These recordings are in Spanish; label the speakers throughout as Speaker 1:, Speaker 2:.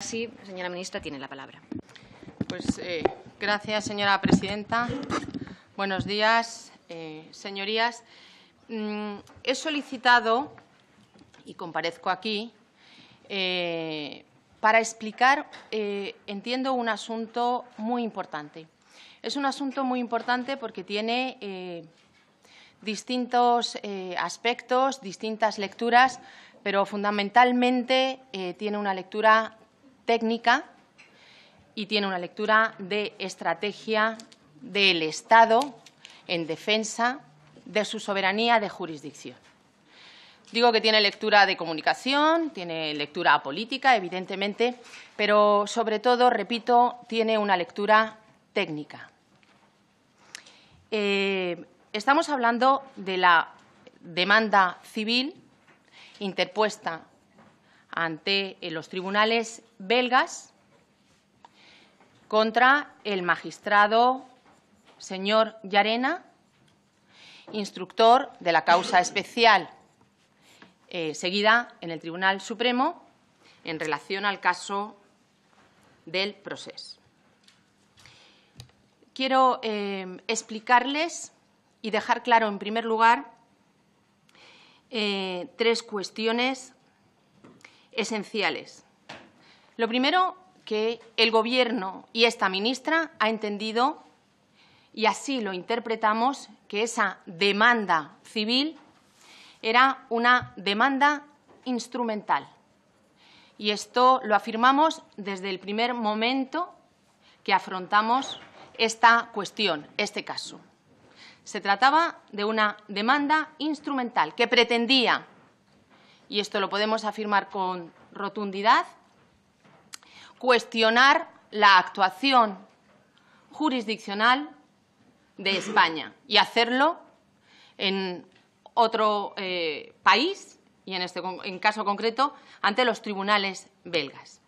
Speaker 1: Sí, señora ministra, tiene la palabra. Pues eh, gracias, señora presidenta. Buenos días, eh, señorías. Mm, he solicitado, y comparezco aquí, eh, para explicar, entiendo, un asunto muy importante. Es un asunto muy importante porque tiene distintos aspectos, distintas lecturas, pero fundamentalmente tiene una lectura técnica y tiene una lectura de estrategia del Estado en defensa de su soberanía de jurisdicción. Digo que tiene lectura de comunicación, tiene lectura política, evidentemente, pero sobre todo, repito, tiene una lectura técnica. Eh, estamos hablando de la demanda civil interpuesta ante eh, los tribunales belgas contra el magistrado señor Llarena, instructor de la causa especial eh, seguida en el Tribunal Supremo en relación al caso del proceso. Quiero eh, explicarles y dejar claro, en primer lugar, tres cuestiones esenciales. Lo primero, que el Gobierno y esta ministra ha entendido, y así lo interpretamos, que esa demanda civil era una demanda instrumental. Y esto lo afirmamos desde el primer momento que afrontamos esta cuestión, este caso. Se trataba de una demanda instrumental que pretendía y esto lo podemos afirmar con rotundidad, cuestionar la actuación jurisdiccional de España y hacerlo en otro eh, país y en este en caso concreto ante los tribunales belgas.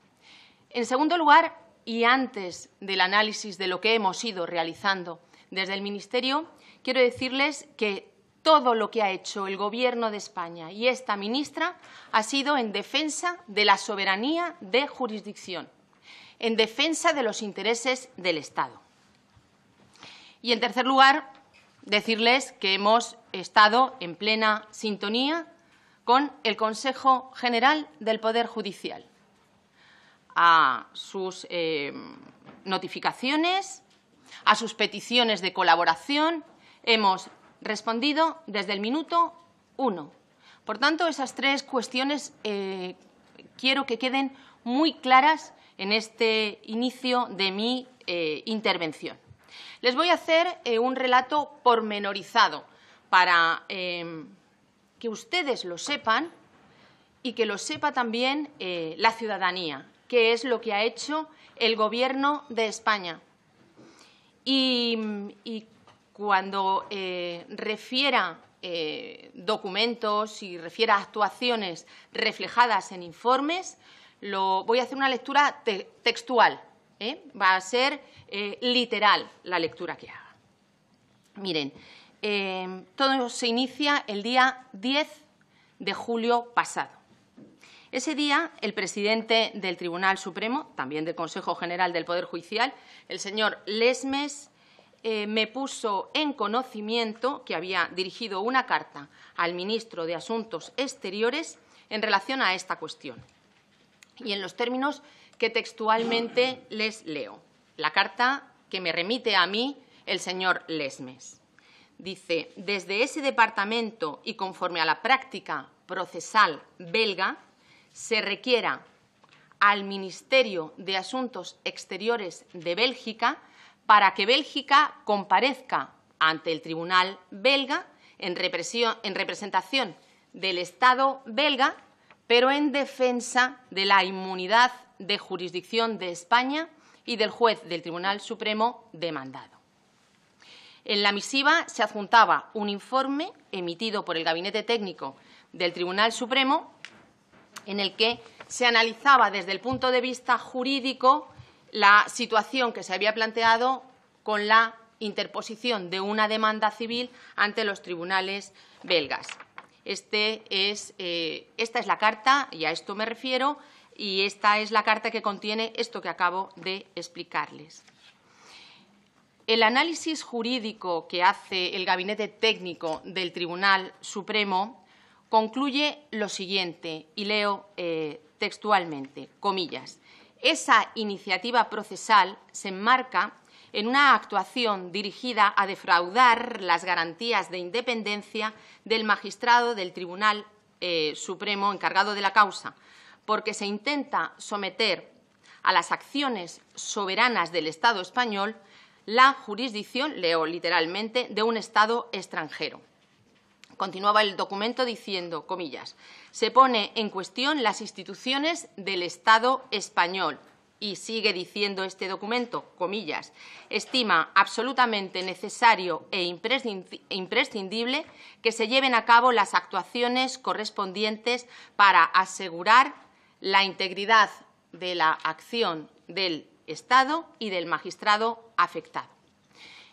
Speaker 1: En segundo lugar, y antes del análisis de lo que hemos ido realizando desde el Ministerio, quiero decirles que todo lo que ha hecho el Gobierno de España y esta ministra ha sido en defensa de la soberanía de jurisdicción, en defensa de los intereses del Estado. Y, en tercer lugar, decirles que hemos estado en plena sintonía con el Consejo General del Poder Judicial. A sus eh, notificaciones, a sus peticiones de colaboración, hemos respondido desde el minuto uno. Por tanto, esas tres cuestiones eh, quiero que queden muy claras en este inicio de mi eh, intervención. Les voy a hacer eh, un relato pormenorizado para que ustedes lo sepan y que lo sepa también la ciudadanía, Qué es lo que ha hecho el Gobierno de España. Y, y cuando eh, refiera eh, documentos y refiera actuaciones reflejadas en informes, voy a hacer una lectura textual. ¿eh? Va a ser literal la lectura que haga. Miren, em, todo se inicia el día 10 de julio pasado. Ese día, el presidente del Tribunal Supremo, también del Consejo General del Poder Judicial, el señor Lesmes, eh, me puso en conocimiento que había dirigido una carta al ministro de Asuntos Exteriores en relación a esta cuestión. Y en los términos que textualmente les leo, la carta que me remite a mí el señor Lesmes. Dice, desde ese departamento y conforme a la práctica procesal belga, se requiera al Ministerio de Asuntos Exteriores de Bélgica para que Bélgica comparezca ante el tribunal belga en, representación del Estado belga, pero en defensa de la inmunidad de jurisdicción de España y del juez del Tribunal Supremo demandado. En la misiva se adjuntaba un informe emitido por el Gabinete Técnico del Tribunal Supremo en el que se analizaba desde el punto de vista jurídico la situación que se había planteado con la interposición de una demanda civil ante los tribunales belgas. Este eh, esta es la carta, y a esto me refiero, y esta es la carta que contiene esto que acabo de explicarles. El análisis jurídico que hace el Gabinete Técnico del Tribunal Supremo concluye lo siguiente, y leo eh, textualmente, comillas, esa iniciativa procesal se enmarca en una actuación dirigida a defraudar las garantías de independencia del magistrado del Tribunal eh, Supremo encargado de la causa, porque se intenta someter a las acciones soberanas del Estado español la jurisdicción, leo literalmente, de un Estado extranjero. Continuaba el documento diciendo, comillas, se pone en cuestión las instituciones del Estado español. Y sigue diciendo este documento, comillas, estima absolutamente necesario e imprescindible que se lleven a cabo las actuaciones correspondientes para asegurar la integridad de la acción del Estado y del magistrado afectado.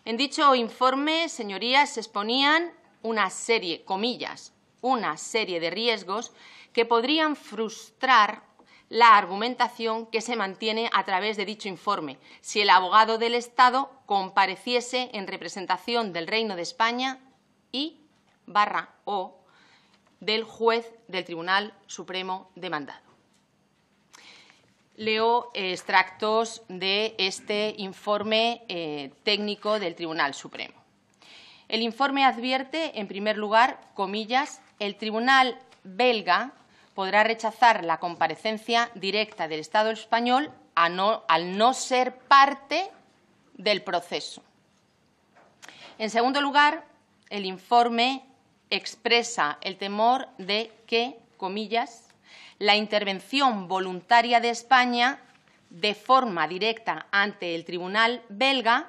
Speaker 1: En dicho informe, señorías, se exponían una serie, comillas, una serie de riesgos que podrían frustrar la argumentación que se mantiene a través de dicho informe si el abogado del Estado compareciese en representación del Reino de España y barra o del juez del Tribunal Supremo demandado. Leo extractos de este informe eh, técnico del Tribunal Supremo. El informe advierte, en primer lugar, comillas, el tribunal belga podrá rechazar la comparecencia directa del Estado español al no ser parte del proceso. En segundo lugar, el informe expresa el temor de que, comillas, la intervención voluntaria de España de forma directa ante el tribunal belga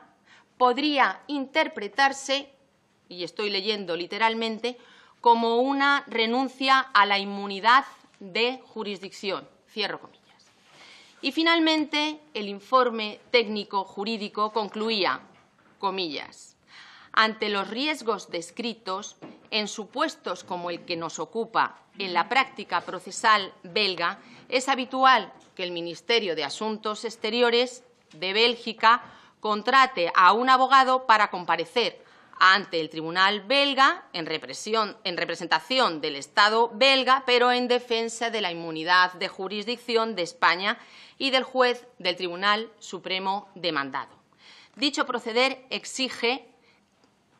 Speaker 1: podría interpretarse, y estoy leyendo literalmente, como una renuncia a la inmunidad de jurisdicción. Cierro comillas. Y finalmente, el informe técnico jurídico concluía, comillas, ante los riesgos descritos en supuestos como el que nos ocupa en la práctica procesal belga, es habitual que el Ministerio de Asuntos Exteriores de Bélgica contrate a un abogado para comparecer ante el tribunal belga en, representación del Estado belga, pero en defensa de la inmunidad de jurisdicción de España y del juez del Tribunal Supremo demandado. Dicho proceder exige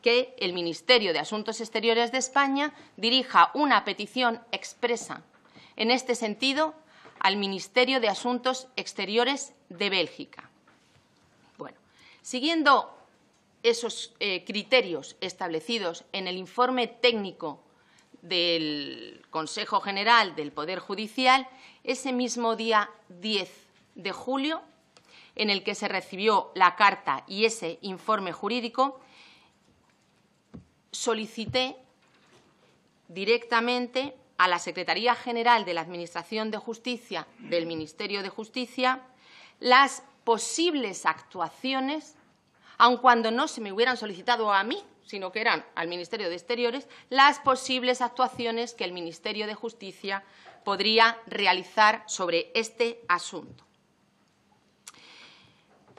Speaker 1: que el Ministerio de Asuntos Exteriores de España dirija una petición expresa en este sentido al Ministerio de Asuntos Exteriores de Bélgica. Bueno, siguiendo esos eh, criterios establecidos en el informe técnico del Consejo General del Poder Judicial ese mismo día 10 de julio, en el que se recibió la carta y ese informe jurídico, solicité directamente a la Secretaría General de la Administración de Justicia del Ministerio de Justicia las posibles actuaciones aun cuando no se me hubieran solicitado a mí, sino que eran al Ministerio de Exteriores, las posibles actuaciones que el Ministerio de Justicia podría realizar sobre este asunto.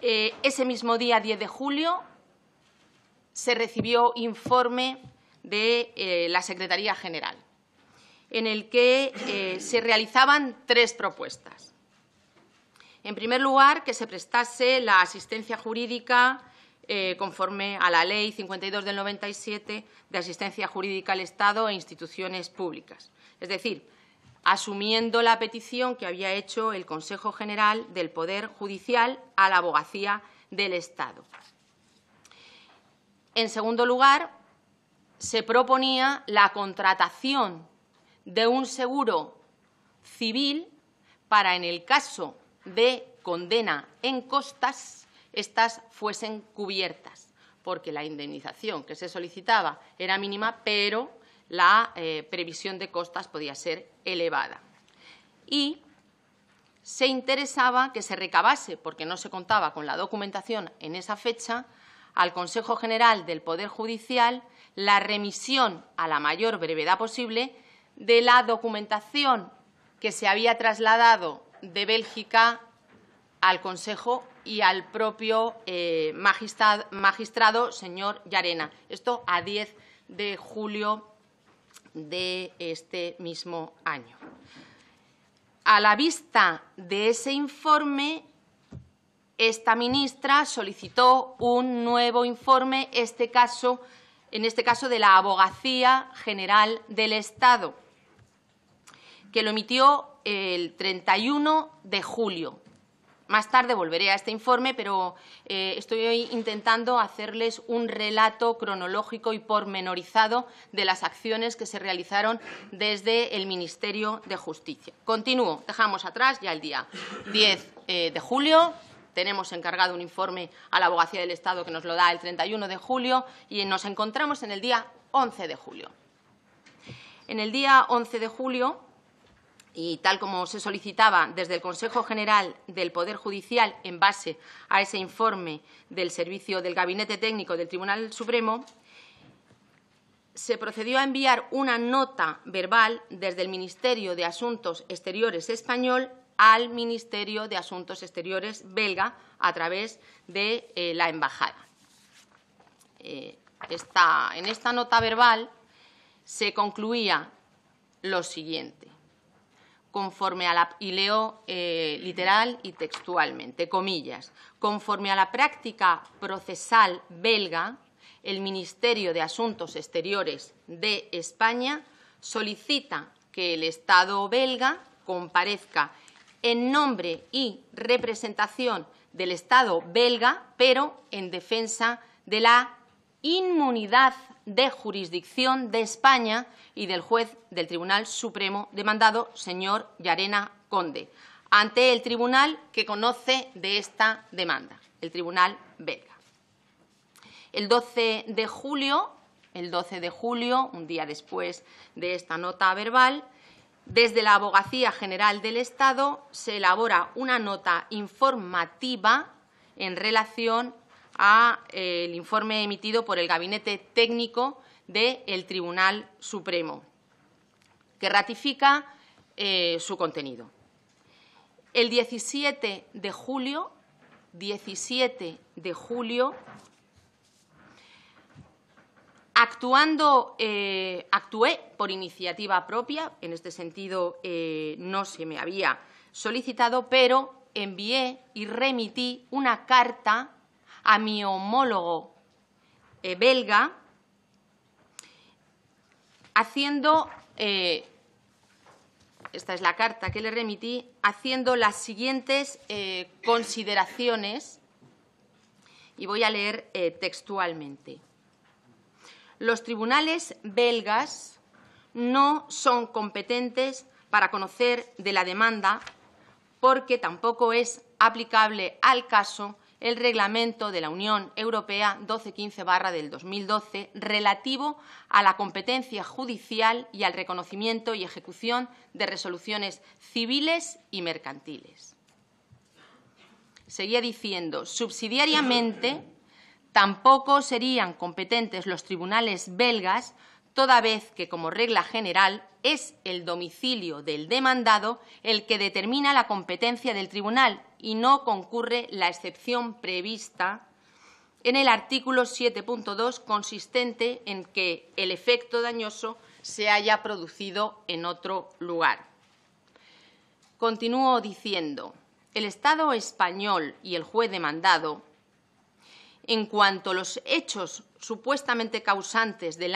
Speaker 1: Eh, ese mismo día, 10 de julio, se recibió informe de eh, la Secretaría General, en el que eh, se realizaban tres propuestas. En primer lugar, que se prestase la asistencia jurídica eh, conforme a la Ley 52 del 97 de asistencia jurídica al Estado e instituciones públicas. Es decir, asumiendo la petición que había hecho el Consejo General del Poder Judicial a la abogacía del Estado. En segundo lugar, se proponía la contratación de un seguro civil para, en el caso de condena en costas, estas fuesen cubiertas, porque la indemnización que se solicitaba era mínima, pero la eh, previsión de costas podía ser elevada. Y se interesaba que se recabase, porque no se contaba con la documentación en esa fecha, al Consejo General del Poder Judicial la remisión a la mayor brevedad posible de la documentación que se había trasladado de Bélgica al Consejo y al propio eh, magistrado, señor Llarena. Esto a 10 de julio de este mismo año. A la vista de ese informe, esta ministra solicitó un nuevo informe, este caso, en este caso de la Abogacía General del Estado, que lo emitió el 31 de julio más tarde volveré a este informe, pero eh, estoy intentando hacerles un relato cronológico y pormenorizado de las acciones que se realizaron desde el Ministerio de Justicia. Continúo, dejamos atrás ya el día 10 eh, de julio, tenemos encargado un informe a la Abogacía del Estado que nos lo da el 31 de julio y nos encontramos en el día 11 de julio. En el día 11 de julio y tal como se solicitaba desde el Consejo General del Poder Judicial en base a ese informe del servicio del Gabinete Técnico del Tribunal Supremo, se procedió a enviar una nota verbal desde el Ministerio de Asuntos Exteriores español al Ministerio de Asuntos Exteriores belga a través de eh, la Embajada. Eh, en esta nota verbal se concluía lo siguiente conforme a la, y leo eh, literal y textualmente, comillas, conforme a la práctica procesal belga, el Ministerio de Asuntos Exteriores de España solicita que el Estado belga comparezca en nombre y representación del Estado belga, pero en defensa de la inmunidad de jurisdicción de España y del juez del Tribunal Supremo demandado, señor Llarena Conde, ante el tribunal que conoce de esta demanda, el tribunal belga. El 12 de julio, el 12 de julio, un día después de esta nota verbal, desde la Abogacía General del Estado se elabora una nota informativa en relación al eh, el informe emitido por el Gabinete Técnico del Tribunal Supremo, que ratifica eh, su contenido. El 17 de julio, 17 de julio, actuando, eh, actué por iniciativa propia, en este sentido no se me había solicitado, pero envié y remití una carta a mi homólogo eh, belga haciendo, eh, esta es la carta que le remití, haciendo las siguientes eh, consideraciones y voy a leer textualmente. Los tribunales belgas no son competentes para conocer de la demanda porque tampoco es aplicable al caso el Reglamento de la Unión Europea 1215 del 2012 relativo a la competencia judicial y al reconocimiento y ejecución de resoluciones civiles y mercantiles. Seguía diciendo, subsidiariamente, tampoco serían competentes los tribunales belgas toda vez que, como regla general, es el domicilio del demandado el que determina la competencia del tribunal y no concurre la excepción prevista en el artículo 7.2 consistente en que el efecto dañoso se haya producido en otro lugar. Continúo diciendo, el Estado español y el juez demandado, en cuanto a los hechos supuestamente causantes del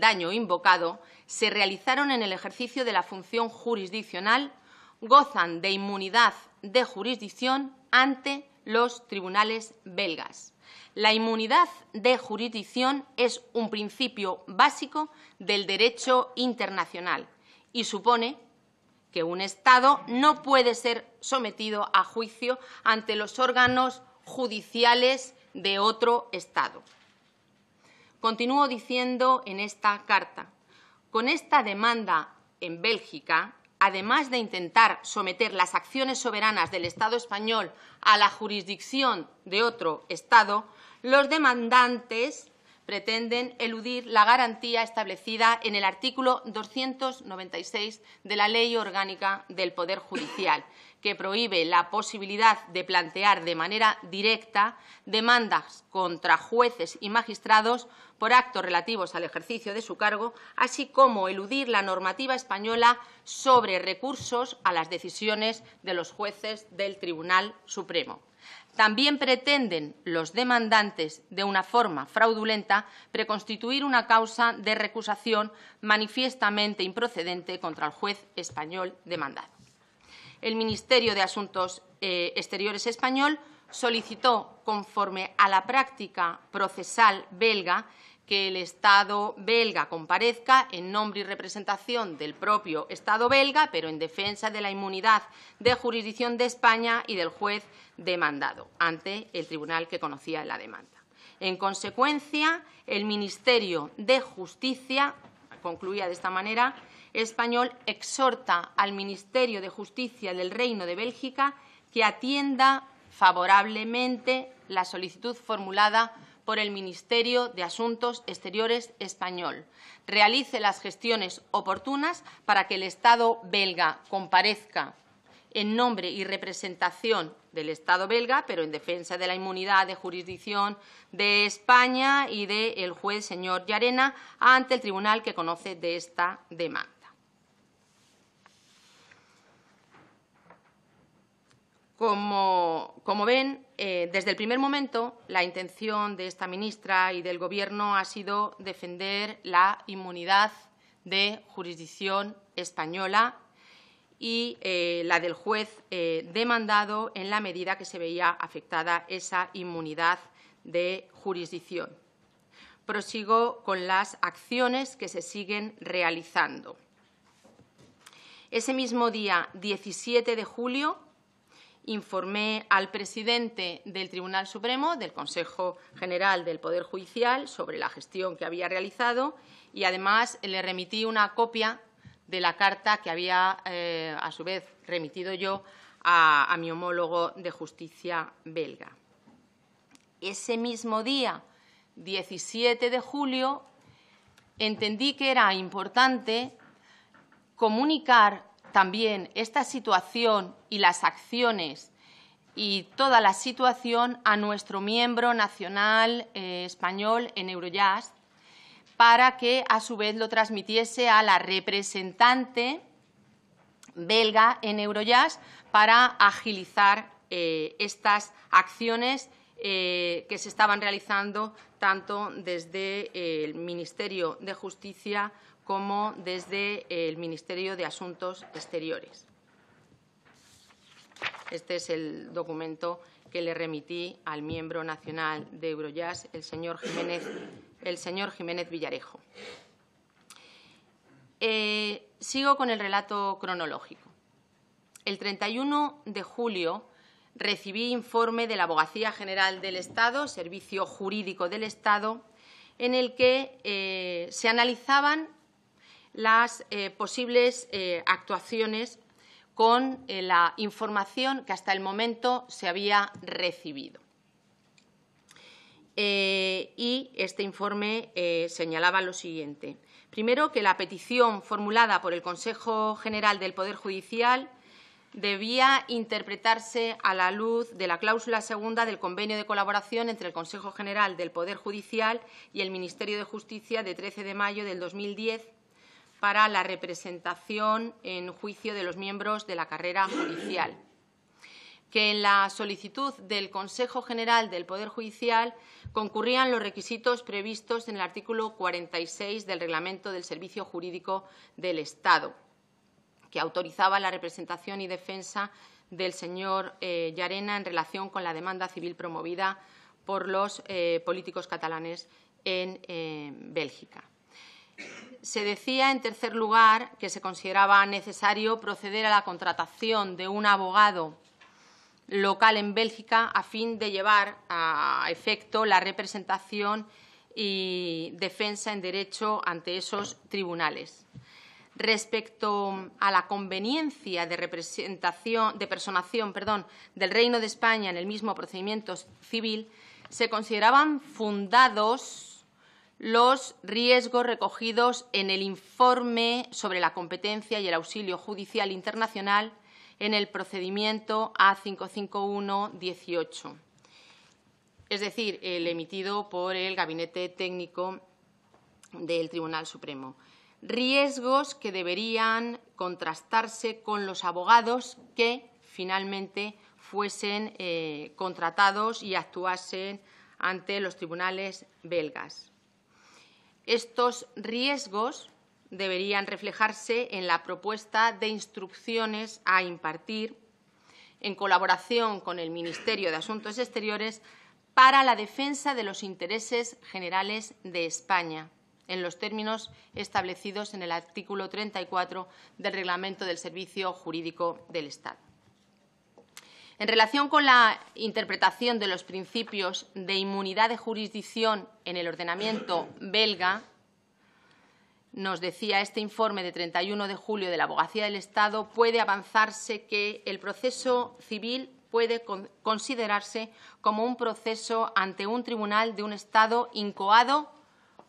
Speaker 1: daño invocado se realizaron en el ejercicio de la función jurisdiccional, gozan de inmunidad de jurisdicción ante los tribunales belgas. La inmunidad de jurisdicción es un principio básico del derecho internacional y supone que un Estado no puede ser sometido a juicio ante los órganos judiciales de otro Estado. Continúo diciendo en esta carta, con esta demanda en Bélgica, además de intentar someter las acciones soberanas del Estado español a la jurisdicción de otro Estado, los demandantes pretenden eludir la garantía establecida en el artículo 296 de la Ley Orgánica del Poder Judicial, que prohíbe la posibilidad de plantear de manera directa demandas contra jueces y magistrados por actos relativos al ejercicio de su cargo, así como eludir la normativa española sobre recursos a las decisiones de los jueces del Tribunal Supremo. También pretenden los demandantes, de una forma fraudulenta, preconstituir una causa de recusación manifiestamente improcedente contra el juez español demandado el Ministerio de Asuntos eh, Exteriores español solicitó, conforme a la práctica procesal belga, que el Estado belga comparezca en nombre y representación del propio Estado belga, pero en defensa de la inmunidad de jurisdicción de España y del juez demandado, ante el tribunal que conocía la demanda. En consecuencia, el Ministerio de Justicia, concluía de esta manera, español exhorta al Ministerio de Justicia del Reino de Bélgica que atienda favorablemente la solicitud formulada por el Ministerio de Asuntos Exteriores español. Realice las gestiones oportunas para que el Estado belga comparezca en nombre y representación del Estado belga, pero en defensa de la inmunidad de jurisdicción de España y del juez señor Llarena ante el tribunal que conoce de esta demanda. Como, ven, eh, desde el primer momento la intención de esta ministra y del Gobierno ha sido defender la inmunidad de jurisdicción española y eh, la del juez eh, demandado en la medida que se veía afectada esa inmunidad de jurisdicción. Prosigo con las acciones que se siguen realizando. Ese mismo día, 17 de julio, informé al presidente del Tribunal Supremo, del Consejo General del Poder Judicial, sobre la gestión que había realizado y, además, le remití una copia de la carta que había, eh, a su vez, remitido yo a, a mi homólogo de justicia belga. Ese mismo día, 17 de julio, entendí que era importante comunicar también esta situación y las acciones y toda la situación a nuestro miembro nacional eh, español en Eurojust para que a su vez lo transmitiese a la representante belga en Eurojust para agilizar eh, estas acciones eh, que se estaban realizando tanto desde el Ministerio de Justicia como desde el Ministerio de Asuntos Exteriores. Este es el documento que le remití al miembro nacional de Eurojust, el señor Jiménez, Villarejo. Eh, sigo con el relato cronológico. El 31 de julio recibí informe de la Abogacía General del Estado, Servicio Jurídico del Estado, en el que eh, se analizaban las eh, posibles eh, actuaciones con eh, la información que hasta el momento se había recibido. y este informe señalaba lo siguiente. Primero, que la petición formulada por el Consejo General del Poder Judicial debía interpretarse a la luz de la cláusula segunda del convenio de colaboración entre el Consejo General del Poder Judicial y el Ministerio de Justicia de 13 de mayo del 2010 para la representación en juicio de los miembros de la carrera judicial. Que en la solicitud del Consejo General del Poder Judicial concurrían los requisitos previstos en el artículo 46 del Reglamento del Servicio Jurídico del Estado, que autorizaba la representación y defensa del señor Yarena eh, en relación con la demanda civil promovida por los eh, políticos catalanes en eh, Bélgica. Se decía, en tercer lugar, que se consideraba necesario proceder a la contratación de un abogado local en Bélgica a fin de llevar a efecto la representación y defensa en derecho ante esos tribunales. Respecto a la conveniencia de representación, de personación, del Reino de España en el mismo procedimiento civil, se consideraban fundados los riesgos recogidos en el informe sobre la competencia y el auxilio judicial internacional en el procedimiento A551-18, es decir, el emitido por el Gabinete Técnico del Tribunal Supremo. Riesgos que deberían contrastarse con los abogados que finalmente fuesen eh, contratados y actuasen ante los tribunales belgas. Estos riesgos deberían reflejarse en la propuesta de instrucciones a impartir en colaboración con el Ministerio de Asuntos Exteriores para la defensa de los intereses generales de España, en los términos establecidos en el artículo 34 del Reglamento del Servicio Jurídico del Estado. En relación con la interpretación de los principios de inmunidad de jurisdicción en el ordenamiento belga, nos decía este informe de 31 de julio de la Abogacía del Estado, puede avanzarse que el proceso civil puede considerarse como un proceso ante un tribunal de un Estado incoado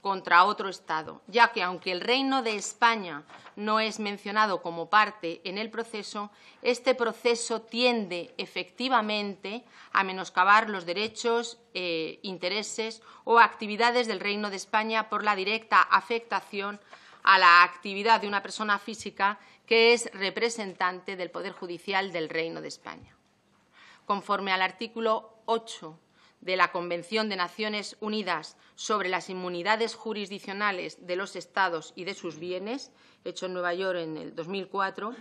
Speaker 1: contra otro Estado, ya que aunque el Reino de España no es mencionado como parte en el proceso, este proceso tiende efectivamente a menoscabar los derechos, eh, intereses o actividades del Reino de España por la directa afectación a la actividad de una persona física que es representante del Poder Judicial del Reino de España. Conforme al artículo 8 de la Convención de Naciones Unidas sobre las inmunidades jurisdiccionales de los Estados y de sus bienes, hecho en Nueva York en el 2004,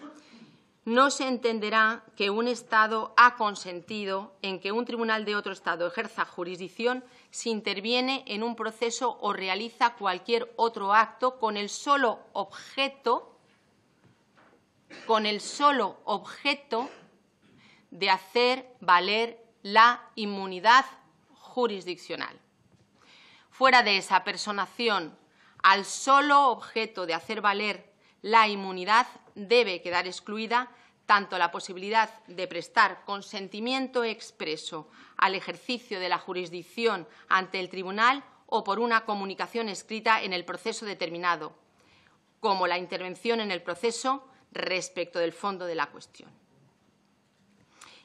Speaker 1: no se entenderá que un Estado ha consentido en que un tribunal de otro Estado ejerza jurisdicción si interviene en un proceso o realiza cualquier otro acto con el solo objeto, con el solo objeto de hacer valer la inmunidad jurisdiccional. Fuera de esa personación, al solo objeto de hacer valer la inmunidad debe quedar excluida tanto la posibilidad de prestar consentimiento expreso al ejercicio de la jurisdicción ante el tribunal o por una comunicación escrita en el proceso determinado, como la intervención en el proceso respecto del fondo de la cuestión.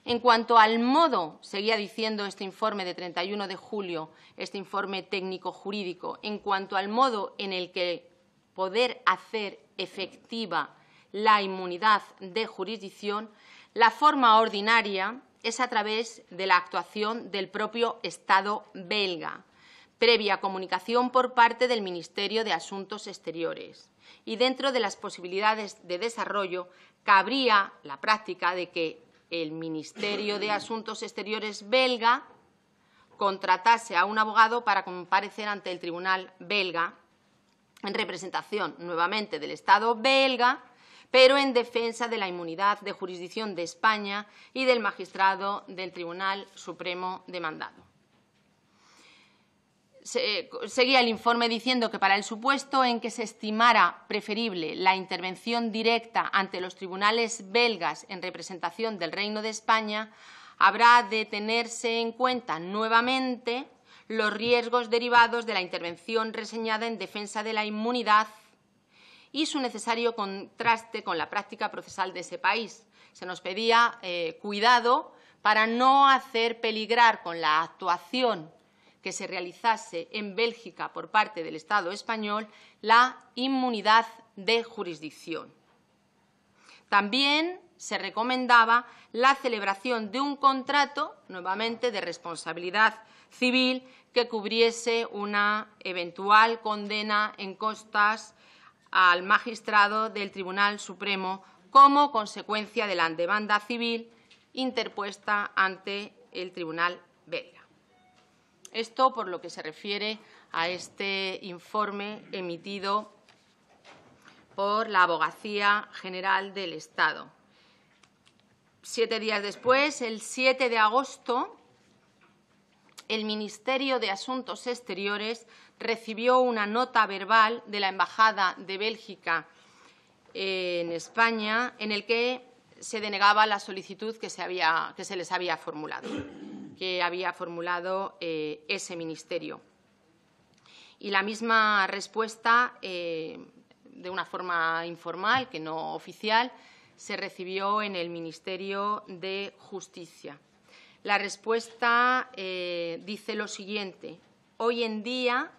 Speaker 1: En cuanto al modo, seguía diciendo este informe de 31 de julio, este informe técnico jurídico, en cuanto al modo en el que poder hacer efectiva la inmunidad de jurisdicción, la forma ordinaria es a través de la actuación del propio Estado belga, previa comunicación por parte del Ministerio de Asuntos Exteriores. Y dentro de las posibilidades de desarrollo cabría la práctica de que el Ministerio de Asuntos Exteriores belga contratase a un abogado para comparecer ante el tribunal belga en representación nuevamente del Estado belga, pero en defensa de la inmunidad de jurisdicción de España y del magistrado del Tribunal Supremo demandado. Eh, seguía el informe diciendo que para el supuesto en que se estimara preferible la intervención directa ante los tribunales belgas en representación del Reino de España, habrá de tenerse en cuenta nuevamente los riesgos derivados de la intervención reseñada en defensa de la inmunidad y su necesario contraste con la práctica procesal de ese país. Se nos pedía eh, cuidado para no hacer peligrar con la actuación que se realizase en Bélgica por parte del Estado español la inmunidad de jurisdicción. También se recomendaba la celebración de un contrato, nuevamente, de responsabilidad civil que cubriese una eventual condena en costas al magistrado del Tribunal Supremo como consecuencia de la demanda civil interpuesta ante el Tribunal belga. Esto por lo que se refiere a este informe emitido por la Abogacía General del Estado. Siete días después, el 7 de agosto, el Ministerio de Asuntos Exteriores recibió una nota verbal de la Embajada de Bélgica en España en el que se denegaba la solicitud que se, que se les había formulado que había formulado eh, ese ministerio. Y la misma respuesta, eh, de una forma informal, que no oficial, se recibió en el Ministerio de Justicia. La respuesta eh, dice lo siguiente. Hoy en día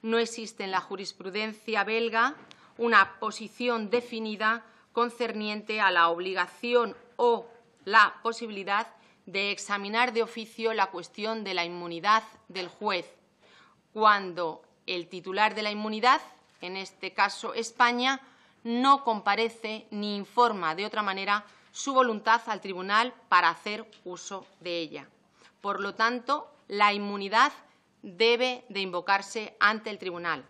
Speaker 1: no existe en la jurisprudencia belga una posición definida concerniente a la obligación o la posibilidad de examinar de oficio la cuestión de la inmunidad del juez, cuando el titular de la inmunidad, en este caso España, no comparece ni informa de otra manera su voluntad al tribunal para hacer uso de ella. Por lo tanto, la inmunidad debe de invocarse ante el tribunal.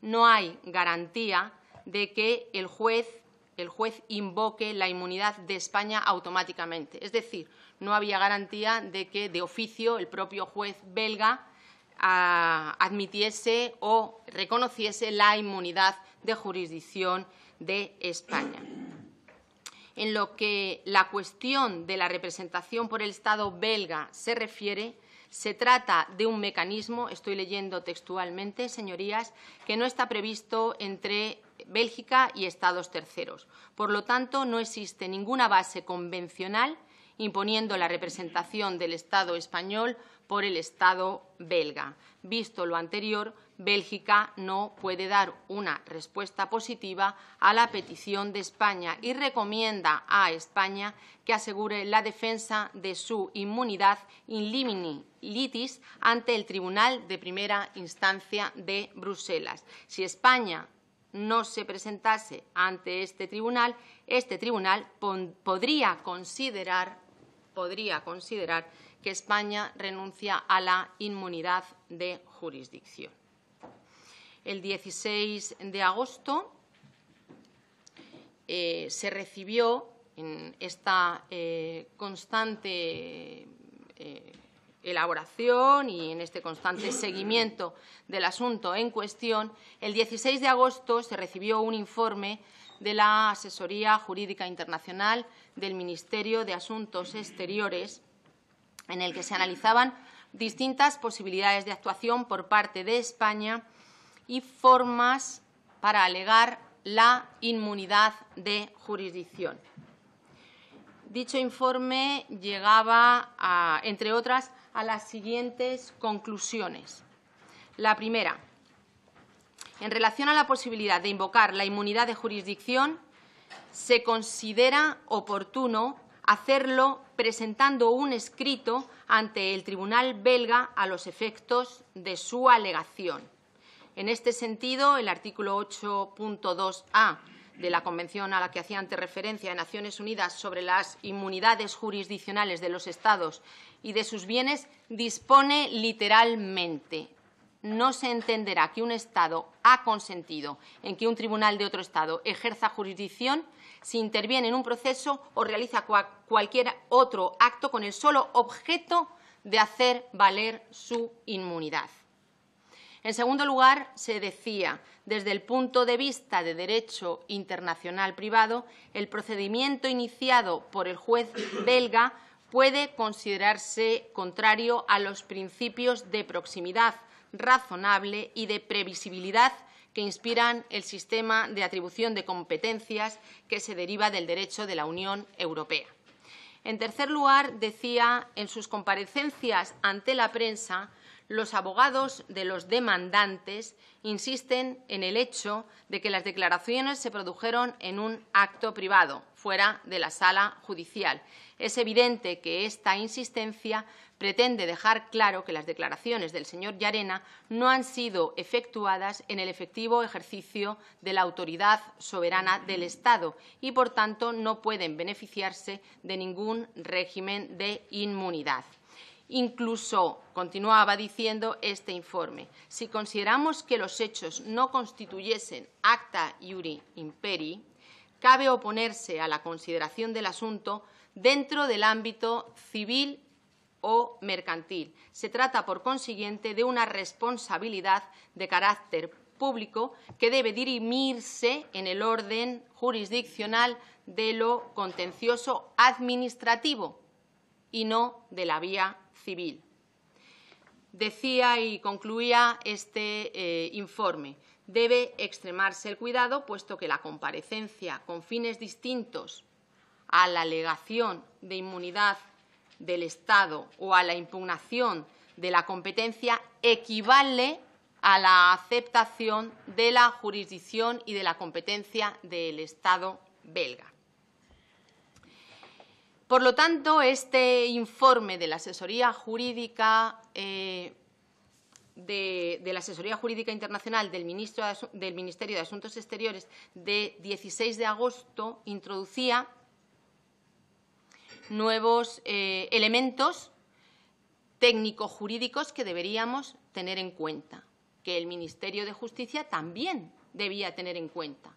Speaker 1: No hay garantía de que el juez el juez invoque la inmunidad de España automáticamente. Es decir, no había garantía de que de oficio el propio juez belga ah, admitiese o reconociese la inmunidad de jurisdicción de España. En lo que la cuestión de la representación por el Estado belga se refiere, se trata de un mecanismo, estoy leyendo textualmente, señorías, que no está previsto entre Bélgica y Estados terceros. Por lo tanto, no existe ninguna base convencional imponiendo la representación del Estado español por el Estado belga. Visto lo anterior, Bélgica no puede dar una respuesta positiva a la petición de España y recomienda a España que asegure la defensa de su inmunidad in limini litis ante el Tribunal de Primera Instancia de Bruselas. Si España no se presentase ante este tribunal, este tribunal podría considerar, que España renuncia a la inmunidad de jurisdicción. El 16 de agosto eh, se recibió en esta eh, constante eh, elaboración y en este constante seguimiento del asunto en cuestión, el 16 de agosto se recibió un informe de la Asesoría Jurídica Internacional del Ministerio de Asuntos Exteriores en el que se analizaban distintas posibilidades de actuación por parte de España y formas para alegar la inmunidad de jurisdicción. Dicho informe llegaba, entre otras, a las siguientes conclusiones. La primera, en relación a la posibilidad de invocar la inmunidad de jurisdicción, se considera oportuno hacerlo presentando un escrito ante el tribunal belga a los efectos de su alegación. En este sentido, el artículo 8.2a de la Convención a la que hacía ante referencia de Naciones Unidas sobre las inmunidades jurisdiccionales de los Estados y de sus bienes dispone literalmente no se entenderá que un Estado ha consentido en que un tribunal de otro Estado ejerza jurisdicción si interviene en un proceso o realiza cualquier otro acto con el solo objeto de hacer valer su inmunidad. En segundo lugar, se decía desde el punto de vista de derecho internacional privado, el procedimiento iniciado por el juez belga puede considerarse contrario a los principios de proximidad razonable y de previsibilidad que inspiran el sistema de atribución de competencias que se deriva del derecho de la Unión Europea. En tercer lugar, decía en sus comparecencias ante la prensa, los abogados de los demandantes insisten en el hecho de que las declaraciones se produjeron en un acto privado, fuera de la sala judicial. Es evidente que esta insistencia pretende dejar claro que las declaraciones del señor Llarena no han sido efectuadas en el efectivo ejercicio de la autoridad soberana del Estado y, por tanto, no pueden beneficiarse de ningún régimen de inmunidad. Incluso, continuaba diciendo este informe, si consideramos que los hechos no constituyesen acta iuri imperi, cabe oponerse a la consideración del asunto dentro del ámbito civil o mercantil. Se trata, por consiguiente, de una responsabilidad de carácter público que debe dirimirse en el orden jurisdiccional de lo contencioso administrativo y no de la vía civil. Decía y concluía este eh, informe, debe extremarse el cuidado, puesto que la comparecencia con fines distintos a la alegación de inmunidad del Estado o a la impugnación de la competencia equivale a la aceptación de la jurisdicción y de la competencia del Estado belga. Por lo tanto, este informe de la asesoría jurídica eh, de, la asesoría jurídica internacional del, Ministerio de Asuntos Exteriores de 16 de agosto introducía nuevos eh, elementos técnico-jurídicos que deberíamos tener en cuenta, que el Ministerio de Justicia también debía tener en cuenta,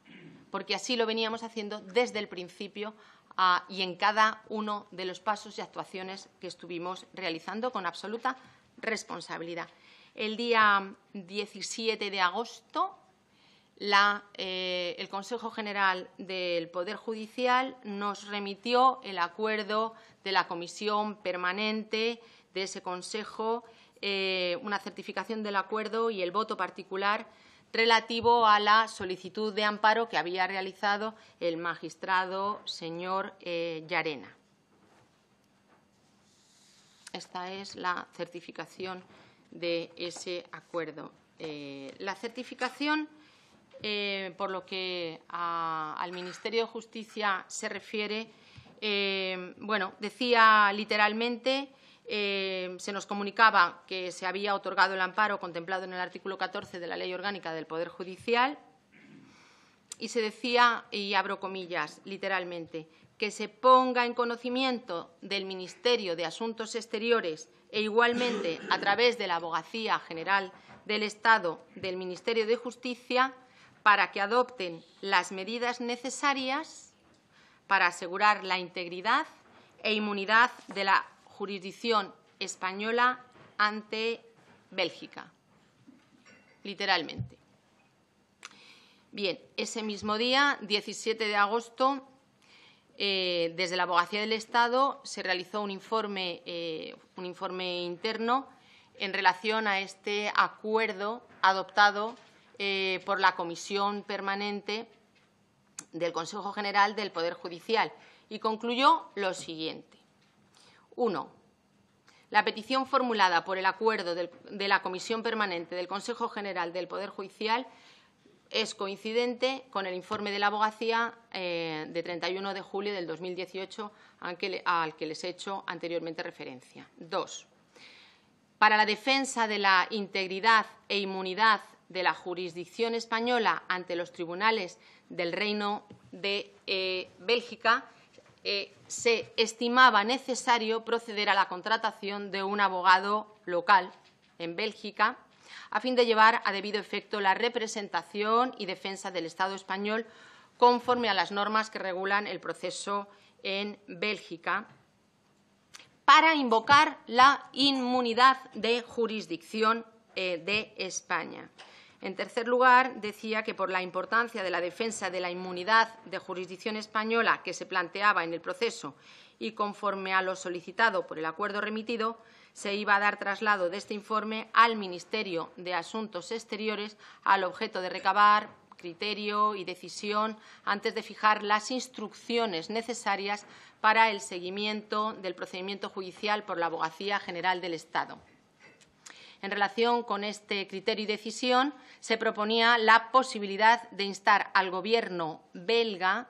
Speaker 1: porque así lo veníamos haciendo desde el principio Ah, y en cada uno de los pasos y actuaciones que estuvimos realizando con absoluta responsabilidad. El día 17 de agosto, eh, el Consejo General del Poder Judicial nos remitió el acuerdo de la comisión permanente de ese Consejo, eh, una certificación del acuerdo y el voto particular relativo a la solicitud de amparo que había realizado el magistrado señor eh, Llarena. Esta es la certificación de ese acuerdo. Eh, la certificación, eh, por lo que al Ministerio de Justicia se refiere, eh, bueno, decía literalmente eh, se nos comunicaba que se había otorgado el amparo contemplado en el artículo 14 de la Ley Orgánica del Poder Judicial y se decía, y abro comillas literalmente, que se ponga en conocimiento del Ministerio de Asuntos Exteriores e igualmente a través de la Abogacía General del Estado del Ministerio de Justicia para que adopten las medidas necesarias para asegurar la integridad e inmunidad de la jurisdicción española ante Bélgica, literalmente. Bien, ese mismo día, 17 de agosto, eh, desde la Abogacía del Estado se realizó un informe, eh, interno en relación a este acuerdo adoptado eh, por la Comisión Permanente del Consejo General del Poder Judicial y concluyó lo siguiente. 1. La petición formulada por el acuerdo de la Comisión Permanente del Consejo General del Poder Judicial es coincidente con el informe de la abogacía eh, de 31 de julio del 2018 al que, les he hecho anteriormente referencia. Dos, para la defensa de la integridad e inmunidad de la jurisdicción española ante los tribunales del Reino de eh, Bélgica, eh, se estimaba necesario proceder a la contratación de un abogado local en Bélgica a fin de llevar a debido efecto la representación y defensa del Estado español conforme a las normas que regulan el proceso en Bélgica para invocar la inmunidad de jurisdicción eh, de España. En tercer lugar, decía que por la importancia de la defensa de la inmunidad de jurisdicción española que se planteaba en el proceso y conforme a lo solicitado por el acuerdo remitido, se iba a dar traslado de este informe al Ministerio de Asuntos Exteriores al objeto de recabar criterio y decisión antes de fijar las instrucciones necesarias para el seguimiento del procedimiento judicial por la Abogacía General del Estado. En relación con este criterio y decisión, se proponía la posibilidad de instar al Gobierno belga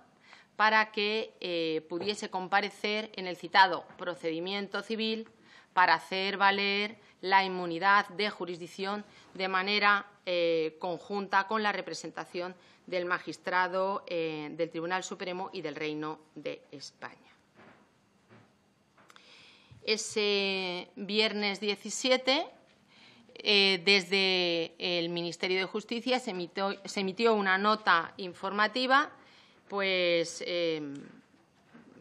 Speaker 1: para que eh, pudiese comparecer en el citado procedimiento civil para hacer valer la inmunidad de jurisdicción de manera eh, conjunta con la representación del magistrado eh, del Tribunal Supremo y del Reino de España. Ese viernes 17 eh, desde el Ministerio de Justicia se emitió, una nota informativa, pues em,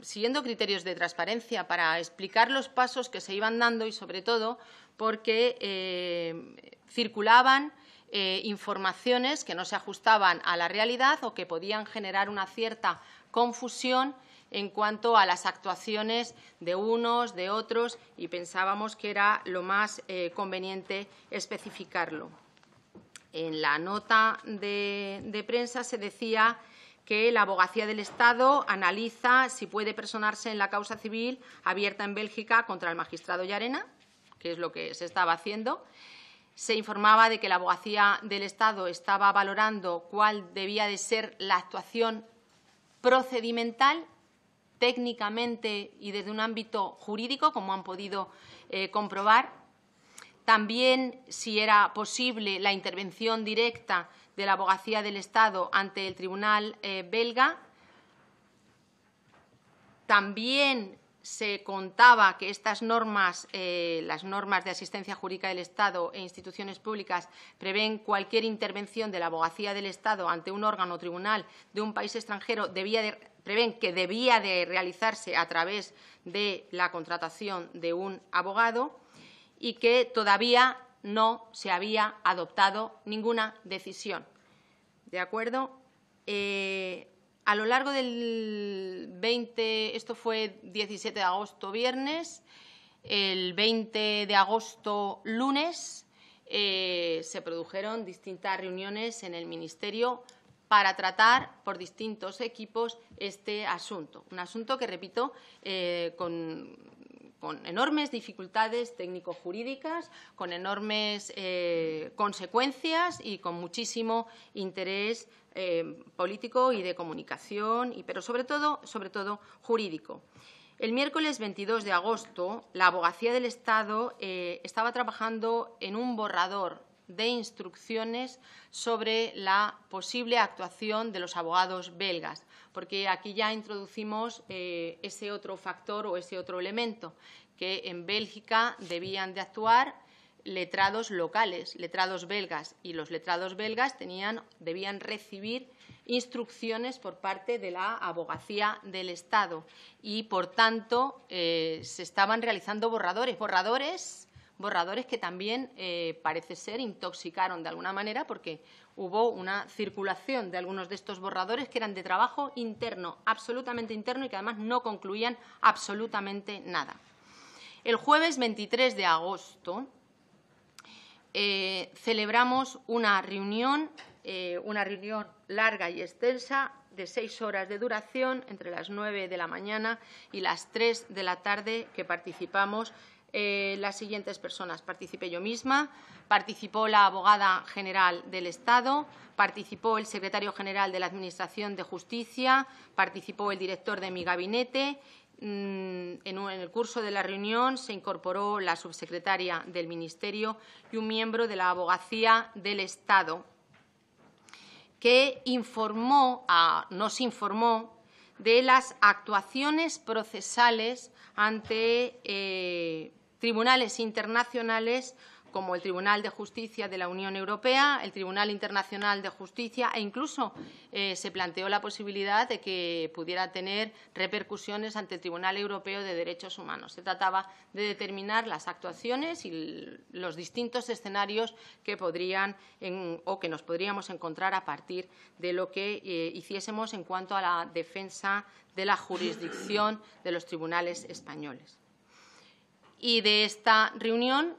Speaker 1: siguiendo criterios de transparencia para explicar los pasos que se iban dando y sobre todo porque em, circulaban eh, informaciones que no se ajustaban a la realidad o que podían generar una cierta confusión en cuanto a las actuaciones de unos, de otros, y pensábamos que era lo más eh, conveniente especificarlo. En la nota de, prensa se decía que la abogacía del Estado analiza si puede personarse en la causa civil abierta en Bélgica contra el magistrado Llarena, que es lo que se estaba haciendo. Se informaba de que la abogacía del Estado estaba valorando cuál debía de ser la actuación procedimental técnicamente y desde un ámbito jurídico, como han podido eh, comprobar. También, si era posible, la intervención directa de la abogacía del Estado ante el tribunal eh, belga. También se contaba que estas normas, eh, las normas de asistencia jurídica del Estado e instituciones públicas, prevén cualquier intervención de la abogacía del Estado ante un órgano o tribunal de un país extranjero debía de prevén que debía de realizarse a través de la contratación de un abogado y que todavía no se había adoptado ninguna decisión. ¿De acuerdo? Eh, a lo largo del 20, esto fue 17 de agosto viernes, el 20 de agosto lunes eh, se produjeron distintas reuniones en el Ministerio para tratar por distintos equipos este asunto. Un asunto que, repito, eh, con, enormes dificultades técnico-jurídicas, con enormes eh, consecuencias y con muchísimo interés eh, político y de comunicación, y, pero sobre todo, sobre todo jurídico. El miércoles 22 de agosto, la Abogacía del Estado estaba trabajando en un borrador de instrucciones sobre la posible actuación de los abogados belgas, porque aquí ya introducimos eh, ese otro factor o ese otro elemento, que en Bélgica debían de actuar letrados locales, letrados belgas, y los letrados belgas tenían, debían recibir instrucciones por parte de la abogacía del Estado y, por tanto, eh, se estaban realizando borradores, borradores borradores que también eh, parece ser intoxicaron de alguna manera porque hubo una circulación de algunos de estos borradores que eran de trabajo interno, absolutamente interno y que además no concluían absolutamente nada. El jueves 23 de agosto eh, celebramos una reunión, eh, una reunión larga y extensa de seis horas de duración entre las nueve de la mañana y las tres de la tarde que participamos eh, las siguientes personas. Participé yo misma, participó la abogada general del Estado, participó el secretario general de la Administración de Justicia, participó el director de mi gabinete. Mm, en, el curso de la reunión se incorporó la subsecretaria del Ministerio y un miembro de la abogacía del Estado que informó a, nos informó de las actuaciones procesales ante eh, tribunales internacionales como el Tribunal de Justicia de la Unión Europea, el Tribunal Internacional de Justicia e incluso eh, se planteó la posibilidad de que pudiera tener repercusiones ante el Tribunal Europeo de Derechos Humanos. Se trataba de determinar las actuaciones y los distintos escenarios que podrían o que nos podríamos encontrar a partir de lo que eh, hiciésemos en cuanto a la defensa de la jurisdicción de los tribunales españoles. Y de esta reunión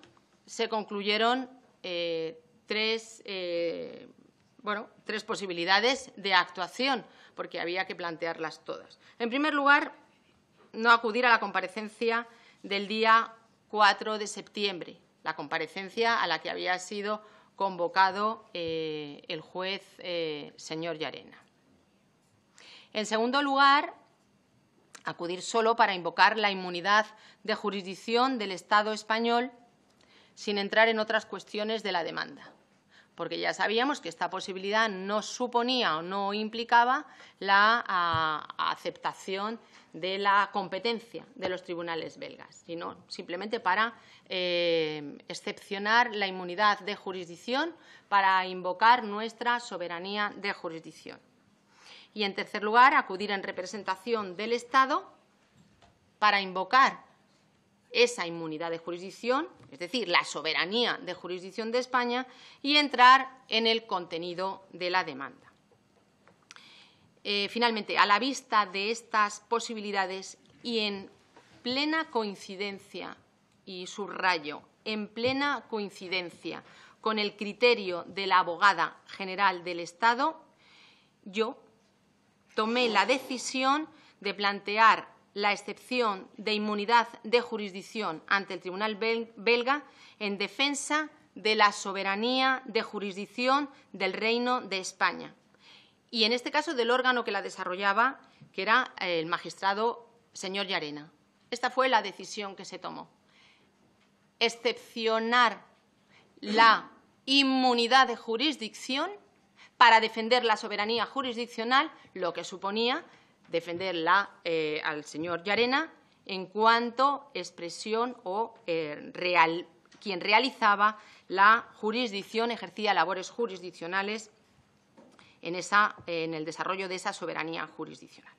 Speaker 1: se concluyeron eh, eh, tres, posibilidades de actuación, porque había que plantearlas todas. En primer lugar, no acudir a la comparecencia del día 4 de septiembre, la comparecencia a la que había sido convocado eh, el juez señor Yarena. En segundo lugar, acudir solo para invocar la inmunidad de jurisdicción del Estado español sin entrar en otras cuestiones de la demanda, porque ya sabíamos que esta posibilidad no suponía o no implicaba la aceptación de la competencia de los tribunales belgas, sino simplemente para eh, excepcionar la inmunidad de jurisdicción, para invocar nuestra soberanía de jurisdicción. Y, en tercer lugar, acudir en representación del Estado para invocar esa inmunidad de jurisdicción, es decir, la soberanía de jurisdicción de España, y entrar en el contenido de la demanda. Eh, finalmente, a la vista de estas posibilidades y en plena coincidencia, y subrayo, en plena coincidencia con el criterio de la abogada general del Estado, yo tomé la decisión de plantear la excepción de inmunidad de jurisdicción ante el Tribunal belga en defensa de la soberanía de jurisdicción del Reino de España y, en este caso, del órgano que la desarrollaba, que era eh, el magistrado señor Llarena. Esta fue la decisión que se tomó. Excepcionar la inmunidad de jurisdicción para defender la soberanía jurisdiccional, lo que suponía defender eh, al señor Yarena en cuanto expresión o eh, quien realizaba la jurisdicción, ejercía labores jurisdiccionales en, el desarrollo de esa soberanía jurisdiccional.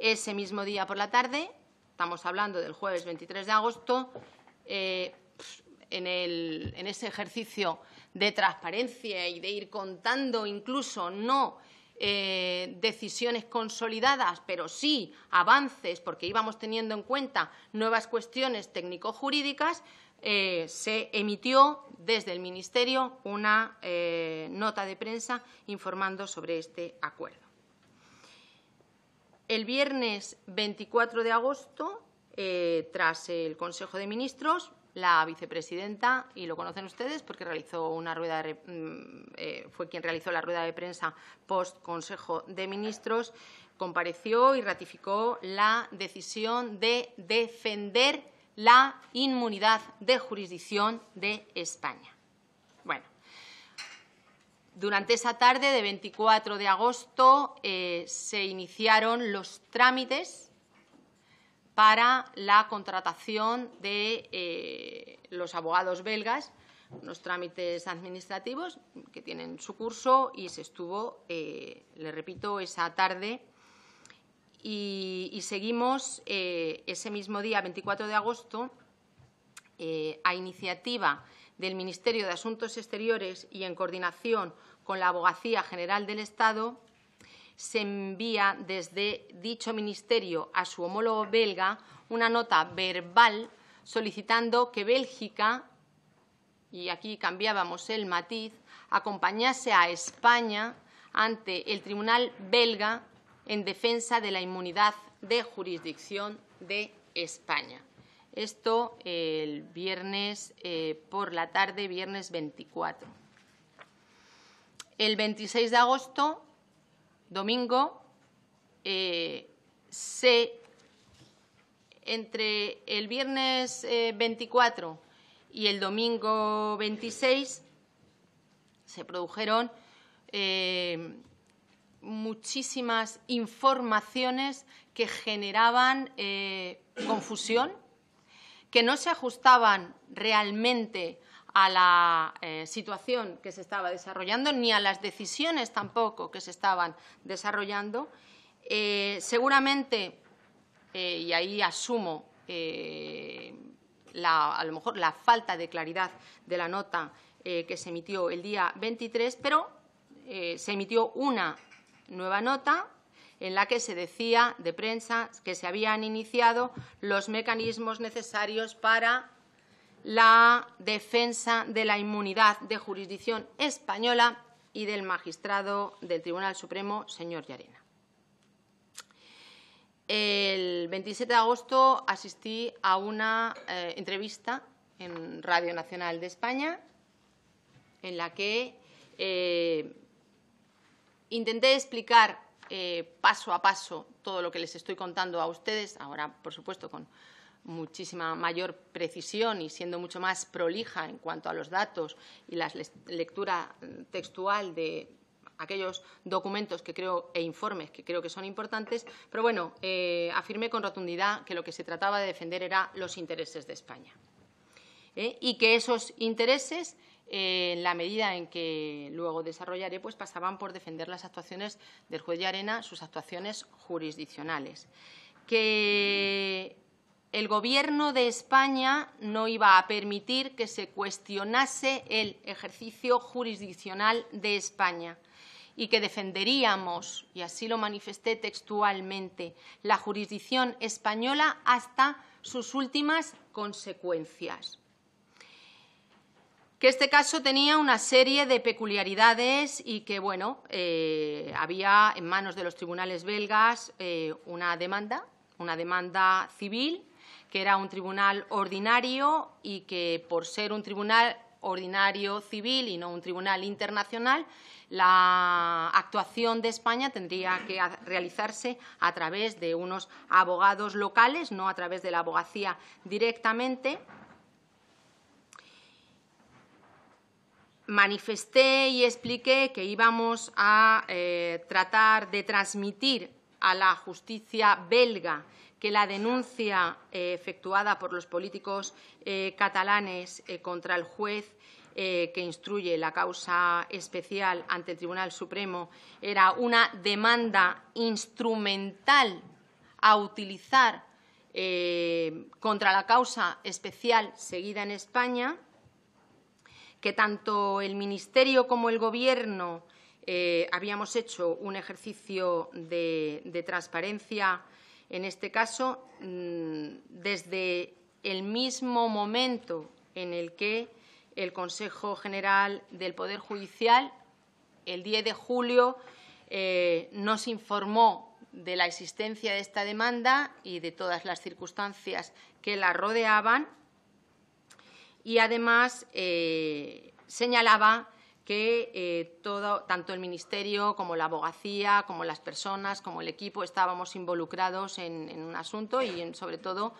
Speaker 1: Ese mismo día por la tarde, estamos hablando del jueves 23 de agosto, eh, en ese ejercicio de transparencia y de ir contando incluso no eh, decisiones consolidadas, pero sí avances, porque íbamos teniendo en cuenta nuevas cuestiones técnico-jurídicas, eh, se emitió desde el Ministerio una eh, nota de prensa informando sobre este acuerdo. El viernes 24 de agosto, tras el Consejo de Ministros, la vicepresidenta y lo conocen ustedes porque realizó una rueda mm, eh, fue quien realizó la rueda de prensa post Consejo de Ministros compareció y ratificó la decisión de defender la inmunidad de jurisdicción de España. Bueno, durante esa tarde de 24 de agosto eh, se iniciaron los trámites para la contratación de eh, los abogados belgas, los trámites administrativos que tienen su curso y se estuvo, eh, le repito, esa tarde. Y, seguimos eh, ese mismo día, 24 de agosto, a iniciativa del Ministerio de Asuntos Exteriores y en coordinación con la Abogacía General del Estado, se envía desde dicho ministerio a su homólogo belga una nota verbal solicitando que Bélgica, y aquí cambiábamos el matiz, acompañase a España ante el Tribunal belga en defensa de la inmunidad de jurisdicción de España. Esto el viernes eh, por la tarde, viernes 24. El 26 de agosto domingo eh, entre el viernes 24 eh, y el domingo 26 se produjeron eh, muchísimas informaciones que generaban confusión, que no se ajustaban realmente a la eh, situación que se estaba desarrollando ni a las decisiones tampoco que se estaban desarrollando. Eh, seguramente, eh, y ahí asumo a lo mejor la falta de claridad de la nota que se emitió el día 23, pero se emitió una nueva nota en la que se decía de prensa que se habían iniciado los mecanismos necesarios para la defensa de la inmunidad de jurisdicción española y del magistrado del Tribunal Supremo, señor Yarena. El 27 de agosto asistí a una eh, entrevista en Radio Nacional de España en la que eh, intenté explicar eh, paso a paso todo lo que les estoy contando a ustedes, ahora por supuesto con muchísima mayor precisión y siendo mucho más prolija en cuanto a los datos y la lectura mm, textual de aquellos documentos que creo e informes que creo que son importantes, pero bueno, eh, afirmé con rotundidad que lo que se trataba de defender era los intereses de España. ¿eh? Y que esos intereses, eh, en la medida en que luego desarrollaré, pues pasaban por defender las actuaciones del juez de arena, sus actuaciones jurisdiccionales el Gobierno de España no iba a permitir que se cuestionase el ejercicio jurisdiccional de España y que defenderíamos, y así lo manifesté textualmente, la jurisdicción española hasta sus últimas consecuencias. Que este caso tenía una serie de peculiaridades y que, bueno, eh, había en manos de los tribunales belgas eh, una demanda, una demanda civil que era un tribunal ordinario y que por ser un tribunal ordinario civil y no un tribunal internacional, la actuación de España tendría que realizarse a través de unos abogados locales, no a través de la abogacía directamente. Manifesté y expliqué que íbamos a eh, tratar de transmitir a la justicia belga que la denuncia eh, efectuada por los políticos eh, catalanes eh, contra el juez que instruye la causa especial ante el Tribunal Supremo era una demanda instrumental a utilizar contra la causa especial seguida en España, que tanto el Ministerio como el Gobierno habíamos hecho un ejercicio de transparencia en este caso, mm, desde el mismo momento en el que el Consejo General del Poder Judicial, el 10 de julio, eh, nos informó de la existencia de esta demanda y de todas las circunstancias que la rodeaban y, además, eh, señalaba que eh, tanto el Ministerio como la abogacía, como las personas, como el equipo estábamos involucrados en, un asunto y, sobre todo,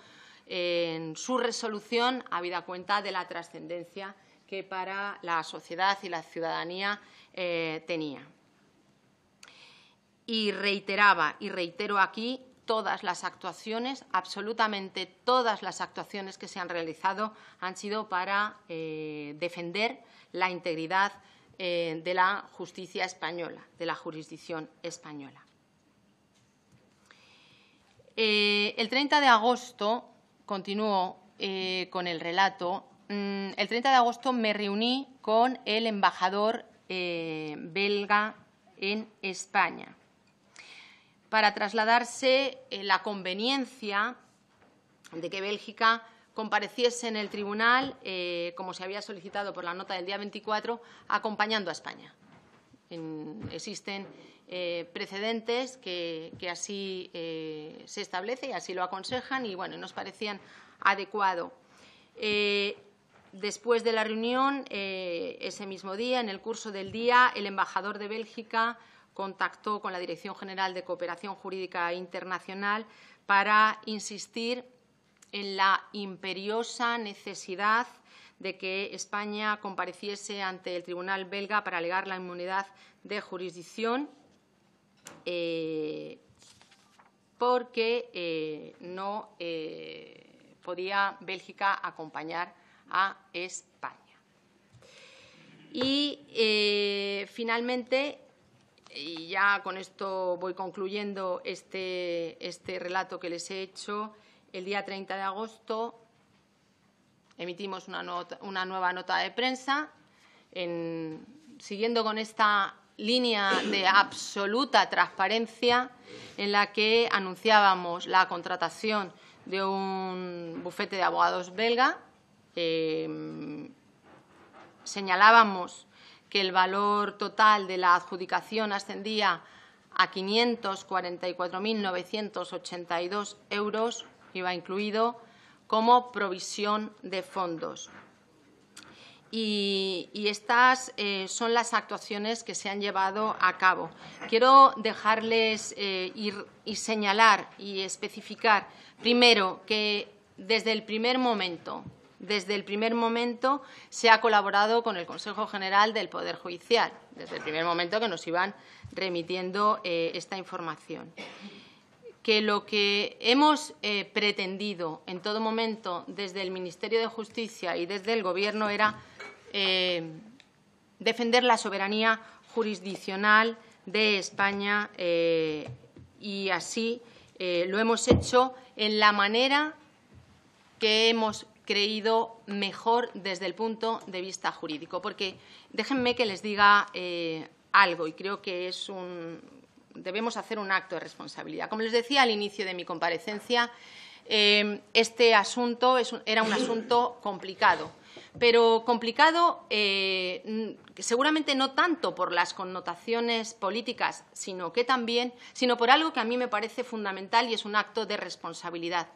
Speaker 1: en su resolución, habida cuenta de la trascendencia que para la sociedad y la ciudadanía eh, tenía. Y reiteraba, y reitero aquí, todas las actuaciones, absolutamente todas las actuaciones que se han realizado han sido para eh, defender la integridad eh, de la justicia española, de la jurisdicción española. Eh, el 30 de agosto, continúo eh, con el relato, mm, el 30 de agosto me reuní con el embajador belga en España para trasladarse la conveniencia de que Bélgica compareciese en el tribunal, eh, como se había solicitado por la nota del día 24, acompañando a España. existen eh, precedentes que, así eh, se establece y así lo aconsejan y bueno, nos parecían adecuado. después de la reunión, ese mismo día, en el curso del día, el embajador de Bélgica contactó con la Dirección General de Cooperación Jurídica Internacional para insistir en la imperiosa necesidad de que España compareciese ante el tribunal belga para alegar la inmunidad de jurisdicción eh, porque eh, no eh, podía Bélgica acompañar a España. Y finalmente, y ya con esto voy concluyendo este, este relato que les he hecho, el día 30 de agosto emitimos una, nueva nota de prensa, siguiendo con esta línea de absoluta transparencia en la que anunciábamos la contratación de un bufete de abogados belga. Em, señalábamos que el valor total de la adjudicación ascendía a 544.982 euros iba incluido como provisión de fondos. Y, estas eh, son las actuaciones que se han llevado a cabo. Quiero dejarles eh, ir, y señalar y especificar, primero, que desde el primer momento desde el primer momento se ha colaborado con el Consejo General del Poder Judicial, desde el primer momento que nos iban remitiendo eh, esta información que lo que hemos eh, pretendido en todo momento desde el Ministerio de Justicia y desde el Gobierno era eh, defender la soberanía jurisdiccional de España eh, y así lo hemos hecho en la manera que hemos creído mejor desde el punto de vista jurídico. Porque déjenme que les diga algo y creo que es un, debemos hacer un acto de responsabilidad. Como les decía al inicio de mi comparecencia, eh, este asunto era un asunto complicado, pero complicado eh, seguramente no tanto por las connotaciones políticas, sino que también, sino por algo que a mí me parece fundamental y es un acto de responsabilidad.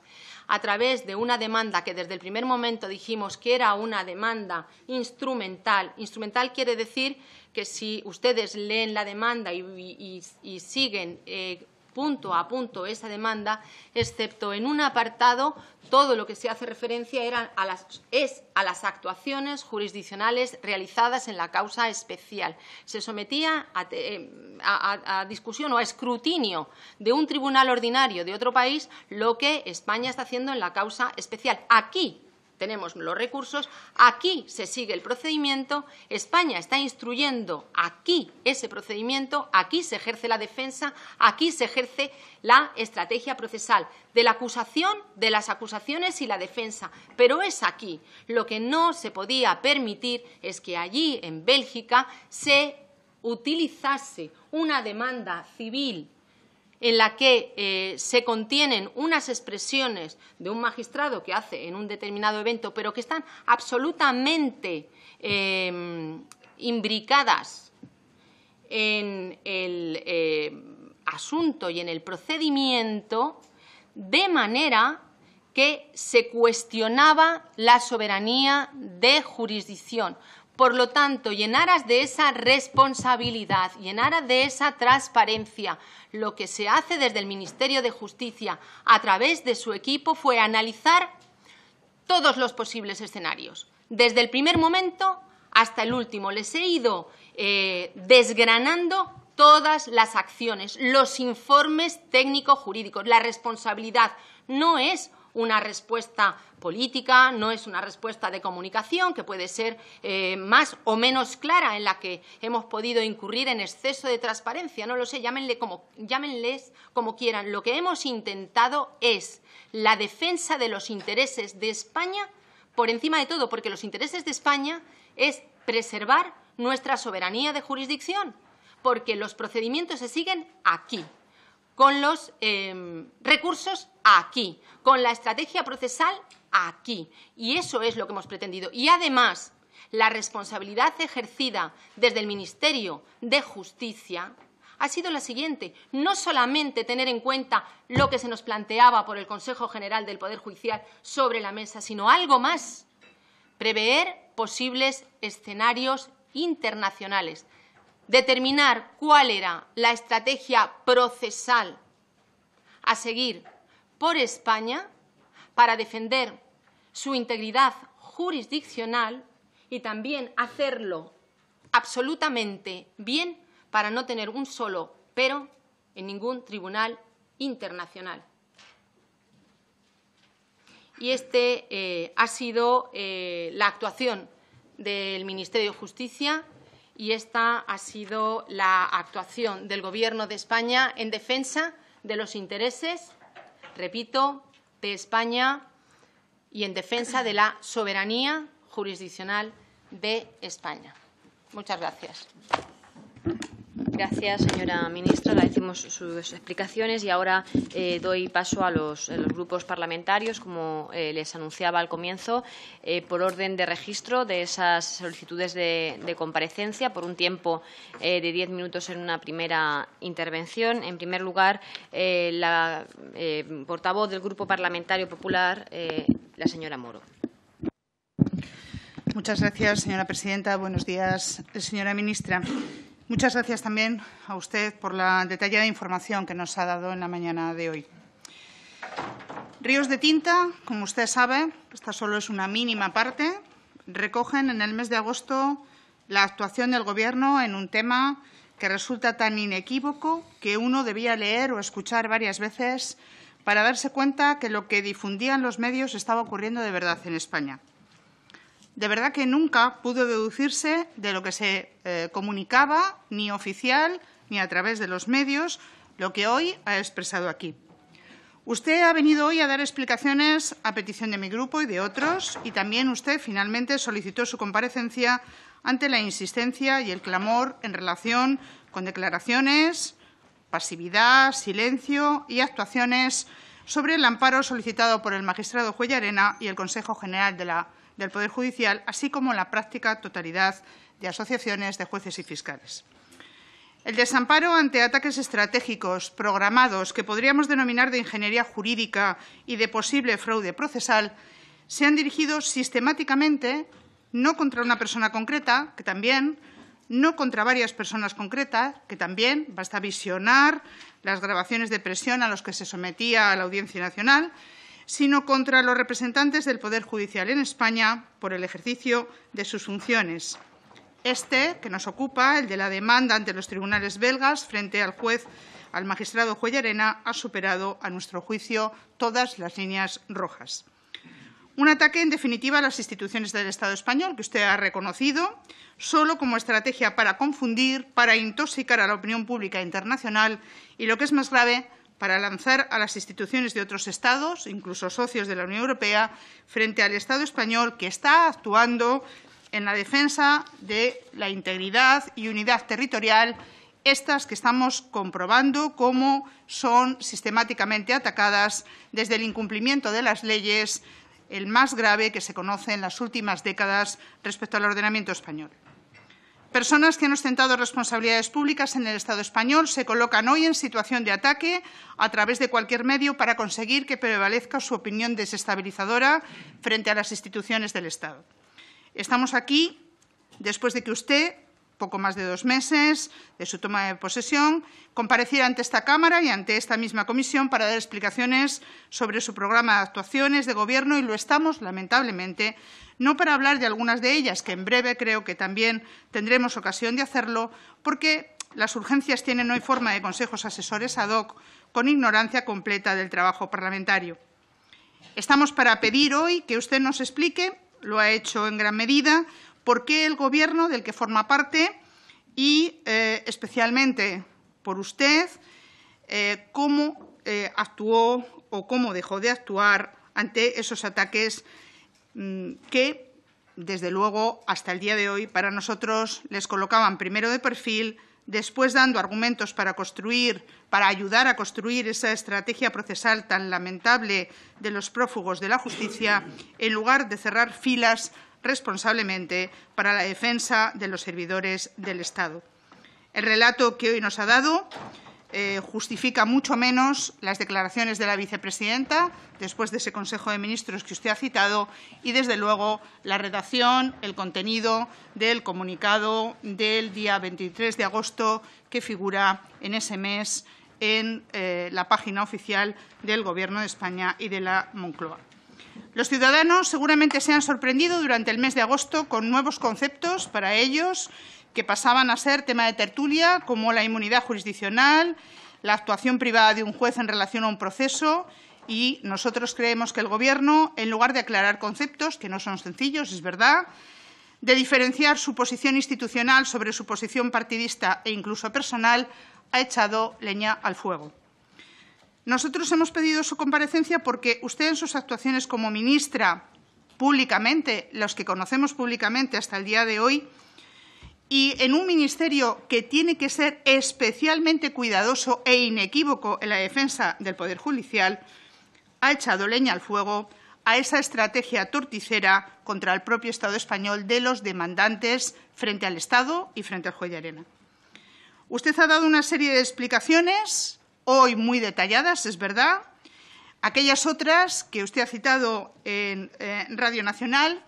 Speaker 1: A través de una demanda que desde el primer momento dijimos que era una demanda instrumental, instrumental quiere decir que si ustedes leen la demanda y, siguen eh, punto a punto esa demanda, excepto en un apartado, todo lo que se hace referencia a las, es a las actuaciones jurisdiccionales realizadas en la causa especial. Se sometía eh, a, a, discusión o a escrutinio de un tribunal ordinario de otro país lo que España está haciendo en la causa especial. Aquí tenemos los recursos, aquí se sigue el procedimiento, España está instruyendo aquí ese procedimiento, aquí se ejerce la defensa, aquí se ejerce la estrategia procesal de la acusación, de las acusaciones y la defensa, pero es aquí. Lo que no se podía permitir es que allí, en Bélgica, se utilizase una demanda civil en la que eh, se contienen unas expresiones de un magistrado que hace en un determinado evento, pero que están absolutamente em, imbricadas en el em, asunto y en el procedimiento, de manera que se cuestionaba la soberanía de jurisdicción. Por lo tanto, llenaras de esa responsabilidad, aras de esa transparencia. Lo que se hace desde el Ministerio de Justicia a través de su equipo fue analizar todos los posibles escenarios, desde el primer momento hasta el último. Les he ido eh, desgranando todas las acciones, los informes técnico-jurídicos. La responsabilidad no es una respuesta política, no es una respuesta de comunicación que puede ser eh, más o menos clara en la que hemos podido incurrir en exceso de transparencia, no lo sé, llámenle como, llámenles como quieran. Lo que hemos intentado es la defensa de los intereses de España por encima de todo, porque los intereses de España es preservar nuestra soberanía de jurisdicción, porque los procedimientos se siguen aquí con los em, recursos aquí, con la estrategia procesal aquí. Y eso es lo que hemos pretendido. Y además, la responsabilidad ejercida desde el Ministerio de Justicia ha sido la siguiente. No solamente tener en cuenta lo que se nos planteaba por el Consejo General del Poder Judicial sobre la mesa, sino algo más. Prever posibles escenarios internacionales determinar cuál era la estrategia procesal a seguir por España para defender su integridad jurisdiccional y también hacerlo absolutamente bien para no tener un solo pero en ningún tribunal internacional. Y este eh, ha sido eh, la actuación del Ministerio de Justicia y esta ha sido la actuación del Gobierno de España en defensa de los intereses, repito, de España y en defensa de la soberanía jurisdiccional de España. Muchas gracias. Gracias,
Speaker 2: señora ministra. hicimos sus explicaciones y ahora eh, doy paso a los, eh, grupos parlamentarios, como eh, les anunciaba al comienzo, por orden de registro de esas solicitudes de, de comparecencia por un tiempo de diez minutos en una primera intervención. En primer lugar, la portavoz del Grupo Parlamentario Popular, la señora Moro.
Speaker 3: Muchas gracias, señora presidenta. Buenos días, señora ministra. Muchas gracias también a usted por la detallada información que nos ha dado en la mañana de hoy. Ríos de tinta, como usted sabe, esta solo es una mínima parte, recogen en el mes de agosto la actuación del Gobierno en un tema que resulta tan inequívoco que uno debía leer o escuchar varias veces para darse cuenta que lo que difundían los medios estaba ocurriendo de verdad en España de verdad que nunca pudo deducirse de lo que se eh, comunicaba, ni oficial, ni a través de los medios, lo que hoy ha expresado aquí. Usted ha venido hoy a dar explicaciones a petición de mi grupo y de otros, y también usted finalmente solicitó su comparecencia ante la insistencia y el clamor en relación con declaraciones, pasividad, silencio y actuaciones sobre el amparo solicitado por el magistrado Arena y el Consejo General de la del Poder Judicial, así como la práctica totalidad de asociaciones de jueces y fiscales. El desamparo ante ataques estratégicos programados que podríamos denominar de ingeniería jurídica y de posible fraude procesal se han dirigido sistemáticamente no contra una persona concreta, que también, no contra varias personas concretas, que también basta visionar las grabaciones de presión a los que se sometía a la Audiencia Nacional, sino contra los representantes del Poder Judicial en España por el ejercicio de sus funciones. Este, que nos ocupa, el de la demanda ante los tribunales belgas frente al juez, al magistrado Arena, ha superado, a nuestro juicio, todas las líneas rojas. Un ataque, en definitiva, a las instituciones del Estado español, que usted ha reconocido, solo como estrategia para confundir, para intoxicar a la opinión pública internacional y, lo que es más grave, para lanzar a las instituciones de otros Estados, incluso socios de la Unión Europea, frente al Estado español que está actuando en la defensa de la integridad y unidad territorial, estas que estamos comprobando cómo son sistemáticamente atacadas desde el incumplimiento de las leyes, el más grave que se conoce en las últimas décadas respecto al ordenamiento español. Personas que han ostentado responsabilidades públicas en el Estado español se colocan hoy en situación de ataque a través de cualquier medio para conseguir que prevalezca su opinión desestabilizadora frente a las instituciones del Estado. Estamos aquí después de que usted, poco más de dos meses de su toma de posesión, compareciera ante esta Cámara y ante esta misma comisión para dar explicaciones sobre su programa de actuaciones de Gobierno y lo estamos, lamentablemente, no para hablar de algunas de ellas, que en breve creo que también tendremos ocasión de hacerlo, porque las urgencias tienen hoy forma de consejos asesores ad hoc, con ignorancia completa del trabajo parlamentario. Estamos para pedir hoy que usted nos explique, lo ha hecho en gran medida, por qué el Gobierno del que forma parte y eh, especialmente por usted, eh, cómo eh, actuó o cómo dejó de actuar ante esos ataques Mm, que, desde luego, hasta el día de hoy, para nosotros les colocaban primero de perfil, después dando argumentos para construir, para ayudar a construir esa estrategia procesal tan lamentable de los prófugos de la justicia, en lugar de cerrar filas responsablemente para la defensa de los servidores del Estado. El relato que hoy nos ha dado eh, justifica mucho menos las declaraciones de la vicepresidenta después de ese Consejo de Ministros que usted ha citado y, desde luego, la redacción, el contenido del comunicado del día 23 de agosto que figura en ese mes en eh, la página oficial del Gobierno de España y de la Moncloa. Los ciudadanos seguramente se han sorprendido durante el mes de agosto con nuevos conceptos para ellos que pasaban a ser tema de tertulia, como la inmunidad jurisdiccional, la actuación privada de un juez en relación a un proceso, y nosotros creemos que el Gobierno, en lugar de aclarar conceptos, que no son sencillos, es verdad, de diferenciar su posición institucional sobre su posición partidista e incluso personal, ha echado leña al fuego. Nosotros hemos pedido su comparecencia porque usted en sus actuaciones como ministra públicamente, los que conocemos públicamente hasta el día de hoy, y en un ministerio que tiene que ser especialmente cuidadoso e inequívoco en la defensa del Poder Judicial, ha echado leña al fuego a esa estrategia torticera contra el propio Estado español de los demandantes frente al Estado y frente al juez de arena. Usted ha dado una serie de explicaciones, hoy muy detalladas, es verdad, aquellas otras que usted ha citado en Radio Nacional,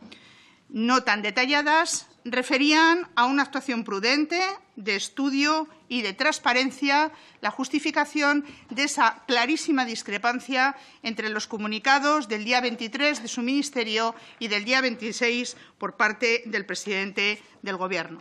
Speaker 3: no tan detalladas, referían a una actuación prudente, de estudio y de transparencia, la justificación de esa clarísima discrepancia entre los comunicados del día 23 de su ministerio y del día 26 por parte del presidente del Gobierno.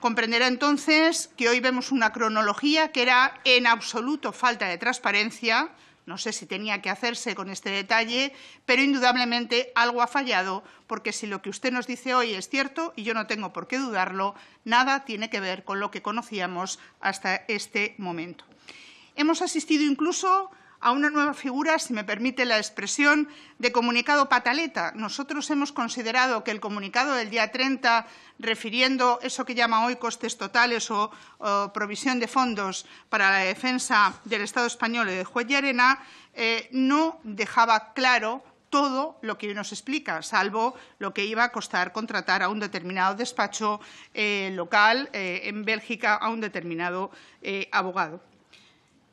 Speaker 3: Comprenderá entonces que hoy vemos una cronología que era en absoluto falta de transparencia, no sé si tenía que hacerse con este detalle, pero indudablemente algo ha fallado, porque si lo que usted nos dice hoy es cierto, y yo no tengo por qué dudarlo, nada tiene que ver con lo que conocíamos hasta este momento. Hemos asistido incluso a una nueva figura, si me permite la expresión, de comunicado pataleta. Nosotros hemos considerado que el comunicado del día 30, refiriendo eso que llama hoy costes totales o, provisión de fondos para la defensa del Estado español y de Juez y Arena, eh, no dejaba claro todo lo que nos explica, salvo lo que iba a costar contratar a un determinado despacho eh, local eh, en Bélgica a un determinado abogado.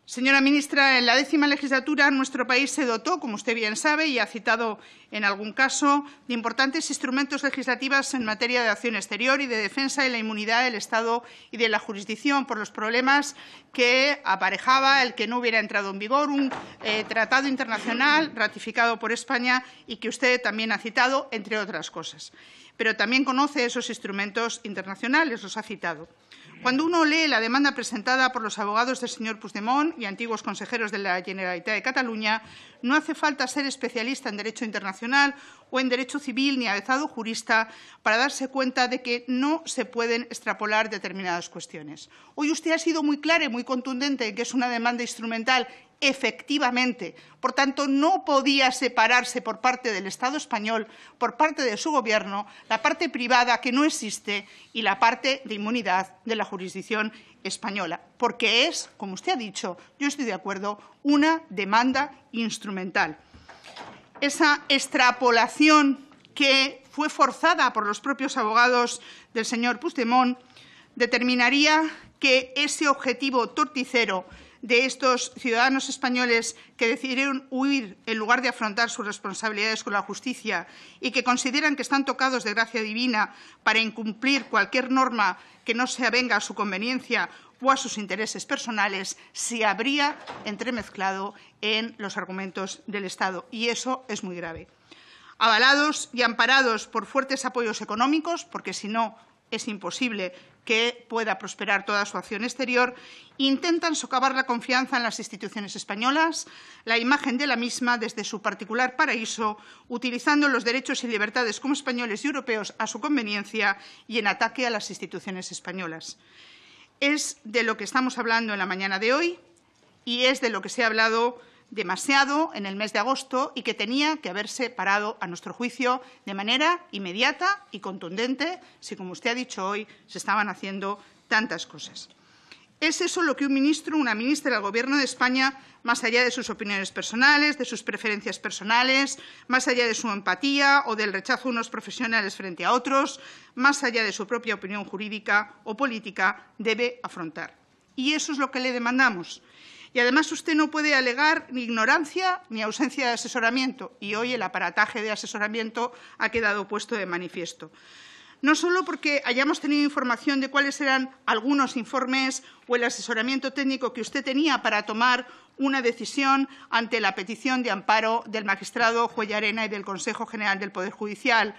Speaker 3: Señora ministra, en la décima legislatura nuestro país se dotó, como usted bien sabe y ha citado en algún caso, de importantes instrumentos legislativos en materia de acción exterior y de defensa de la inmunidad del Estado y de la jurisdicción por los problemas que aparejaba el que no hubiera entrado en vigor un eh, tratado internacional ratificado por España y que usted también ha citado, entre otras cosas. Pero también conoce esos instrumentos internacionales, los ha citado. Cuando uno lee la demanda presentada por los abogados del señor Puigdemont y antiguos consejeros de la Generalitat de Cataluña, no hace falta ser especialista en derecho internacional o en derecho civil ni avezado jurista para darse cuenta de que no se pueden extrapolar determinadas cuestiones. Hoy usted ha sido muy clara y muy contundente en que es una demanda instrumental efectivamente. Por tanto, no podía separarse por parte del Estado español, por parte de su Gobierno, la parte privada que no existe y la parte de inmunidad de la jurisdicción española, porque es, como usted ha dicho, yo estoy de acuerdo, una demanda instrumental. Esa extrapolación que fue forzada por los propios abogados del señor Puigdemont determinaría que ese objetivo torticero de estos ciudadanos españoles que decidieron huir en lugar de afrontar sus responsabilidades con la justicia y que consideran que están tocados de gracia divina para incumplir cualquier norma que no se avenga a su conveniencia o a sus intereses personales se habría entremezclado en los argumentos del Estado. Y eso es muy grave. Avalados y amparados por fuertes apoyos económicos, porque si no es imposible que pueda prosperar toda su acción exterior, intentan socavar la confianza en las instituciones españolas, la imagen de la misma desde su particular paraíso, utilizando los derechos y libertades como españoles y europeos a su conveniencia y en ataque a las instituciones españolas. Es de lo que estamos hablando en la mañana de hoy y es de lo que se ha hablado demasiado en el mes de agosto y que tenía que haberse parado, a nuestro juicio, de manera inmediata y contundente, si, como usted ha dicho hoy, se estaban haciendo tantas cosas. ¿Es eso lo que un ministro, una ministra del Gobierno de España, más allá de sus opiniones personales, de sus preferencias personales, más allá de su empatía o del rechazo de unos profesionales frente a otros, más allá de su propia opinión jurídica o política, debe afrontar? Y eso es lo que le demandamos y además usted no puede alegar ni ignorancia ni ausencia de asesoramiento. Y hoy el aparataje de asesoramiento ha quedado puesto de manifiesto no solo porque hayamos tenido información de cuáles eran algunos informes o el asesoramiento técnico que usted tenía para tomar una decisión ante la petición de amparo del magistrado Arena y del Consejo General del Poder Judicial,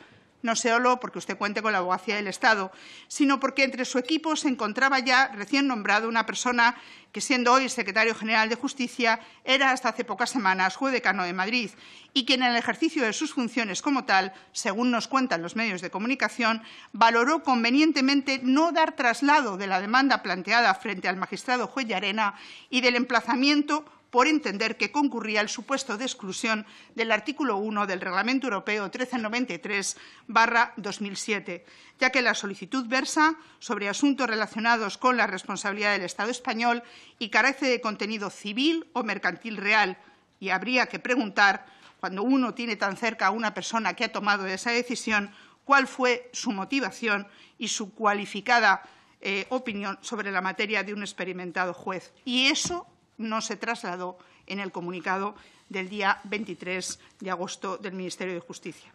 Speaker 3: no solo porque usted cuente con la abogacía del Estado, sino porque entre su equipo se encontraba ya recién nombrado una persona que, siendo hoy secretario general de Justicia, era hasta hace pocas semanas juez decano de Madrid y quien en el ejercicio de sus funciones como tal, según nos cuentan los medios de comunicación, valoró convenientemente no dar traslado de la demanda planteada frente al magistrado juez Arena y del emplazamiento por entender que concurría el supuesto de exclusión del artículo 1 del Reglamento Europeo 1393-2007, ya que la solicitud versa sobre asuntos relacionados con la responsabilidad del Estado español y carece de contenido civil o mercantil real. Y habría que preguntar, cuando uno tiene tan cerca a una persona que ha tomado esa decisión, cuál fue su motivación y su cualificada eh, opinión sobre la materia de un experimentado juez. Y eso no se trasladó en el comunicado del día 23 de agosto del Ministerio de Justicia.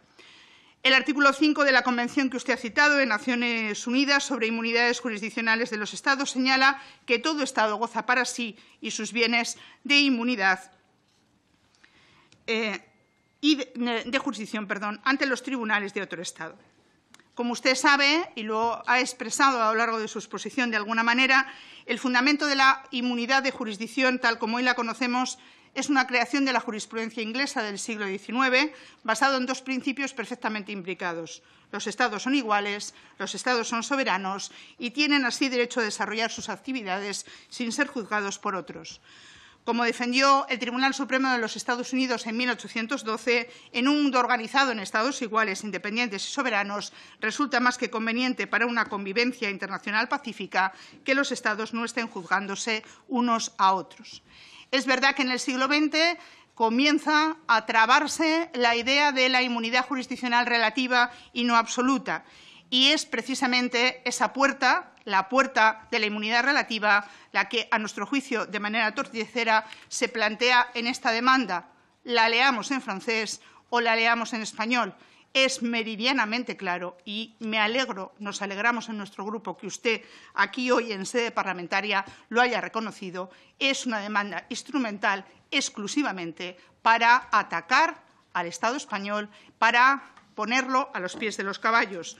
Speaker 3: El artículo 5 de la Convención que usted ha citado de Naciones Unidas sobre inmunidades jurisdiccionales de los Estados señala que todo Estado goza para sí y sus bienes de inmunidad eh, y de, de, jurisdicción perdón, ante los tribunales de otro Estado. Como usted sabe, y lo ha expresado a lo largo de su exposición de alguna manera, el fundamento de la inmunidad de jurisdicción, tal como hoy la conocemos, es una creación de la jurisprudencia inglesa del siglo XIX, basado en dos principios perfectamente implicados. Los Estados son iguales, los Estados son soberanos y tienen así derecho a desarrollar sus actividades sin ser juzgados por otros como defendió el Tribunal Supremo de los Estados Unidos en 1812, en un mundo organizado en estados iguales, independientes y soberanos, resulta más que conveniente para una convivencia internacional pacífica que los estados no estén juzgándose unos a otros. Es verdad que en el siglo XX comienza a trabarse la idea de la inmunidad jurisdiccional relativa y no absoluta y es precisamente esa puerta, la puerta de la inmunidad relativa, la que, a nuestro juicio, de manera torticera, se plantea en esta demanda. La leamos en francés o la leamos en español. Es meridianamente claro y me alegro, nos alegramos en nuestro grupo que usted aquí hoy en sede parlamentaria lo haya reconocido. Es una demanda instrumental exclusivamente para atacar al Estado español, para ponerlo a los pies de los caballos.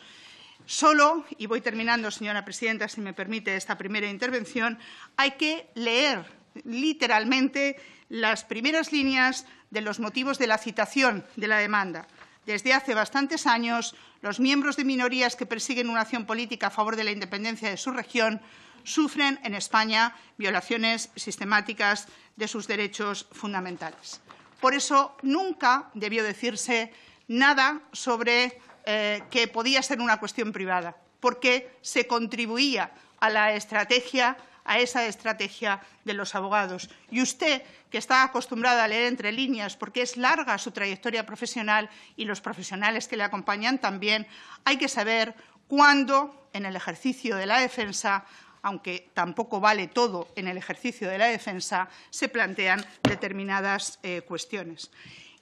Speaker 3: Solo, y voy terminando, señora presidenta, si me permite esta primera intervención, hay que leer literalmente las primeras líneas de los motivos de la citación de la demanda. Desde hace bastantes años, los miembros de minorías que persiguen una acción política a favor de la independencia de su región sufren en España violaciones sistemáticas de sus derechos fundamentales. Por eso nunca debió decirse nada sobre eh, que podía ser una cuestión privada, porque se contribuía a la estrategia a esa estrategia de los abogados. Y usted, que está acostumbrada a leer entre líneas, porque es larga su trayectoria profesional y los profesionales que le acompañan también, hay que saber cuándo, en el ejercicio de la defensa, aunque tampoco vale todo en el ejercicio de la defensa, se plantean determinadas eh, cuestiones.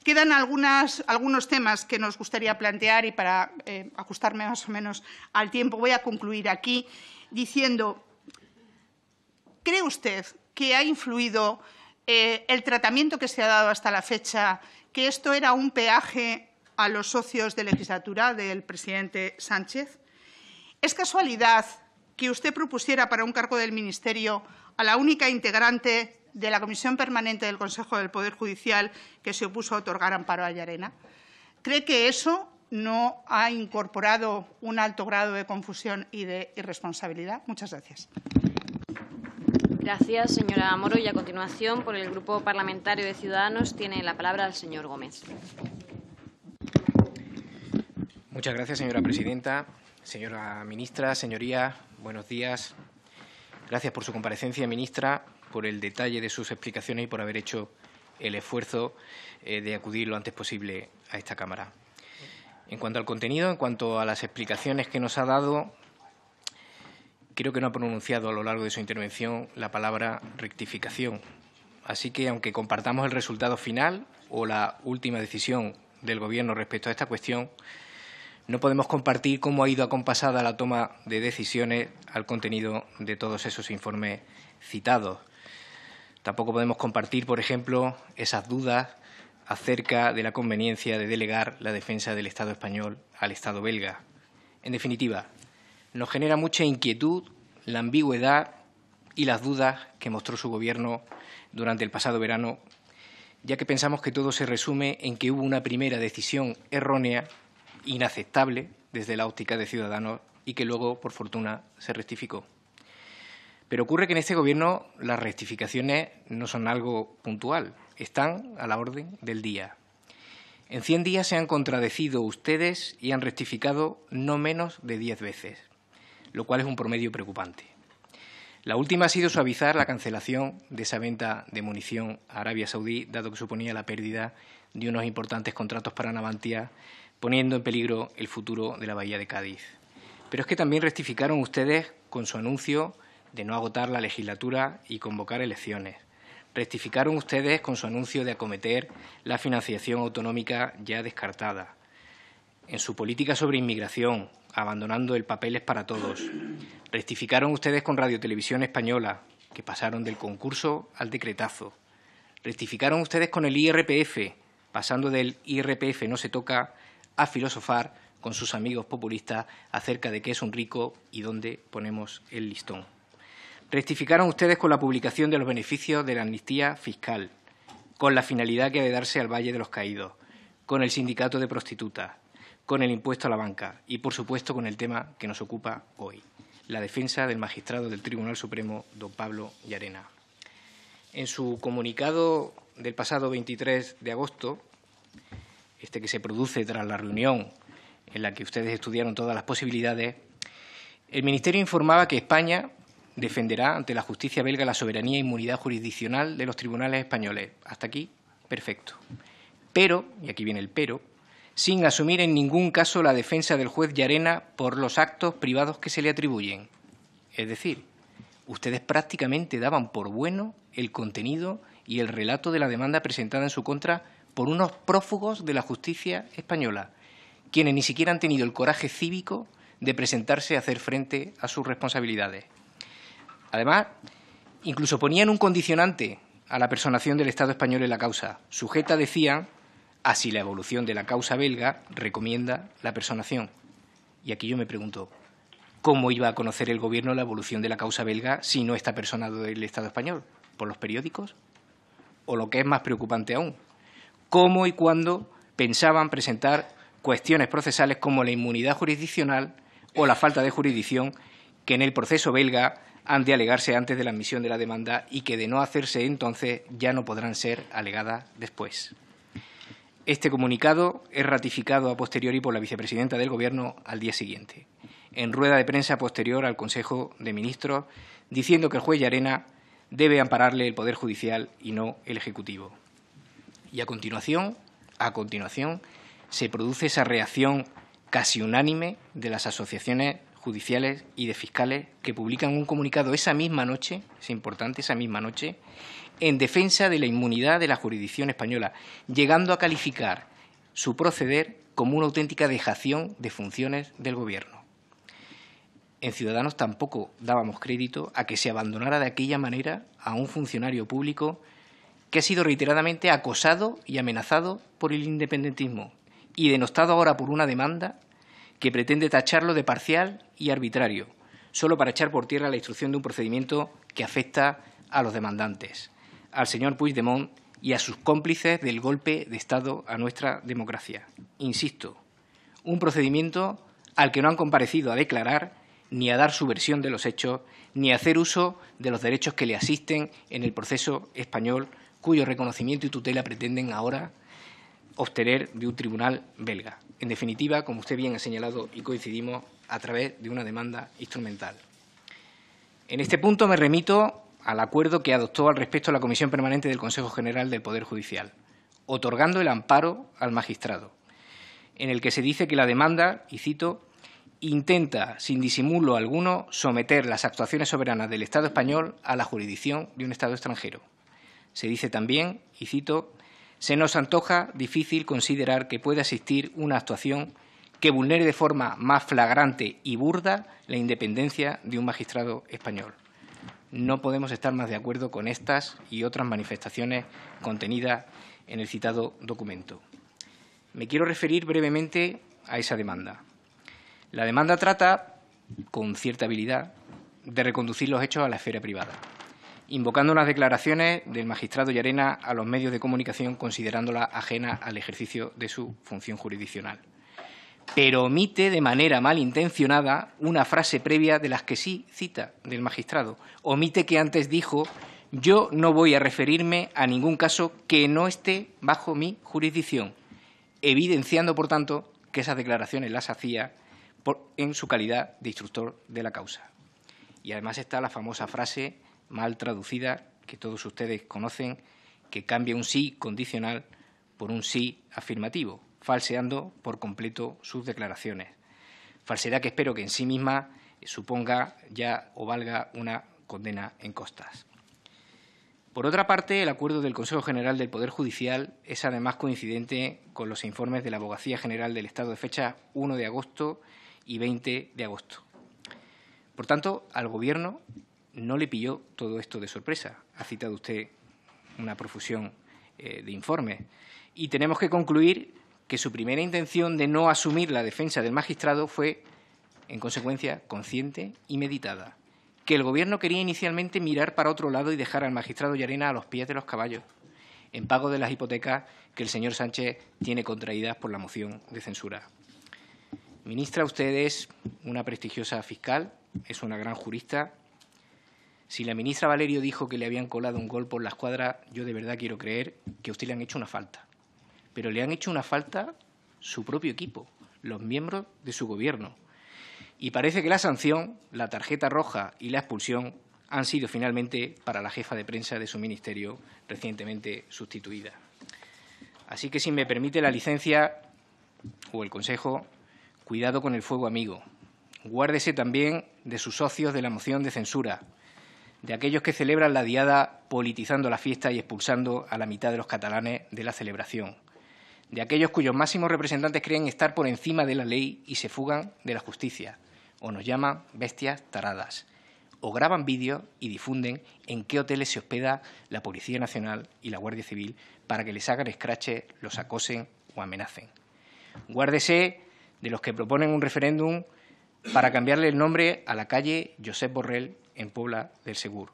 Speaker 3: Quedan algunos temas que nos gustaría plantear y para eh, ajustarme más o menos al tiempo voy a concluir aquí diciendo, ¿cree usted que ha influido eh, el tratamiento que se ha dado hasta la fecha, que esto era un peaje a los socios de legislatura del presidente Sánchez? ¿Es casualidad que usted propusiera para un cargo del Ministerio a la única integrante de la Comisión Permanente del Consejo del Poder Judicial que se opuso a otorgar amparo a Llarena? ¿Cree que eso no ha incorporado un alto grado de confusión y de irresponsabilidad? Muchas gracias. Gracias,
Speaker 2: señora Moro. Y a continuación, por el Grupo Parlamentario de Ciudadanos, tiene la palabra el señor Gómez.
Speaker 4: Muchas gracias, señora presidenta. Señora ministra, señorías, buenos días. Gracias por su comparecencia, ministra por el detalle de sus explicaciones y por haber hecho el esfuerzo eh, de acudir lo antes posible a esta Cámara. En cuanto al contenido, en cuanto a las explicaciones que nos ha dado, creo que no ha pronunciado a lo largo de su intervención la palabra rectificación. Así que, aunque compartamos el resultado final o la última decisión del Gobierno respecto a esta cuestión, no podemos compartir cómo ha ido acompasada la toma de decisiones al contenido de todos esos informes citados. Tampoco podemos compartir, por ejemplo, esas dudas acerca de la conveniencia de delegar la defensa del Estado español al Estado belga. En definitiva, nos genera mucha inquietud la ambigüedad y las dudas que mostró su Gobierno durante el pasado verano, ya que pensamos que todo se resume en que hubo una primera decisión errónea, inaceptable, desde la óptica de Ciudadanos, y que luego, por fortuna, se rectificó. Pero ocurre que en este gobierno las rectificaciones no son algo puntual, están a la orden del día. En 100 días se han contradecido ustedes y han rectificado no menos de 10 veces, lo cual es un promedio preocupante. La última ha sido suavizar la cancelación de esa venta de munición a Arabia Saudí, dado que suponía la pérdida de unos importantes contratos para Navantia, poniendo en peligro el futuro de la Bahía de Cádiz. Pero es que también rectificaron ustedes con su anuncio de no agotar la legislatura y convocar elecciones. Rectificaron ustedes con su anuncio de acometer la financiación autonómica ya descartada. En su política sobre inmigración, abandonando el papel es para todos. Rectificaron ustedes con Radio Televisión Española, que pasaron del concurso al decretazo. Rectificaron ustedes con el IRPF, pasando del IRPF no se toca a filosofar con sus amigos populistas acerca de qué es un rico y dónde ponemos el listón rectificaron ustedes con la publicación de los beneficios de la amnistía fiscal, con la finalidad que ha de darse al Valle de los Caídos, con el sindicato de prostitutas, con el impuesto a la banca y, por supuesto, con el tema que nos ocupa hoy, la defensa del magistrado del Tribunal Supremo, don Pablo Llarena. En su comunicado del pasado 23 de agosto, este que se produce tras la reunión en la que ustedes estudiaron todas las posibilidades, el Ministerio informaba que España defenderá ante la justicia belga la soberanía e inmunidad jurisdiccional de los tribunales españoles. Hasta aquí, perfecto. Pero, y aquí viene el pero, sin asumir en ningún caso la defensa del juez Llarena por los actos privados que se le atribuyen. Es decir, ustedes prácticamente daban por bueno el contenido y el relato de la demanda presentada en su contra por unos prófugos de la justicia española, quienes ni siquiera han tenido el coraje cívico de presentarse a hacer frente a sus responsabilidades. Además, incluso ponían un condicionante a la personación del Estado español en la causa. Sujeta decía, así la evolución de la causa belga recomienda la personación. Y aquí yo me pregunto, ¿cómo iba a conocer el gobierno la evolución de la causa belga si no está personado el Estado español? ¿Por los periódicos? O lo que es más preocupante aún, ¿cómo y cuándo pensaban presentar cuestiones procesales como la inmunidad jurisdiccional o la falta de jurisdicción que en el proceso belga han de alegarse antes de la admisión de la demanda y que de no hacerse entonces ya no podrán ser alegadas después. Este comunicado es ratificado a posteriori por la vicepresidenta del Gobierno al día siguiente, en rueda de prensa posterior al Consejo de Ministros, diciendo que el juez arena debe ampararle el Poder Judicial y no el Ejecutivo. Y a continuación, a continuación, se produce esa reacción casi unánime de las asociaciones judiciales y de fiscales que publican un comunicado esa misma noche, es importante, esa misma noche, en defensa de la inmunidad de la jurisdicción española, llegando a calificar su proceder como una auténtica dejación de funciones del Gobierno. En Ciudadanos tampoco dábamos crédito a que se abandonara de aquella manera a un funcionario público que ha sido reiteradamente acosado y amenazado por el independentismo y denostado ahora por una demanda que pretende tacharlo de parcial y arbitrario, solo para echar por tierra la instrucción de un procedimiento que afecta a los demandantes, al señor Puigdemont y a sus cómplices del golpe de Estado a nuestra democracia. Insisto, un procedimiento al que no han comparecido a declarar ni a dar su versión de los hechos, ni a hacer uso de los derechos que le asisten en el proceso español, cuyo reconocimiento y tutela pretenden ahora obtener de un tribunal belga en definitiva, como usted bien ha señalado y coincidimos, a través de una demanda instrumental. En este punto me remito al acuerdo que adoptó al respecto la Comisión Permanente del Consejo General del Poder Judicial, otorgando el amparo al magistrado, en el que se dice que la demanda, y cito, intenta, sin disimulo alguno, someter las actuaciones soberanas del Estado español a la jurisdicción de un Estado extranjero. Se dice también, y cito, se nos antoja difícil considerar que pueda existir una actuación que vulnere de forma más flagrante y burda la independencia de un magistrado español. No podemos estar más de acuerdo con estas y otras manifestaciones contenidas en el citado documento. Me quiero referir brevemente a esa demanda. La demanda trata, con cierta habilidad, de reconducir los hechos a la esfera privada invocando las declaraciones del magistrado Llarena a los medios de comunicación considerándola ajena al ejercicio de su función jurisdiccional. Pero omite de manera malintencionada una frase previa de las que sí cita del magistrado. Omite que antes dijo yo no voy a referirme a ningún caso que no esté bajo mi jurisdicción, evidenciando, por tanto, que esas declaraciones las hacía en su calidad de instructor de la causa. Y además está la famosa frase mal traducida que todos ustedes conocen, que cambia un sí condicional por un sí afirmativo, falseando por completo sus declaraciones. Falsedad que espero que en sí misma suponga ya o valga una condena en costas. Por otra parte, el acuerdo del Consejo General del Poder Judicial es además coincidente con los informes de la Abogacía General del Estado de fecha 1 de agosto y 20 de agosto. Por tanto, al Gobierno no le pilló todo esto de sorpresa. Ha citado usted una profusión eh, de informes. Y tenemos que concluir que su primera intención de no asumir la defensa del magistrado fue, en consecuencia, consciente y meditada. Que el Gobierno quería inicialmente mirar para otro lado y dejar al magistrado Llarena a los pies de los caballos, en pago de las hipotecas que el señor Sánchez tiene contraídas por la moción de censura. Ministra, usted es una prestigiosa fiscal, es una gran jurista si la ministra Valerio dijo que le habían colado un gol por la escuadra, yo de verdad quiero creer que a usted le han hecho una falta. Pero le han hecho una falta su propio equipo, los miembros de su gobierno. Y parece que la sanción, la tarjeta roja y la expulsión han sido finalmente para la jefa de prensa de su ministerio recientemente sustituida. Así que si me permite la licencia o el consejo, cuidado con el fuego amigo. Guárdese también de sus socios de la moción de censura de aquellos que celebran la diada politizando la fiesta y expulsando a la mitad de los catalanes de la celebración, de aquellos cuyos máximos representantes creen estar por encima de la ley y se fugan de la justicia, o nos llaman bestias taradas, o graban vídeos y difunden en qué hoteles se hospeda la Policía Nacional y la Guardia Civil para que les hagan escrache, los acosen o amenacen. Guárdese de los que proponen un referéndum para cambiarle el nombre a la calle Josep Borrell en Puebla del Segur.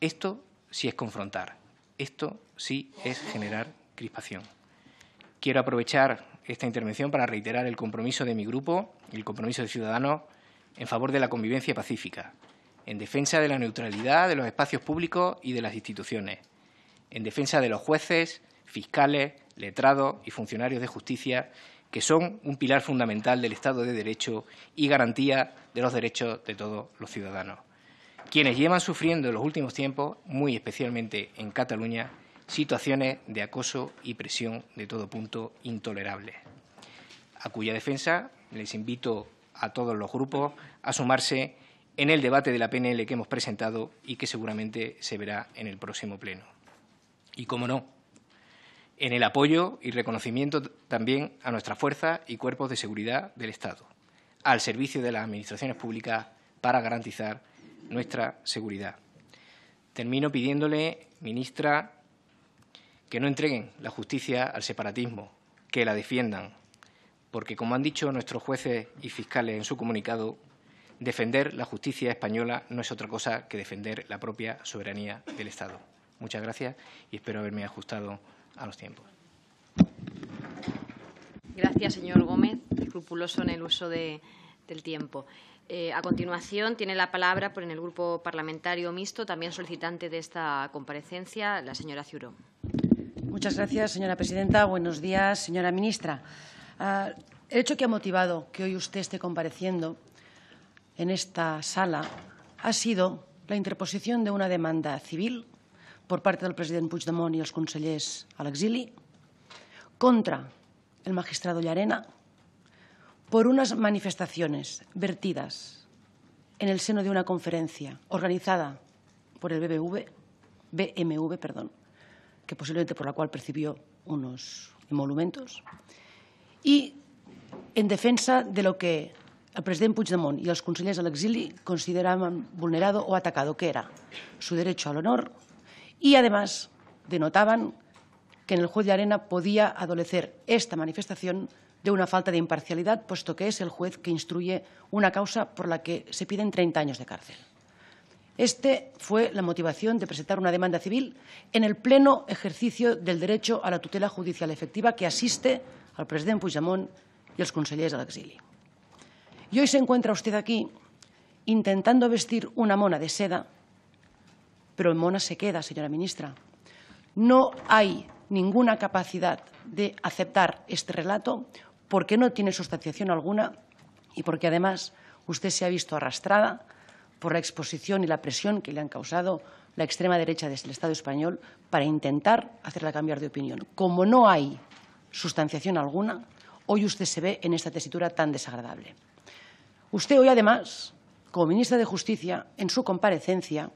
Speaker 4: Esto sí es confrontar, esto sí es generar crispación. Quiero aprovechar esta intervención para reiterar el compromiso de mi grupo, y el compromiso de Ciudadanos, en favor de la convivencia pacífica, en defensa de la neutralidad de los espacios públicos y de las instituciones, en defensa de los jueces, fiscales, letrados y funcionarios de justicia que son un pilar fundamental del Estado de Derecho y garantía de los derechos de todos los ciudadanos, quienes llevan sufriendo en los últimos tiempos, muy especialmente en Cataluña, situaciones de acoso y presión de todo punto intolerables, a cuya defensa les invito a todos los grupos a sumarse en el debate de la PNL que hemos presentado y que seguramente se verá en el próximo pleno. Y, cómo no, en el apoyo y reconocimiento también a nuestras fuerzas y cuerpos de seguridad del Estado, al servicio de las administraciones públicas para garantizar nuestra seguridad. Termino pidiéndole, ministra, que no entreguen la justicia al separatismo, que la defiendan, porque, como han dicho nuestros jueces y fiscales en su comunicado, defender la justicia española no es otra cosa que defender la propia soberanía del Estado. Muchas gracias y espero haberme ajustado a los tiempos.
Speaker 2: Gracias, señor Gómez, escrupuloso en el uso de, del tiempo. Eh, a continuación, tiene la palabra por en el Grupo Parlamentario Mixto, también solicitante de esta comparecencia, la señora Ciurón.
Speaker 5: Muchas gracias, señora presidenta. Buenos días, señora ministra. Ah, el hecho que ha motivado que hoy usted esté compareciendo en esta sala ha sido la interposición de una demanda civil por parte del president Puigdemont y los consellers al l'exili, contra el magistrado Llarena, por unas manifestaciones vertidas en el seno de una conferencia organizada por el BBV, BMV, que posiblemente por la cual percibió unos emolumentos, y en defensa de lo que el presidente Puigdemont ...y los consellers al l'exili consideraban vulnerado o atacado, que era su derecho al honor, y además denotaban que en el juez de Arena podía adolecer esta manifestación de una falta de imparcialidad, puesto que es el juez que instruye una causa por la que se piden 30 años de cárcel. Este fue la motivación de presentar una demanda civil en el pleno ejercicio del derecho a la tutela judicial efectiva que asiste al presidente Puigdemont y a los consejeros del exilio. Y hoy se encuentra usted aquí intentando vestir una mona de seda pero en Mona se queda, señora ministra. No hay ninguna capacidad de aceptar este relato porque no tiene sustanciación alguna y porque además usted se ha visto arrastrada por la exposición y la presión que le han causado la extrema derecha del Estado español para intentar hacerla cambiar de opinión. Como no hay sustanciación alguna, hoy usted se ve en esta tesitura tan desagradable. Usted hoy, además, como ministra de Justicia, en su comparecencia,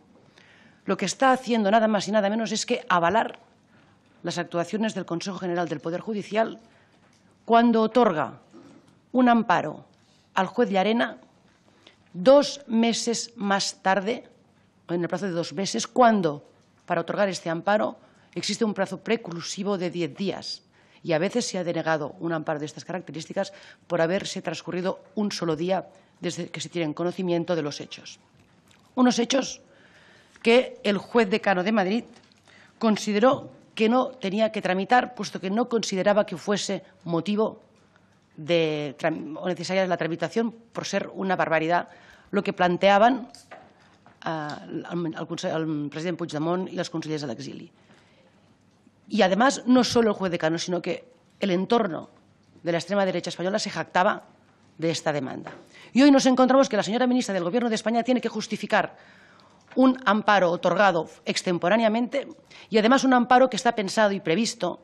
Speaker 5: lo que está haciendo nada más y nada menos es que avalar las actuaciones del Consejo General del Poder Judicial cuando otorga un amparo al juez de Arena dos meses más tarde, en el plazo de dos meses, cuando para otorgar este amparo existe un plazo preclusivo de diez días y a veces se ha denegado un amparo de estas características por haberse transcurrido un solo día desde que se tiene conocimiento de los hechos. Unos hechos que el juez decano de Madrid consideró que no tenía que tramitar, puesto que no consideraba que fuese motivo o necesaria la tramitación por ser una barbaridad lo que planteaban al presidente Puigdemont y las consellers de exili. Y además no solo el juez decano, sino que el entorno de la extrema derecha española se jactaba de esta demanda. Y hoy nos encontramos que la señora ministra del Gobierno de España tiene que justificar un amparo otorgado extemporáneamente y además un amparo que está pensado y previsto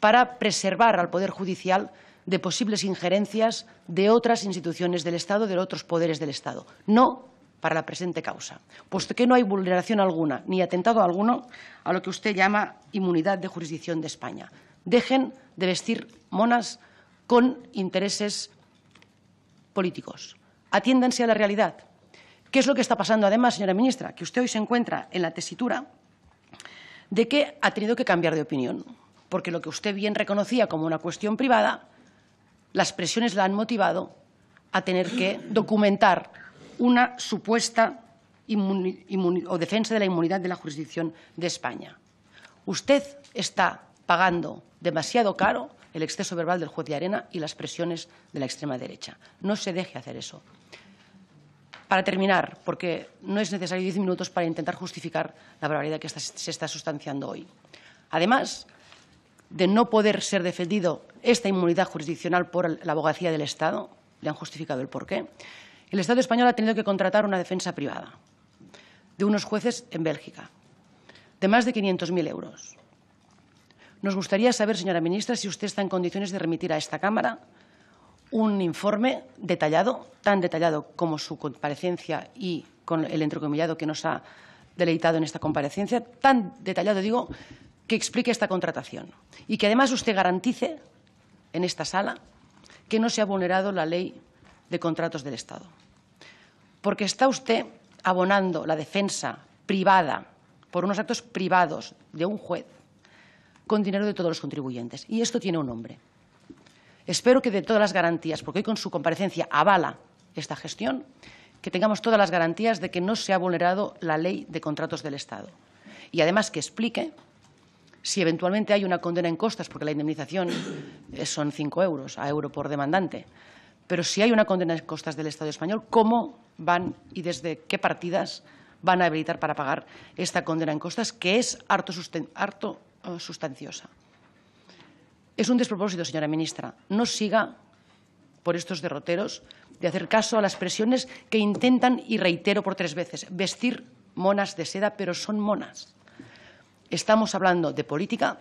Speaker 5: para preservar al Poder Judicial de posibles injerencias de otras instituciones del Estado, de otros poderes del Estado, no para la presente causa, puesto que no hay vulneración alguna ni atentado alguno a lo que usted llama inmunidad de jurisdicción de España. Dejen de vestir monas con intereses políticos. Atiéndanse a la realidad. ¿Qué es lo que está pasando además, señora ministra? Que usted hoy se encuentra en la tesitura de que ha tenido que cambiar de opinión, porque lo que usted bien reconocía como una cuestión privada, las presiones la han motivado a tener que documentar una supuesta o defensa de la inmunidad de la jurisdicción de España. Usted está pagando demasiado caro el exceso verbal del juez de Arena y las presiones de la extrema derecha. No se deje hacer eso. Para terminar, porque no es necesario diez minutos para intentar justificar la barbaridad que se está sustanciando hoy. Además de no poder ser defendido esta inmunidad jurisdiccional por la abogacía del Estado, le han justificado el porqué, el Estado español ha tenido que contratar una defensa privada de unos jueces en Bélgica, de más de 500.000 euros. Nos gustaría saber, señora ministra, si usted está en condiciones de remitir a esta Cámara un informe detallado, tan detallado como su comparecencia y con el entrecomillado que nos ha deleitado en esta comparecencia, tan detallado, digo, que explique esta contratación y que además usted garantice en esta sala que no se ha vulnerado la ley de contratos del Estado. Porque está usted abonando la defensa privada por unos actos privados de un juez con dinero de todos los contribuyentes. Y esto tiene un nombre. Espero que de todas las garantías, porque hoy con su comparecencia avala esta gestión, que tengamos todas las garantías de que no se ha vulnerado la ley de contratos del Estado. Y además que explique si eventualmente hay una condena en costas, porque la indemnización son cinco euros a euro por demandante, pero si hay una condena en costas del Estado español, ¿cómo van y desde qué partidas van a habilitar para pagar esta condena en costas, que es harto, eh, sustanciosa? Es un despropósito, señora ministra. No siga por estos derroteros de hacer caso a las presiones que intentan, y reitero por tres veces, vestir monas de seda, pero son monas. Estamos hablando de política,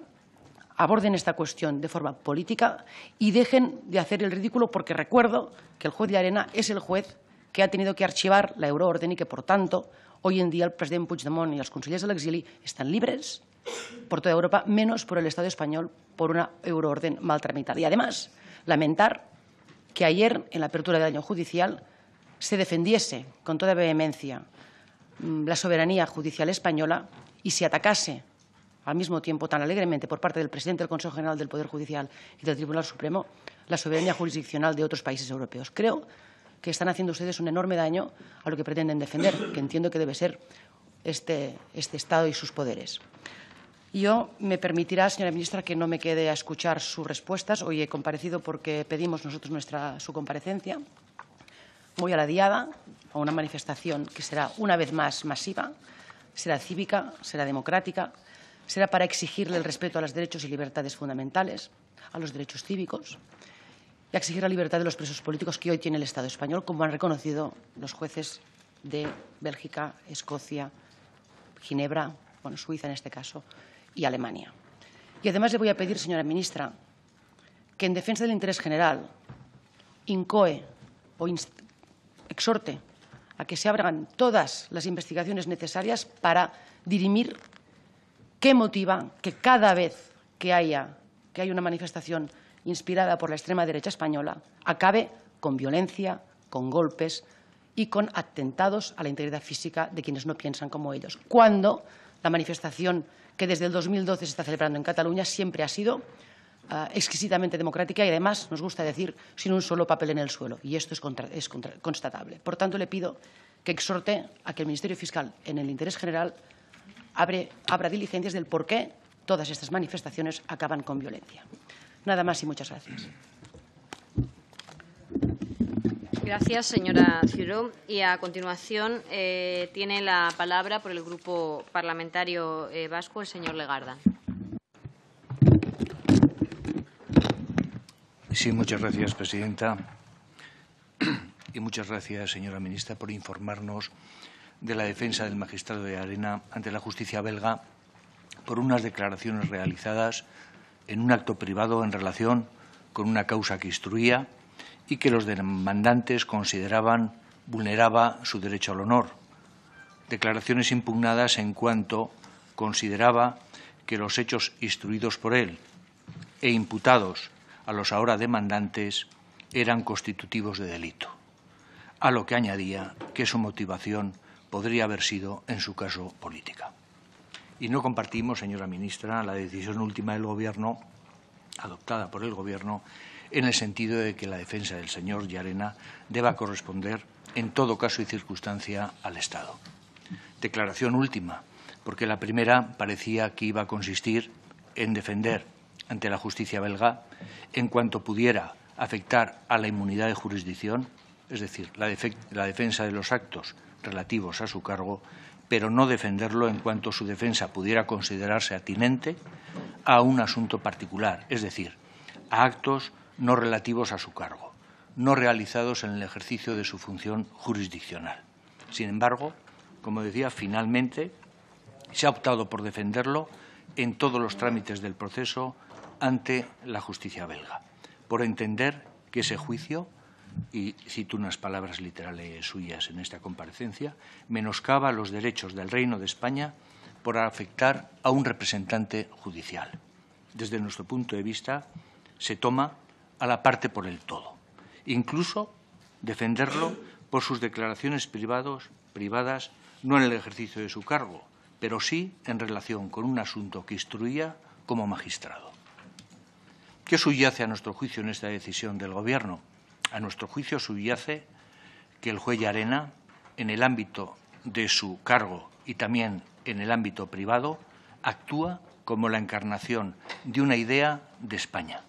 Speaker 5: aborden esta cuestión de forma política y dejen de hacer el ridículo porque recuerdo que el juez de Arena es el juez que ha tenido que archivar la euroorden y que, por tanto, hoy en día el presidente Puigdemont y los consejeros del exilio están libres por toda Europa, menos por el Estado español, por una euroorden mal tramitada. Y además, lamentar que ayer, en la apertura del año judicial, se defendiese con toda vehemencia mm, la soberanía judicial española y se atacase al mismo tiempo tan alegremente por parte del presidente del Consejo General del Poder Judicial y del Tribunal Supremo la soberanía jurisdiccional de otros países europeos. Creo que están haciendo ustedes un enorme daño a lo que pretenden defender, que entiendo que debe ser este, este Estado y sus poderes. Yo me permitirá, señora ministra, que no me quede a escuchar sus respuestas. Hoy he comparecido porque pedimos nosotros nuestra, su comparecencia. Voy a la diada, a una manifestación que será una vez más masiva, será cívica, será democrática, será para exigirle el respeto a los derechos y libertades fundamentales, a los derechos cívicos y a exigir la libertad de los presos políticos que hoy tiene el Estado español, como han reconocido los jueces de Bélgica, Escocia, Ginebra, bueno, Suiza en este caso, y Alemania. Y además le voy a pedir, señora ministra, que en defensa del interés general incoe o exhorte a que se abran todas las investigaciones necesarias para dirimir qué motiva que cada vez que haya que hay una manifestación inspirada por la extrema derecha española acabe con violencia, con golpes y con atentados a la integridad física de quienes no piensan como ellos. Cuando la manifestación que desde el 2012 se está celebrando en Cataluña siempre ha sido ah, exquisitamente democrática y además, nos gusta decir, sin un solo papel en el suelo. Y esto es, constatable. Por tanto, le pido que exhorte a que el Ministerio Fiscal, en el interés general, abra diligencias del por qué todas estas manifestaciones acaban con violencia. Nada más y muchas gracias.
Speaker 2: Gracias, señora Ciuró. Y a continuación eh, tiene la palabra por el Grupo Parlamentario eh, Vasco el señor Legarda.
Speaker 6: Sí, muchas gracias, presidenta. Y muchas gracias, señora ministra, por informarnos de la defensa del magistrado de Arena ante la justicia belga por unas declaraciones realizadas en un acto privado en relación con una causa que instruía y que los demandantes consideraban vulneraba su derecho al honor. Declaraciones impugnadas en cuanto consideraba que los hechos instruidos por él e imputados a los ahora demandantes eran constitutivos de delito, a lo que añadía que su motivación podría haber sido, en su caso, política. Y no compartimos, señora ministra, la decisión última del Gobierno, adoptada por el Gobierno, en el sentido de que la defensa del señor Yarena deba corresponder, en todo caso y circunstancia, al Estado. Declaración última, porque la primera parecía que iba a consistir en defender ante la justicia belga en cuanto pudiera afectar a la inmunidad de jurisdicción, es decir, la defensa de los actos relativos a su cargo, pero no defenderlo en cuanto su defensa pudiera considerarse atinente a un asunto particular, es decir, a actos no relativos a su cargo, no realizados en el ejercicio de su función jurisdiccional. Sin embargo, como decía, finalmente se ha optado por defenderlo en todos los trámites del proceso ante la justicia belga, por entender que ese juicio, y cito unas palabras literales suyas en esta comparecencia, menoscaba los derechos del Reino de España por afectar a un representante judicial. Desde nuestro punto de vista, se toma a la parte por el todo, incluso defenderlo por sus declaraciones privadas, no en el ejercicio de su cargo, pero sí en relación con un asunto que instruía como magistrado. ¿Qué subyace a nuestro juicio en esta decisión del Gobierno? A nuestro juicio subyace que el juez Arena, en el ámbito de su cargo y también en el ámbito privado, actúa como la encarnación de una idea de España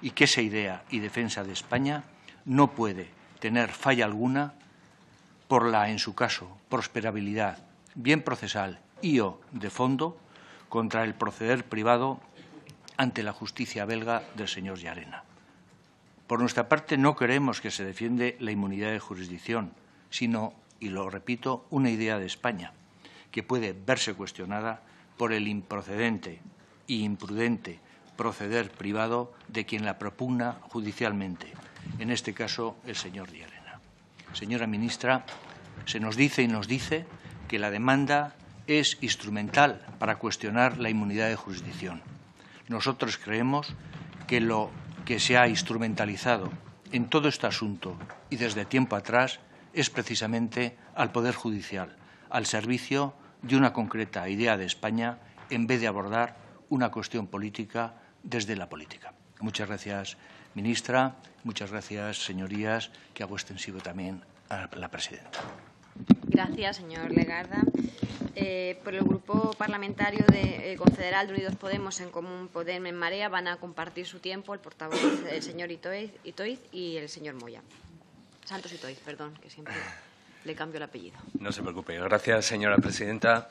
Speaker 6: y que esa idea y defensa de España no puede tener falla alguna por la, en su caso, prosperabilidad, bien procesal y o de fondo contra el proceder privado ante la justicia belga del señor Yarena. Por nuestra parte, no queremos que se defiende la inmunidad de jurisdicción, sino, y lo repito, una idea de España, que puede verse cuestionada por el improcedente e imprudente proceder privado de quien la propugna judicialmente, en este caso el señor Diarena. Señora ministra, se nos dice y nos dice que la demanda es instrumental para cuestionar la inmunidad de jurisdicción. Nosotros creemos que lo que se ha instrumentalizado en todo este asunto y desde tiempo atrás es precisamente al Poder Judicial, al servicio de una concreta idea de España, en vez de abordar una cuestión política desde la política. Muchas gracias, ministra. Muchas gracias, señorías, que hago extensivo también a la presidenta.
Speaker 2: Gracias, señor Legarda. Eh, por el Grupo Parlamentario de, eh, Confederal de Unidos Podemos en Común Podemos en Marea van a compartir su tiempo el portavoz, el señor Itoiz, Itoiz y el señor Moya. Santos Itoiz, perdón, que siempre le cambio el apellido.
Speaker 7: No se preocupe. Gracias, señora presidenta.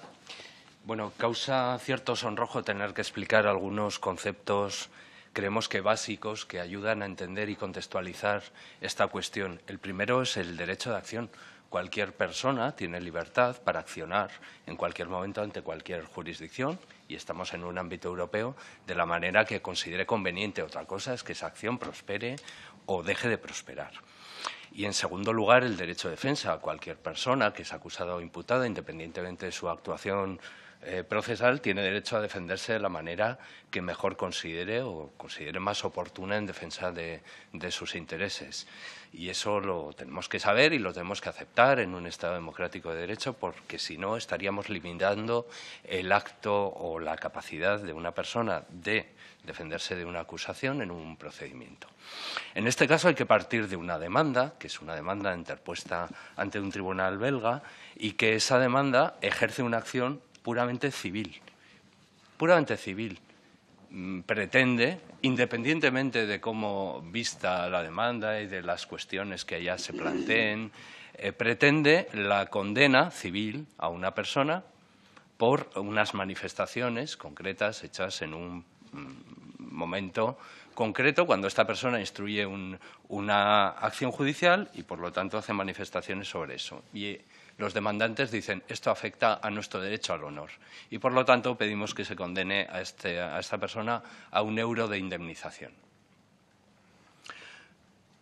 Speaker 7: Bueno, causa cierto sonrojo tener que explicar algunos conceptos, creemos que básicos, que ayudan a entender y contextualizar esta cuestión. El primero es el derecho de acción. Cualquier persona tiene libertad para accionar en cualquier momento ante cualquier jurisdicción y estamos en un ámbito europeo de la manera que considere conveniente. Otra cosa es que esa acción prospere o deje de prosperar. Y, en segundo lugar, el derecho de defensa. Cualquier persona que es acusada o imputada, independientemente de su actuación eh, procesal tiene derecho a defenderse de la manera que mejor considere o considere más oportuna en defensa de sus intereses. Y eso lo tenemos que saber y lo tenemos que aceptar en un Estado democrático de derecho, porque si no estaríamos limitando el acto o la capacidad de una persona de defenderse de una acusación en un procedimiento. En este caso hay que partir de una demanda, que es una demanda interpuesta ante un tribunal belga, y que esa demanda ejerce una acción puramente civil, puramente civil, mm, pretende, independientemente de cómo vista la demanda y de las cuestiones que allá se planteen, eh, pretende la condena civil a una persona por unas manifestaciones concretas hechas en un mm, momento concreto cuando esta persona instruye una acción judicial y por lo tanto hace manifestaciones sobre eso. Y eh, los demandantes dicen esto afecta a nuestro derecho al honor y, por lo tanto, pedimos que se condene a, este, esta persona a un euro de indemnización.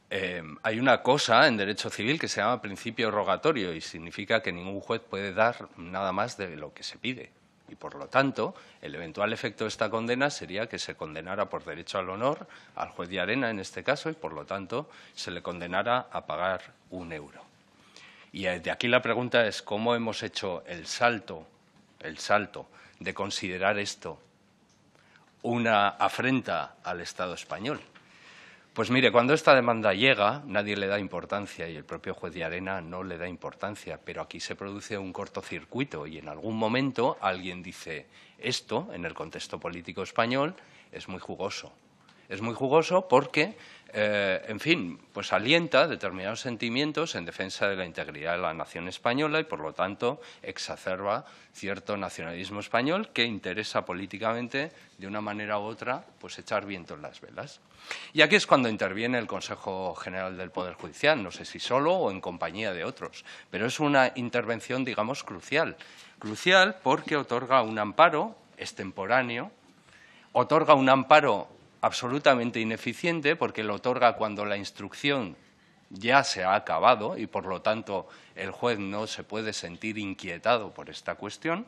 Speaker 7: Em, hay una cosa en derecho civil que se llama principio rogatorio y significa que ningún juez puede dar nada más de lo que se pide. Y, por lo tanto, el eventual efecto de esta condena sería que se condenara por derecho al honor al juez de arena en este caso y, por lo tanto, se le condenara a pagar un euro. Y de aquí la pregunta es cómo hemos hecho el salto, el salto de considerar esto una afrenta al Estado español. Pues mire, cuando esta demanda llega, nadie le da importancia y el propio juez de arena no le da importancia, pero aquí se produce un cortocircuito y en algún momento alguien dice, esto, en el contexto político español, es muy jugoso, es muy jugoso porque, eh, en fin, pues alienta determinados sentimientos en defensa de la integridad de la nación española y, por lo tanto, exacerba cierto nacionalismo español que interesa políticamente, de una manera u otra, pues echar viento en las velas. Y aquí es cuando interviene el Consejo General del Poder Judicial, no sé si solo o en compañía de otros, pero es una intervención, digamos, crucial. Crucial porque otorga un amparo extemporáneo, otorga un amparo absolutamente ineficiente porque lo otorga cuando la instrucción ya se ha acabado y, por lo tanto, el juez no se puede sentir inquietado por esta cuestión.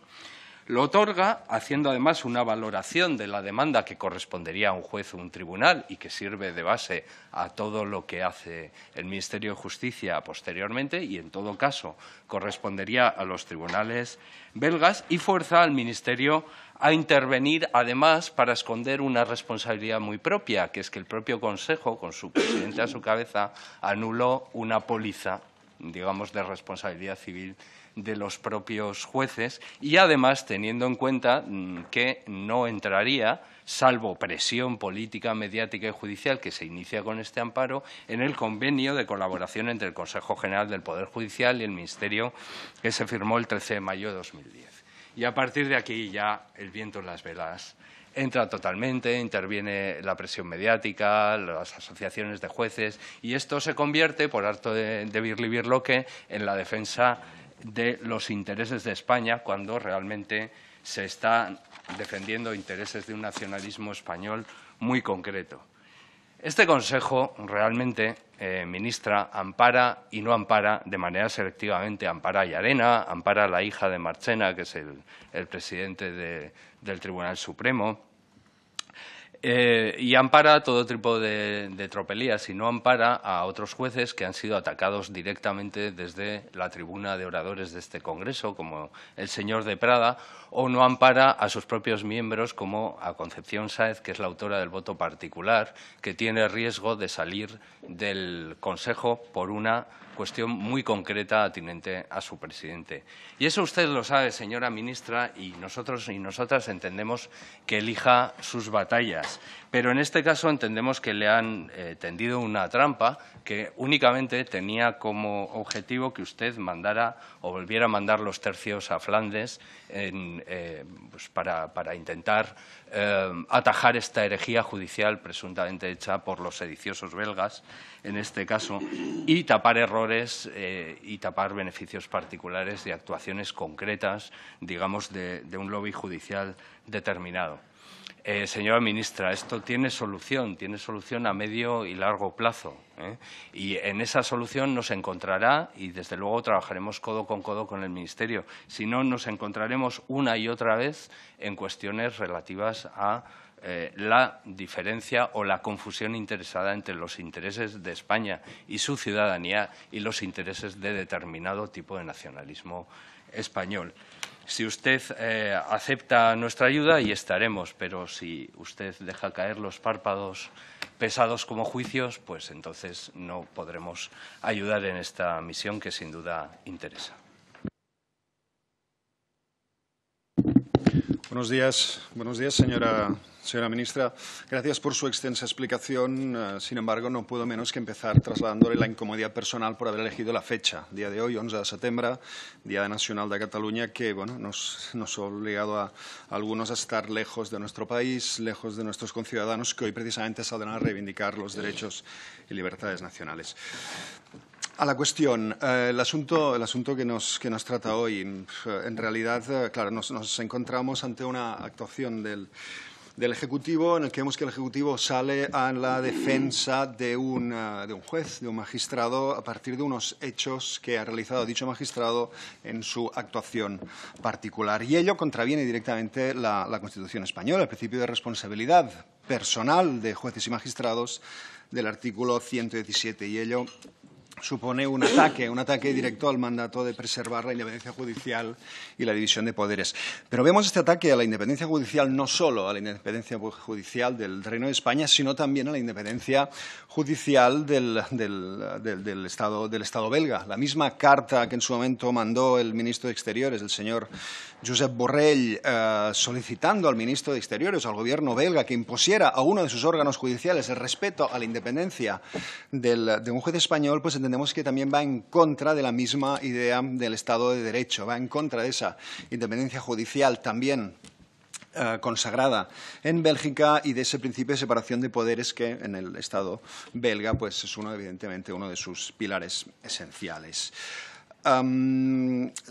Speaker 7: Lo otorga haciendo además una valoración de la demanda que correspondería a un juez o un tribunal y que sirve de base a todo lo que hace el Ministerio de Justicia posteriormente y, en todo caso, correspondería a los tribunales belgas y fuerza al Ministerio a intervenir además para esconder una responsabilidad muy propia, que es que el propio Consejo, con su presidente a su cabeza, anuló una póliza, digamos, de responsabilidad civil de los propios jueces y además teniendo en cuenta mm, que no entraría, salvo presión política, mediática y judicial que se inicia con este amparo, en el convenio de colaboración entre el Consejo General del Poder Judicial y el Ministerio que se firmó el 13 de mayo de 2010 y a partir de aquí ya el viento en las velas entra totalmente, interviene la presión mediática, las asociaciones de jueces, y esto se convierte, por harto de, de Birli Birloque, en la defensa de los intereses de España cuando realmente se están defendiendo intereses de un nacionalismo español muy concreto. Este Consejo realmente, eh, ministra, ampara y no ampara de manera selectivamente. Ampara a Yarena, ampara a la hija de Marchena, que es el, presidente del Tribunal Supremo, eh, y ampara todo tipo de, de, tropelías y no ampara a otros jueces que han sido atacados directamente desde la tribuna de oradores de este Congreso, como el señor de Prada, o no ampara a sus propios miembros, como a Concepción Sáez, que es la autora del voto particular, que tiene riesgo de salir del Consejo por una cuestión muy concreta atinente a su presidente. Y eso usted lo sabe, señora ministra, y nosotros y nosotras entendemos que elija sus batallas. Pero en este caso entendemos que le han eh, tendido una trampa que únicamente tenía como objetivo que usted mandara o volviera a mandar los tercios a Flandes eh, pues para, intentar eh, atajar esta herejía judicial presuntamente hecha por los sediciosos belgas, en este caso, y tapar errores y tapar beneficios particulares de actuaciones concretas, digamos, de un lobby judicial determinado. Eh, señora ministra, esto tiene solución, tiene solución a medio y largo plazo. ¿eh? Y en esa solución nos encontrará y, desde luego, trabajaremos codo con codo con el Ministerio. Si no, nos encontraremos una y otra vez en cuestiones relativas a eh, la diferencia o la confusión interesada entre los intereses de España y su ciudadanía y los intereses de determinado tipo de nacionalismo español si usted eh, acepta nuestra ayuda y estaremos, pero si usted deja caer los párpados pesados como juicios, pues entonces no podremos ayudar en esta misión que sin duda
Speaker 8: interesa. Buenos días, buenos días, señora, señora ministra. Gracias por su extensa explicación. Eh, sin embargo, no puedo menos que empezar trasladándole la incomodidad personal por haber elegido la fecha, día de hoy, 11 de septiembre, Día Nacional de Cataluña, que bueno, nos, ha obligado a, a, algunos a estar lejos de nuestro país, lejos de nuestros conciudadanos, que hoy precisamente saldrán a reivindicar los derechos y libertades nacionales. A la cuestión, eh, el, asunto, que nos, trata hoy, eh, en realidad, eh, claro, nos, encontramos ante una actuación del, Ejecutivo en el que vemos que el Ejecutivo sale a la defensa de un, de un juez, de un magistrado, a partir de unos hechos que ha realizado dicho magistrado en su actuación particular. Y ello contraviene directamente la, la Constitución española, el principio de responsabilidad personal de jueces y magistrados del artículo 117. Y ello supone un ataque, un ataque directo al mandato de preservar la independencia judicial y la división de poderes. Pero vemos este ataque a la independencia judicial no solo a la independencia judicial del Reino de España, sino también a la independencia judicial del, estado, belga. La misma carta que en su momento mandó el ministro de Exteriores, el señor Josep Borrell, eh, solicitando al ministro de Exteriores, al gobierno belga, que impusiera a uno de sus órganos judiciales el respeto a la independencia de un juez español, pues entendemos que también va en contra de la misma idea del Estado de Derecho, va en contra de esa independencia judicial también eh, consagrada en Bélgica y de ese principio de separación de poderes que en el Estado belga pues, es uno, evidentemente uno de sus pilares esenciales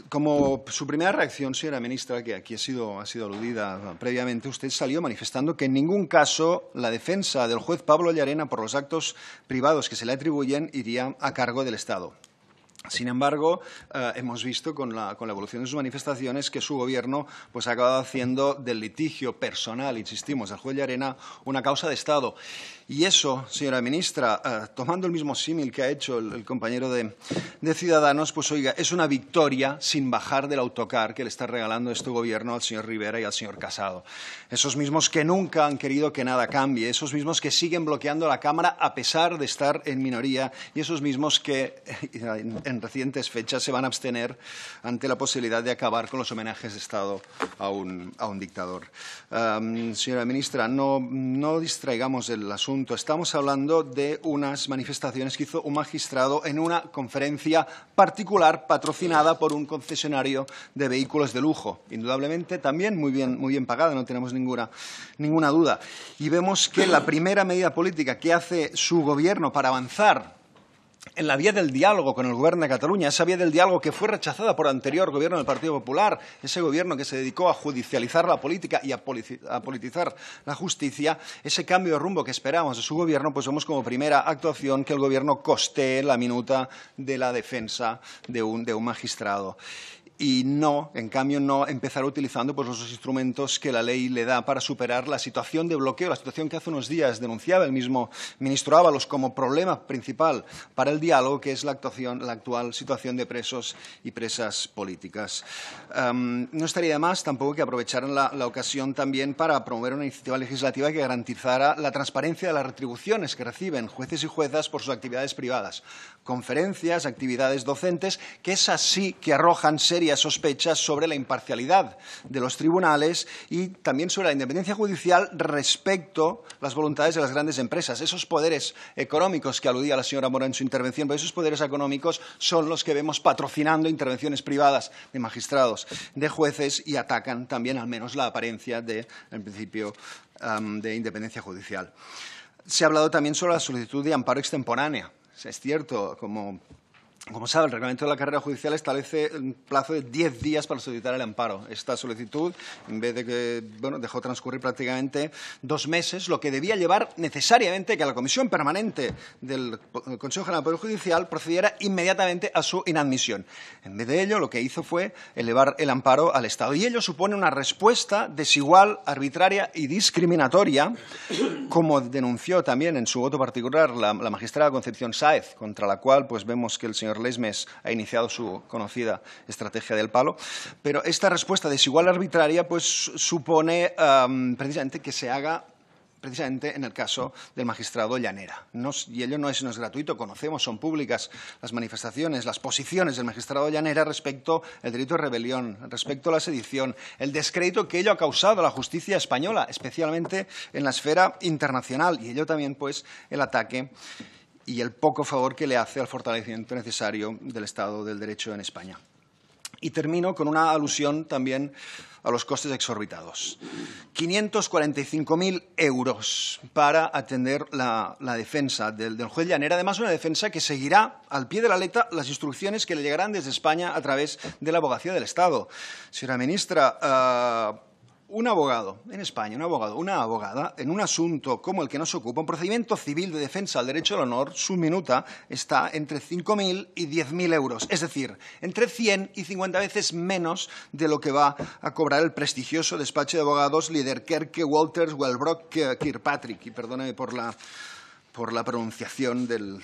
Speaker 8: como su primera reacción, señora ministra, que aquí ha sido, aludida previamente, usted salió manifestando que en ningún caso la defensa del juez Pablo Llarena por los actos privados que se le atribuyen iría a cargo del Estado. Sin embargo, eh, hemos visto con la, con la, evolución de sus manifestaciones que su gobierno pues, ha acabado haciendo del litigio personal, insistimos, del juez Llarena, una causa de Estado. Y eso, señora ministra, eh, tomando el mismo símil que ha hecho el, compañero de, Ciudadanos, pues oiga, es una victoria sin bajar del autocar que le está regalando este gobierno al señor Rivera y al señor Casado. Esos mismos que nunca han querido que nada cambie, esos mismos que siguen bloqueando la Cámara a pesar de estar en minoría y esos mismos que eh, en, recientes fechas se van a abstener ante la posibilidad de acabar con los homenajes de Estado a un, a un dictador. señora ministra, no, no distraigamos el asunto Estamos hablando de unas manifestaciones que hizo un magistrado en una conferencia particular patrocinada por un concesionario de vehículos de lujo. Indudablemente también muy bien, muy bien pagada, no tenemos ninguna, ninguna duda. Y vemos que la primera medida política que hace su gobierno para avanzar en la vía del diálogo con el gobierno de Cataluña, esa vía del diálogo que fue rechazada por anterior gobierno del Partido Popular, ese gobierno que se dedicó a judicializar la política y a, politizar la justicia, ese cambio de rumbo que esperábamos de su gobierno, pues vemos como primera actuación que el gobierno costee la minuta de la defensa de un, de un magistrado y no, en cambio, no empezar utilizando pues, los instrumentos que la ley le da para superar la situación de bloqueo, la situación que hace unos días denunciaba el mismo ministro Ábalos como problema principal para el diálogo, que es la, actual situación de presos y presas políticas. Em, no estaría de más tampoco que aprovecharan la, la ocasión también para promover una iniciativa legislativa que garantizara la transparencia de las retribuciones que reciben jueces y juezas por sus actividades privadas conferencias, actividades docentes, que es así que arrojan serias sospechas sobre la imparcialidad de los tribunales y también sobre la independencia judicial respecto a las voluntades de las grandes empresas. Esos poderes económicos que aludía la señora Mora en su intervención, pero esos poderes económicos son los que vemos patrocinando intervenciones privadas de magistrados, de jueces y atacan también al menos la apariencia de, en principio, de independencia judicial. Se ha hablado también sobre la solicitud de amparo extemporánea es cierto, como como sabe, el reglamento de la carrera judicial establece un plazo de 10 días para solicitar el amparo. Esta solicitud, en vez de que, bueno, dejó transcurrir prácticamente dos meses, lo que debía llevar necesariamente que la Comisión Permanente del Consejo General del Poder Judicial procediera inmediatamente a su inadmisión. En vez de ello, lo que hizo fue elevar el amparo al Estado. Y ello supone una respuesta desigual, arbitraria y discriminatoria, como denunció también en su voto particular la, magistrada Concepción Sáez, contra la cual pues vemos que el señor Lesmes ha iniciado su conocida estrategia del palo. Pero esta respuesta desigual arbitraria pues, supone precisamente que se haga precisamente en el caso del magistrado Llanera. y ello no es, no es gratuito, conocemos, son públicas las manifestaciones, las posiciones del magistrado Llanera respecto al delito de rebelión, respecto a la sedición, el descrédito que ello ha causado a la justicia española, especialmente en la esfera internacional, y ello también, pues, el ataque y el poco favor que le hace al fortalecimiento necesario del Estado del Derecho en España. Y termino con una alusión también a los costes exorbitados. 545.000 euros para atender la, defensa del, juez Llanera. Además, una defensa que seguirá al pie de la letra las instrucciones que le llegarán desde España a través de la abogacía del Estado. Señora ministra, ah, un abogado en España, un abogado, una abogada, en un asunto como el que nos ocupa, un procedimiento civil de defensa al derecho al honor, su minuta está entre 5.000 y 10.000 euros, es decir, entre 100 y 50 veces menos de lo que va a cobrar el prestigioso despacho de abogados Liderkerke, Walters, Wellbrock, Kirkpatrick, y perdóname por la por la pronunciación del,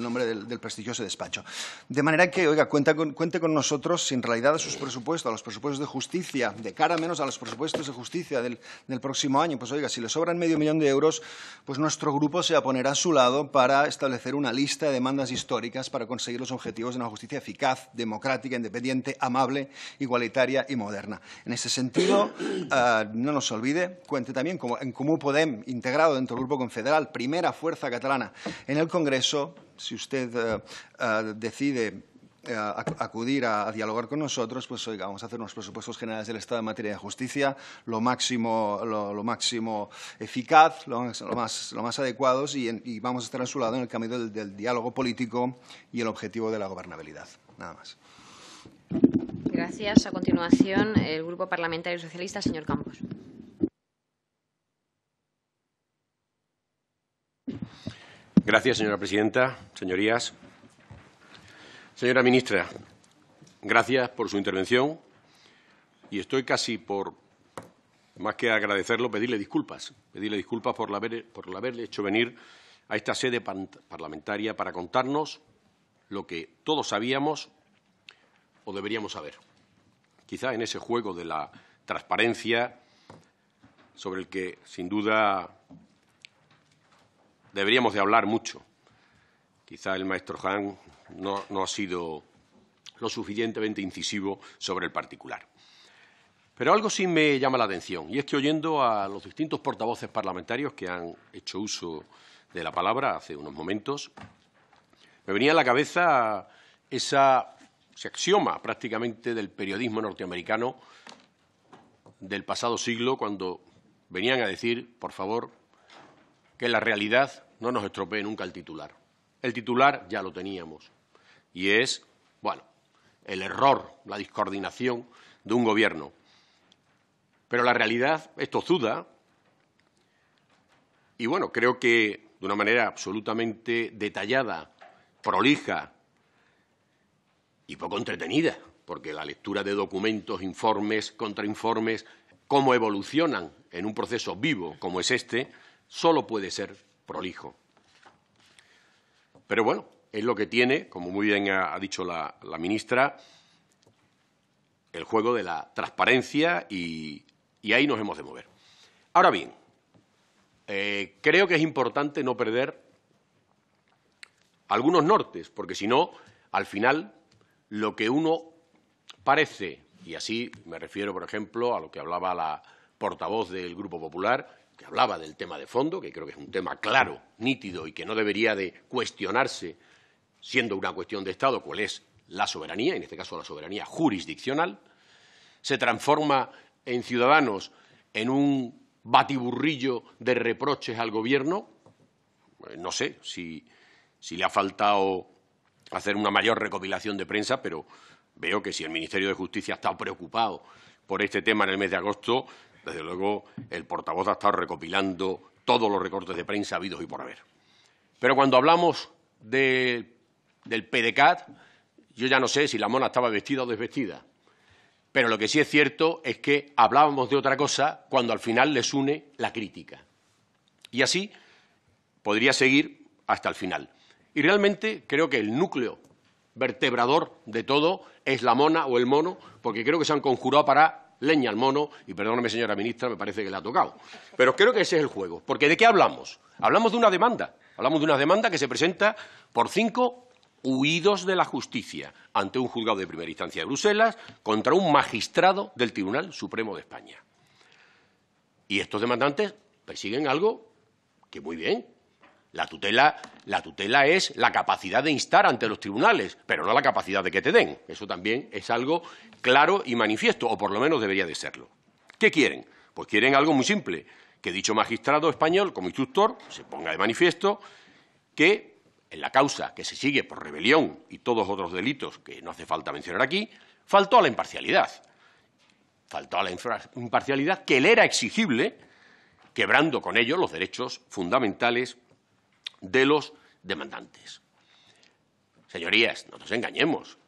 Speaker 8: nombre del, prestigioso despacho. De manera que, oiga, cuente con nosotros, en realidad, a sus presupuestos, a los presupuestos de justicia, de cara menos a los presupuestos de justicia del, próximo año. Pues, oiga, si le sobran medio millón de euros, pues nuestro grupo se va a su lado para establecer una lista de demandas históricas para conseguir los objetivos de una justicia eficaz, democrática, independiente, amable, igualitaria y moderna. En ese sentido, ah, no nos olvide, cuente también como, en cómo Podem, integrado dentro del Grupo Confederal, primera fuerza catalana. En el Congreso, si usted eh, eh, decide eh, acudir a, dialogar con nosotros, pues oiga, vamos a hacer unos presupuestos generales del Estado en materia de justicia lo máximo, lo, máximo eficaz, lo, más, lo adecuados y, vamos a estar a su lado en el camino del, del, diálogo político y el objetivo de la gobernabilidad. Nada más.
Speaker 2: Gracias. A continuación, el Grupo Parlamentario Socialista, señor Campos.
Speaker 9: Gracias, señora presidenta. Señorías, señora ministra, gracias por su intervención y estoy casi por, más que agradecerlo, pedirle disculpas. Pedirle disculpas por, por haberle hecho venir a esta sede parlamentaria para contarnos lo que todos sabíamos o deberíamos saber. Quizá en ese juego de la transparencia sobre el que, sin duda, deberíamos de hablar mucho. Quizá el maestro Han no, ha sido lo suficientemente incisivo sobre el particular. Pero algo sí me llama la atención, y es que oyendo a los distintos portavoces parlamentarios que han hecho uso de la palabra hace unos momentos, me venía a la cabeza esa, ese axioma prácticamente del periodismo norteamericano del pasado siglo, cuando venían a decir, por favor, que la realidad no nos estropee nunca el titular. El titular ya lo teníamos y es, bueno, el error, la discoordinación de un gobierno. Pero la realidad es tozuda y, bueno, creo que de una manera absolutamente detallada, prolija y poco entretenida, porque la lectura de documentos, informes, contrainformes, cómo evolucionan en un proceso vivo como es este, solo puede ser prolijo. Pero bueno, es lo que tiene, como muy bien ha, dicho la, ministra, el juego de la transparencia y, ahí nos hemos de mover. Ahora bien, eh, creo que es importante no perder algunos nortes, porque si no, al final, lo que uno parece, y así me refiero, por ejemplo, a lo que hablaba la portavoz del Grupo Popular, que hablaba del tema de fondo, que creo que es un tema claro, nítido y que no debería de cuestionarse, siendo una cuestión de Estado, cuál es la soberanía, en este caso la soberanía jurisdiccional, se transforma en ciudadanos en un batiburrillo de reproches al gobierno. Eh, no sé si, si le ha faltado hacer una mayor recopilación de prensa, pero veo que si el Ministerio de Justicia está preocupado por este tema en el mes de agosto, desde luego, el portavoz ha estado recopilando todos los recortes de prensa habidos y por haber. Pero cuando hablamos del PDCAT, yo ya no sé si la mona estaba vestida o desvestida. Pero lo que sí es cierto es que hablábamos de otra cosa cuando al final les une la crítica. Y así podría seguir hasta el final. Y realmente creo que el núcleo vertebrador de todo es la mona o el mono, porque creo que se han conjurado para leña al mono, y perdóname señora ministra, me parece que le ha tocado. Pero creo que ese es el juego, porque ¿de qué hablamos? Hablamos de una demanda, hablamos de una demanda que se presenta por cinco huidos de la justicia ante un juzgado de primera instancia de Bruselas contra un magistrado del Tribunal Supremo de España. Y estos demandantes persiguen algo que muy bien, la tutela, es la capacidad de instar ante los tribunales, pero no la capacidad de que te den. Eso también es algo claro y manifiesto, o por lo menos debería de serlo. ¿Qué quieren? Pues quieren algo muy simple, que dicho magistrado español, como instructor, se ponga de manifiesto que en la causa que se sigue por rebelión y todos otros delitos que no hace falta mencionar aquí, faltó a la imparcialidad. Faltó a la imparcialidad que le era exigible, quebrando con ello los derechos fundamentales de los demandantes. Señorías, no nos engañemos.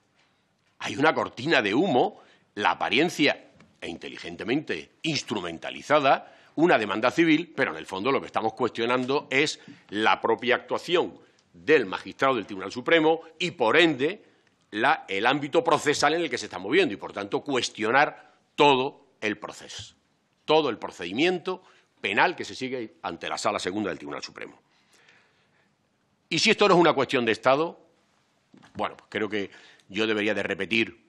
Speaker 9: Hay una cortina de humo, la apariencia e inteligentemente instrumentalizada, una demanda civil, pero en el fondo lo que estamos cuestionando es la propia actuación del magistrado del Tribunal Supremo y, por ende, el ámbito procesal en el que se está moviendo y, por tanto, cuestionar todo el proceso, todo el procedimiento penal que se sigue ante la Sala Segunda del Tribunal Supremo. Y si esto no es una cuestión de Estado, bueno, pues creo que yo debería de repetir,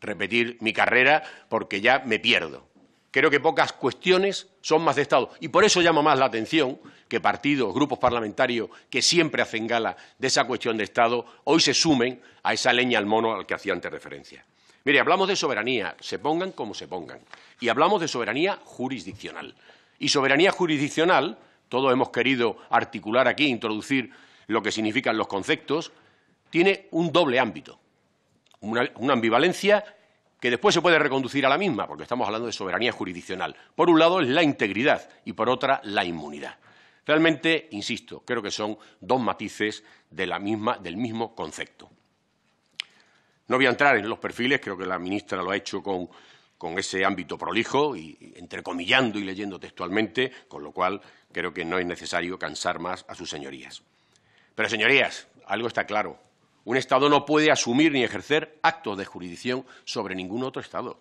Speaker 9: repetir mi carrera porque ya me pierdo. Creo que pocas cuestiones son más de Estado. Y por eso llama más la atención que partidos, grupos parlamentarios que siempre hacen gala de esa cuestión de Estado, hoy se sumen a esa leña al mono al que hacía antes referencia. Mire, hablamos de soberanía, se pongan como se pongan. Y hablamos de soberanía jurisdiccional. Y soberanía jurisdiccional, todos hemos querido articular aquí, introducir lo que significan los conceptos, tiene un doble ámbito, una, ambivalencia que después se puede reconducir a la misma, porque estamos hablando de soberanía jurisdiccional. Por un lado es la integridad y por otra la inmunidad. Realmente, insisto, creo que son dos matices del mismo concepto. No voy a entrar en los perfiles, creo que la ministra lo ha hecho con, con ese ámbito prolijo y entrecomillando y leyendo textualmente, con lo cual creo que no es necesario cansar más a sus señorías. Pero, señorías, algo está claro. Un Estado no puede asumir ni ejercer actos de jurisdicción sobre ningún otro Estado.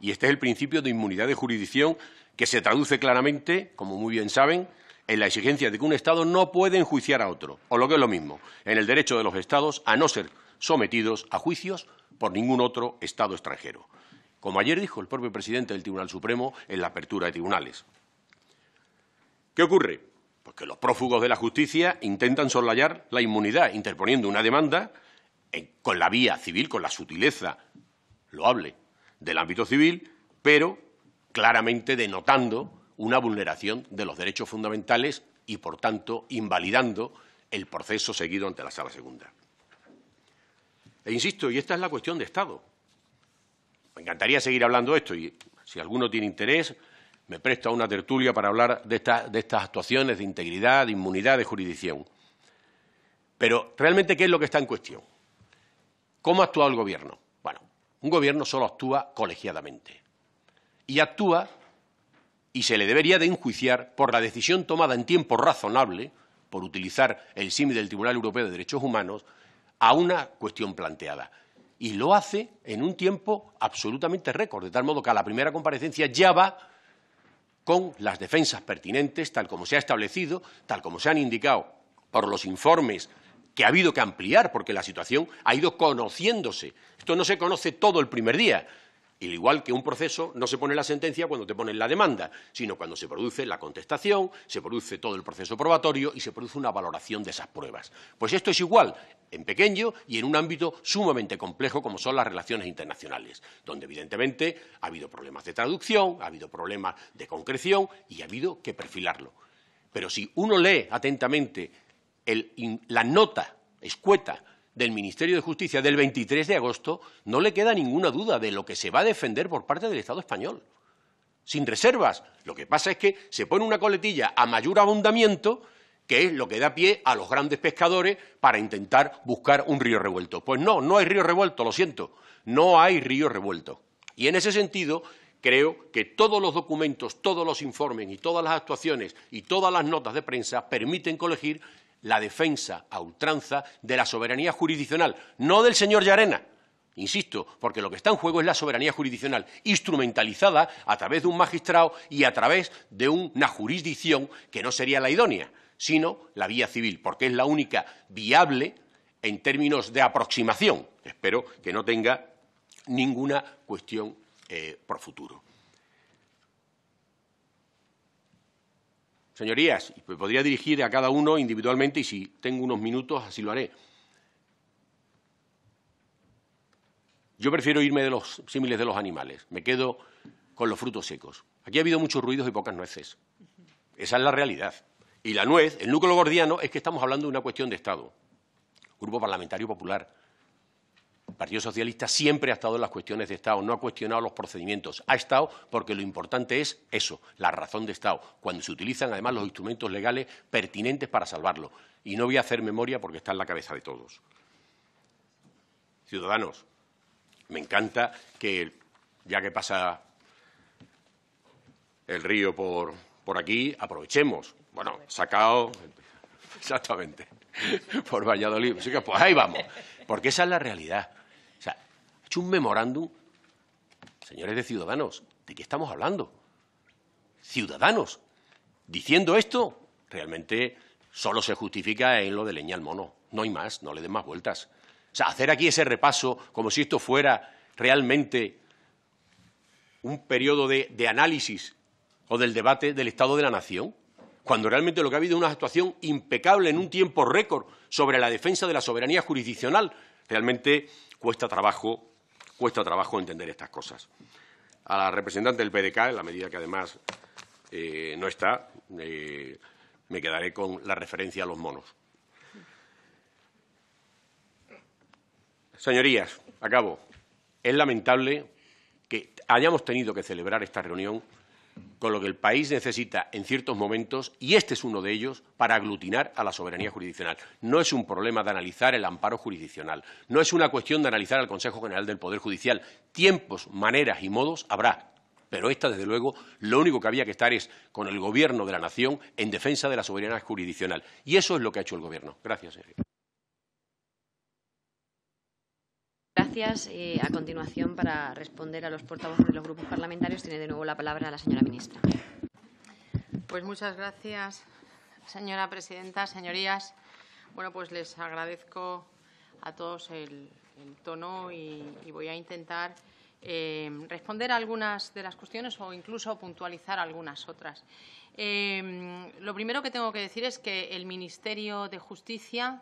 Speaker 9: Y este es el principio de inmunidad de jurisdicción que se traduce claramente, como muy bien saben, en la exigencia de que un Estado no puede enjuiciar a otro, o lo que es lo mismo, en el derecho de los Estados a no ser sometidos a juicios por ningún otro Estado extranjero, como ayer dijo el propio presidente del Tribunal Supremo en la apertura de tribunales. ¿Qué ocurre? Porque los prófugos de la justicia intentan soslayar la inmunidad interponiendo una demanda eh, con la vía civil, con la sutileza lo hable, del ámbito civil, pero claramente denotando una vulneración de los derechos fundamentales y, por tanto, invalidando el proceso seguido ante la Sala Segunda. E insisto, y esta es la cuestión de Estado. Me encantaría seguir hablando de esto y si alguno tiene interés, me presto a una tertulia para hablar de, estas actuaciones de integridad, de inmunidad, de jurisdicción. Pero realmente, ¿qué es lo que está en cuestión? ¿Cómo ha actuado el gobierno? Bueno, un gobierno solo actúa colegiadamente. Y actúa y se le debería de enjuiciar por la decisión tomada en tiempo razonable, por utilizar el SIMI del Tribunal Europeo de Derechos Humanos, a una cuestión planteada. Y lo hace en un tiempo absolutamente récord, de tal modo que a la primera comparecencia ya va con las defensas pertinentes, tal como se ha establecido, tal como se han indicado por los informes que ha habido que ampliar, porque la situación ha ido conociéndose. Esto no se conoce todo el primer día, y igual que un proceso no se pone la sentencia cuando te ponen la demanda, sino cuando se produce la contestación, se produce todo el proceso probatorio y se produce una valoración de esas pruebas. Pues esto es igual en pequeño y en un ámbito sumamente complejo como son las relaciones internacionales, donde evidentemente ha habido problemas de traducción, ha habido problemas de concreción y ha habido que perfilarlo. Pero si uno lee atentamente la nota escueta del Ministerio de Justicia del 23 de agosto, no le queda ninguna duda de lo que se va a defender por parte del Estado español. Sin reservas. Lo que pasa es que se pone una coletilla a mayor abundamiento, que es lo que da pie a los grandes pescadores para intentar buscar un río revuelto. Pues no, no hay río revuelto, lo siento. No hay río revuelto. Y en ese sentido, creo que todos los documentos, todos los informes y todas las actuaciones y todas las notas de prensa permiten colegir la defensa a ultranza de la soberanía jurisdiccional, no del señor Llarena. Insisto, porque lo que está en juego es la soberanía jurisdiccional, instrumentalizada a través de un magistrado y a través de una jurisdicción que no sería la idónea, sino la vía civil, porque es la única viable en términos de aproximación. Espero que no tenga ninguna cuestión eh, por futuro. Señorías, podría dirigir a cada uno individualmente y si tengo unos minutos así lo haré. Yo prefiero irme de los símiles de los animales, me quedo con los frutos secos. Aquí ha habido muchos ruidos y pocas nueces. Esa es la realidad. Y la nuez, el núcleo gordiano, es que estamos hablando de una cuestión de Estado. Grupo Parlamentario Popular. El Partido Socialista siempre ha estado en las cuestiones de Estado, no ha cuestionado los procedimientos, ha estado porque lo importante es eso, la razón de Estado, cuando se utilizan además los instrumentos legales pertinentes para salvarlo. Y no voy a hacer memoria porque está en la cabeza de todos. Ciudadanos, me encanta que, ya que pasa el río por, por aquí, aprovechemos. Bueno, sacado, exactamente, por Valladolid. Así que, pues ahí vamos. Porque esa es la realidad. O sea, ha hecho un memorándum, señores de Ciudadanos, ¿de qué estamos hablando? Ciudadanos, diciendo esto, realmente solo se justifica en lo de leña al mono. No hay más, no le den más vueltas. O sea, hacer aquí ese repaso como si esto fuera realmente un periodo de, de análisis o del debate del Estado de la Nación cuando realmente lo que ha habido es una actuación impecable en un tiempo récord sobre la defensa de la soberanía jurisdiccional. Realmente cuesta trabajo, cuesta trabajo entender estas cosas. A la representante del PDK, en la medida que además eh, no está, eh, me quedaré con la referencia a los monos. Señorías, acabo. Es lamentable que hayamos tenido que celebrar esta reunión con lo que el país necesita en ciertos momentos, y este es uno de ellos, para aglutinar a la soberanía jurisdiccional. No es un problema de analizar el amparo jurisdiccional, no es una cuestión de analizar al Consejo General del Poder Judicial. Tiempos, maneras y modos habrá, pero esta, desde luego, lo único que había que estar es con el Gobierno de la Nación en defensa de la soberanía jurisdiccional. Y eso es lo que ha hecho el Gobierno. Gracias, señoría.
Speaker 2: gracias. Eh, a continuación, para responder a los portavoces de los grupos parlamentarios, tiene de nuevo la palabra la señora ministra.
Speaker 1: Pues muchas gracias, señora presidenta, señorías. Bueno, pues les agradezco a todos el, tono y, voy a intentar eh, responder a algunas de las cuestiones o incluso puntualizar algunas otras. Eh, lo primero que tengo que decir es que el Ministerio de Justicia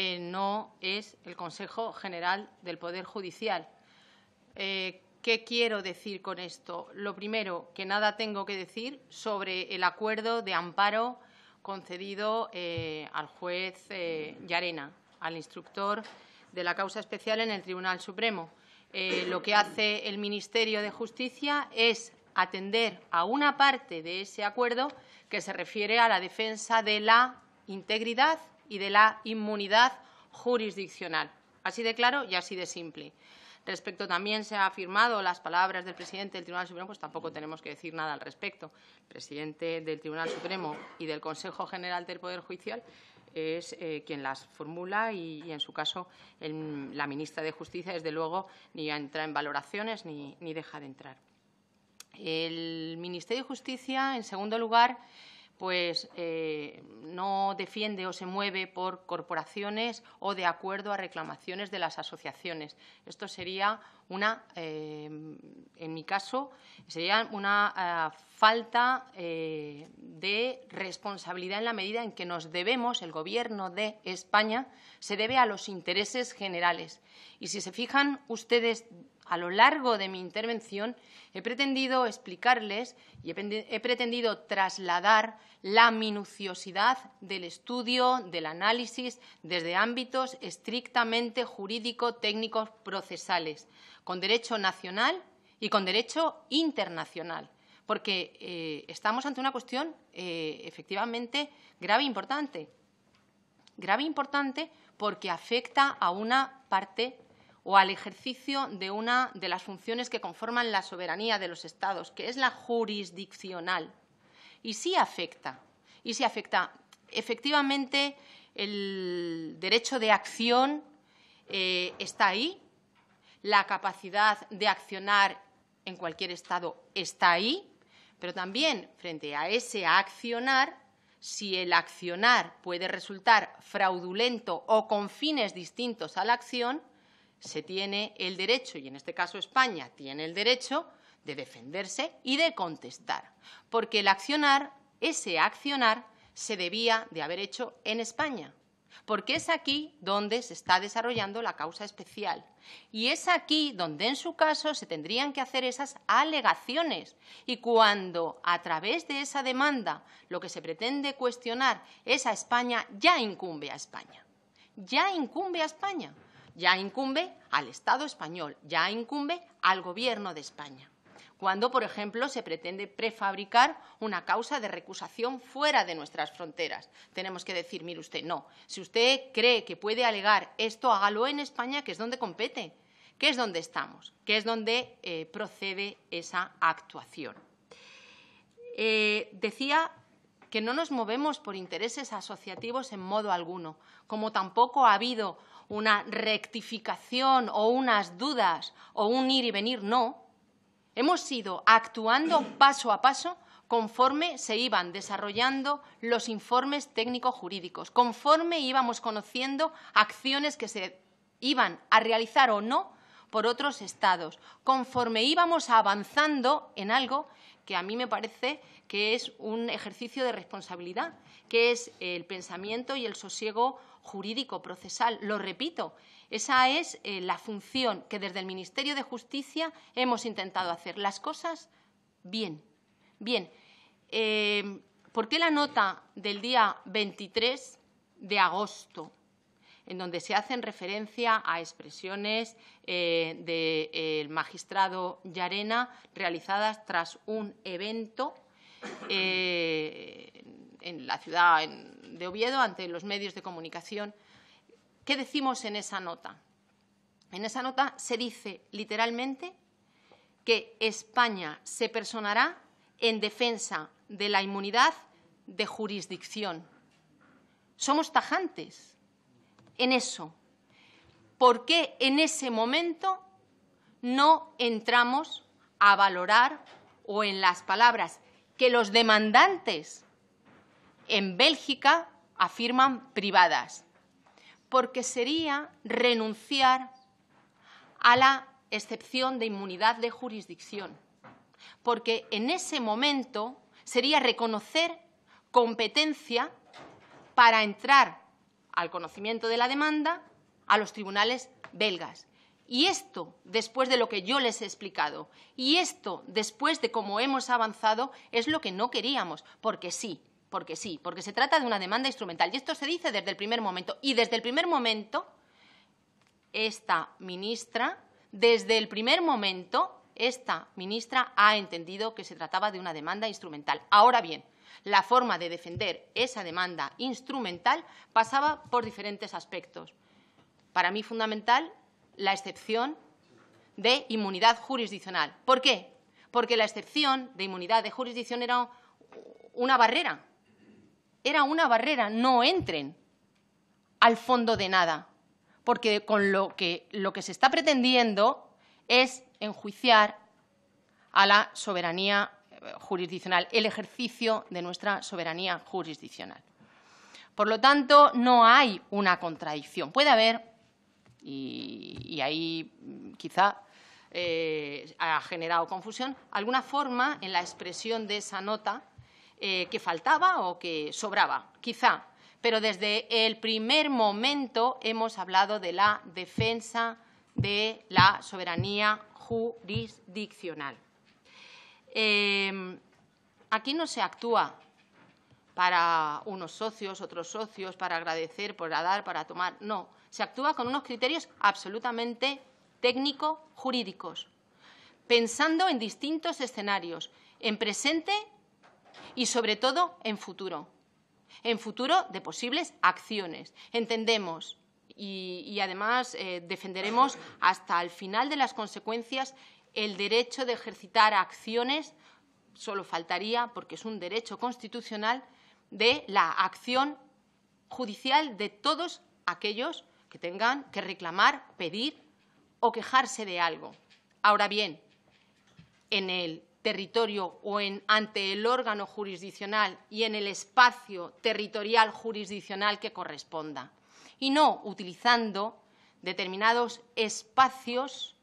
Speaker 1: eh, no es el Consejo General del Poder Judicial. Eh, ¿Qué quiero decir con esto? Lo primero, que nada tengo que decir sobre el acuerdo de amparo concedido eh, al juez Yarena, al instructor de la causa especial en el Tribunal Supremo. lo que hace el Ministerio de Justicia es atender a una parte de ese acuerdo que se refiere a la defensa de la integridad y de la inmunidad jurisdiccional. Así de claro y así de simple. Respecto también se ha afirmado las palabras del presidente del Tribunal Supremo, pues tampoco tenemos que decir nada al respecto. El presidente del Tribunal Supremo y del Consejo General del Poder Judicial es eh, quien las formula y, en su caso, la ministra de Justicia, desde luego, ni entra en valoraciones ni deja de entrar. El Ministerio de Justicia, en segundo lugar, pues eh, no defiende o se mueve por corporaciones o de acuerdo a reclamaciones de las asociaciones. Esto sería una, eh, en mi caso, sería una eh, falta de responsabilidad en la medida en que nos debemos, el Gobierno de España, se debe a los intereses generales. Y si se fijan ustedes a lo largo de mi intervención he pretendido explicarles y he pretendido trasladar la minuciosidad del estudio, del análisis, desde ámbitos estrictamente jurídico-técnicos procesales, con derecho nacional y con derecho internacional porque eh, estamos ante una cuestión eh, efectivamente grave e importante. Grave e importante porque afecta a una parte o al ejercicio de una de las funciones que conforman la soberanía de los Estados, que es la jurisdiccional. Y sí afecta, y afecta. Efectivamente, el derecho de acción eh, está ahí, la capacidad de accionar en cualquier Estado está ahí, pero también frente a ese accionar, si el accionar puede resultar fraudulento o con fines distintos a la acción, se tiene el derecho, y en este caso España tiene el derecho, de defenderse y de contestar, porque el accionar, ese accionar, se debía de haber hecho en España, porque es aquí donde se está desarrollando la causa especial y es aquí donde en su caso se tendrían que hacer esas alegaciones y cuando a través de esa demanda lo que se pretende cuestionar es a España, ya incumbe a España, ya incumbe a España ya incumbe al Estado español, ya incumbe al Gobierno de España. Cuando, por ejemplo, se pretende prefabricar una causa de recusación fuera de nuestras fronteras, tenemos que decir, mire usted, no. Si usted cree que puede alegar esto, hágalo en España, que es donde compete, que es donde estamos, que es donde eh, procede esa actuación. Eh, decía que no nos movemos por intereses asociativos en modo alguno, como tampoco ha habido una rectificación o unas dudas o un ir y venir, no. Hemos ido actuando paso a paso conforme se iban desarrollando los informes técnico-jurídicos, conforme íbamos conociendo acciones que se iban a realizar o no por otros estados, conforme íbamos avanzando en algo que a mí me parece que es un ejercicio de responsabilidad, que es el pensamiento y el sosiego jurídico, procesal. Lo repito, esa es eh, la función que desde el Ministerio de Justicia hemos intentado hacer. Las cosas bien. Bien. Eh, ¿Por qué la nota del día 23 de agosto, en donde se hacen referencia a expresiones eh, del magistrado Yarena realizadas tras un evento? en la ciudad de Oviedo, ante los medios de comunicación. ¿Qué decimos en esa nota? En esa nota se dice literalmente que España se personará en defensa de la inmunidad de jurisdicción. Somos tajantes en eso. ¿Por qué en ese momento no entramos a valorar o en las palabras que los demandantes en Bélgica afirman privadas, porque sería renunciar a la excepción de inmunidad de jurisdicción, porque en ese momento sería reconocer competencia para entrar al conocimiento de la demanda a los tribunales belgas. Y esto después de lo que yo les he explicado. Y esto después de cómo hemos avanzado es lo que no queríamos. Porque sí, porque sí, porque se trata de una demanda instrumental. Y esto se dice desde el primer momento. Y desde el primer momento, esta ministra, desde el primer momento, esta ministra ha entendido que se trataba de una demanda instrumental. Ahora bien, la forma de defender esa demanda instrumental pasaba por diferentes aspectos. Para mí fundamental la excepción de inmunidad jurisdiccional. ¿Por qué? Porque la excepción de inmunidad de jurisdicción era una barrera era una barrera, no entren al fondo de nada, porque con lo que, lo que se está pretendiendo es enjuiciar a la soberanía eh, jurisdiccional, el ejercicio de nuestra soberanía jurisdiccional. Por lo tanto, no hay una contradicción. Puede haber, y, ahí mm, quizá eh, ha generado confusión, alguna forma en la expresión de esa nota eh, que faltaba o que sobraba, quizá. Pero desde el primer momento hemos hablado de la defensa de la soberanía jurisdiccional. Em, aquí no se actúa para unos socios, otros socios, para agradecer, para dar, para tomar. No, se actúa con unos criterios absolutamente técnico-jurídicos, pensando en distintos escenarios, en presente y sobre todo en futuro, en futuro de posibles acciones. Entendemos y, además eh, defenderemos hasta el final de las consecuencias el derecho de ejercitar acciones, solo faltaría, porque es un derecho constitucional, de la acción judicial de todos aquellos que tengan que reclamar, pedir o quejarse de algo. Ahora bien, en el territorio o ante el órgano jurisdiccional y en el espacio territorial jurisdiccional que corresponda, y no utilizando determinados espacios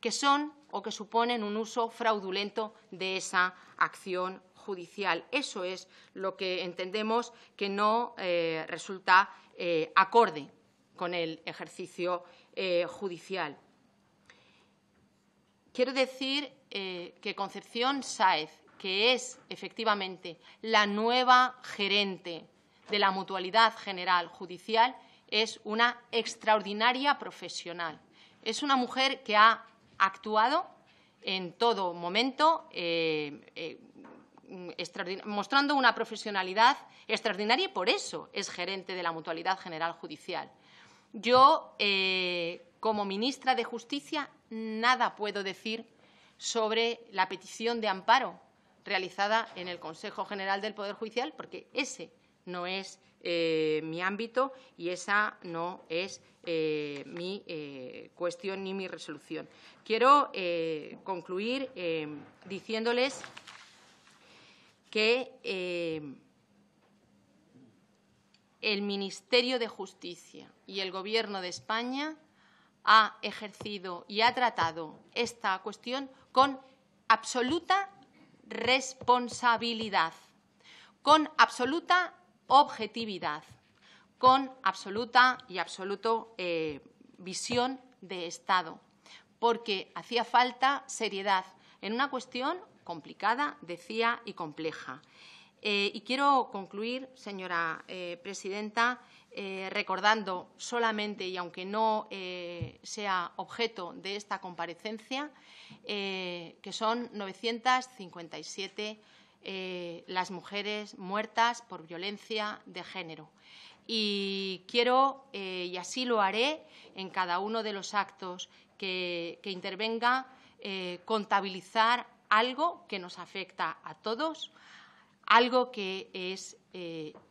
Speaker 1: que son o que suponen un uso fraudulento de esa acción judicial. Eso es lo que entendemos que no eh, resulta eh, acorde con el ejercicio eh, judicial. Quiero decir eh, que Concepción Sáez, que es efectivamente la nueva gerente de la Mutualidad General Judicial, es una extraordinaria profesional. Es una mujer que ha actuado en todo momento, eh, eh, mostrando una profesionalidad extraordinaria y por eso es gerente de la Mutualidad General Judicial. Yo, como ministra de Justicia, nada puedo decir sobre la petición de amparo realizada en el Consejo General del Poder Judicial, porque ese no es eh, mi ámbito y esa no es eh, mi eh, cuestión ni mi resolución. Quiero concluir diciéndoles que el Ministerio de Justicia y el Gobierno de España ha ejercido y ha tratado esta cuestión con absoluta responsabilidad, con absoluta objetividad, con absoluta y absoluta eh, visión de Estado, porque hacía falta seriedad en una cuestión complicada, decía, y compleja. Eh, y quiero concluir, señora eh, presidenta, eh, recordando solamente, y aunque no eh, sea objeto de esta comparecencia, eh, que son 957 las mujeres muertas por violencia de género. Y quiero, y así lo haré en cada uno de los actos que intervenga, contabilizar algo que nos afecta a todos, algo que es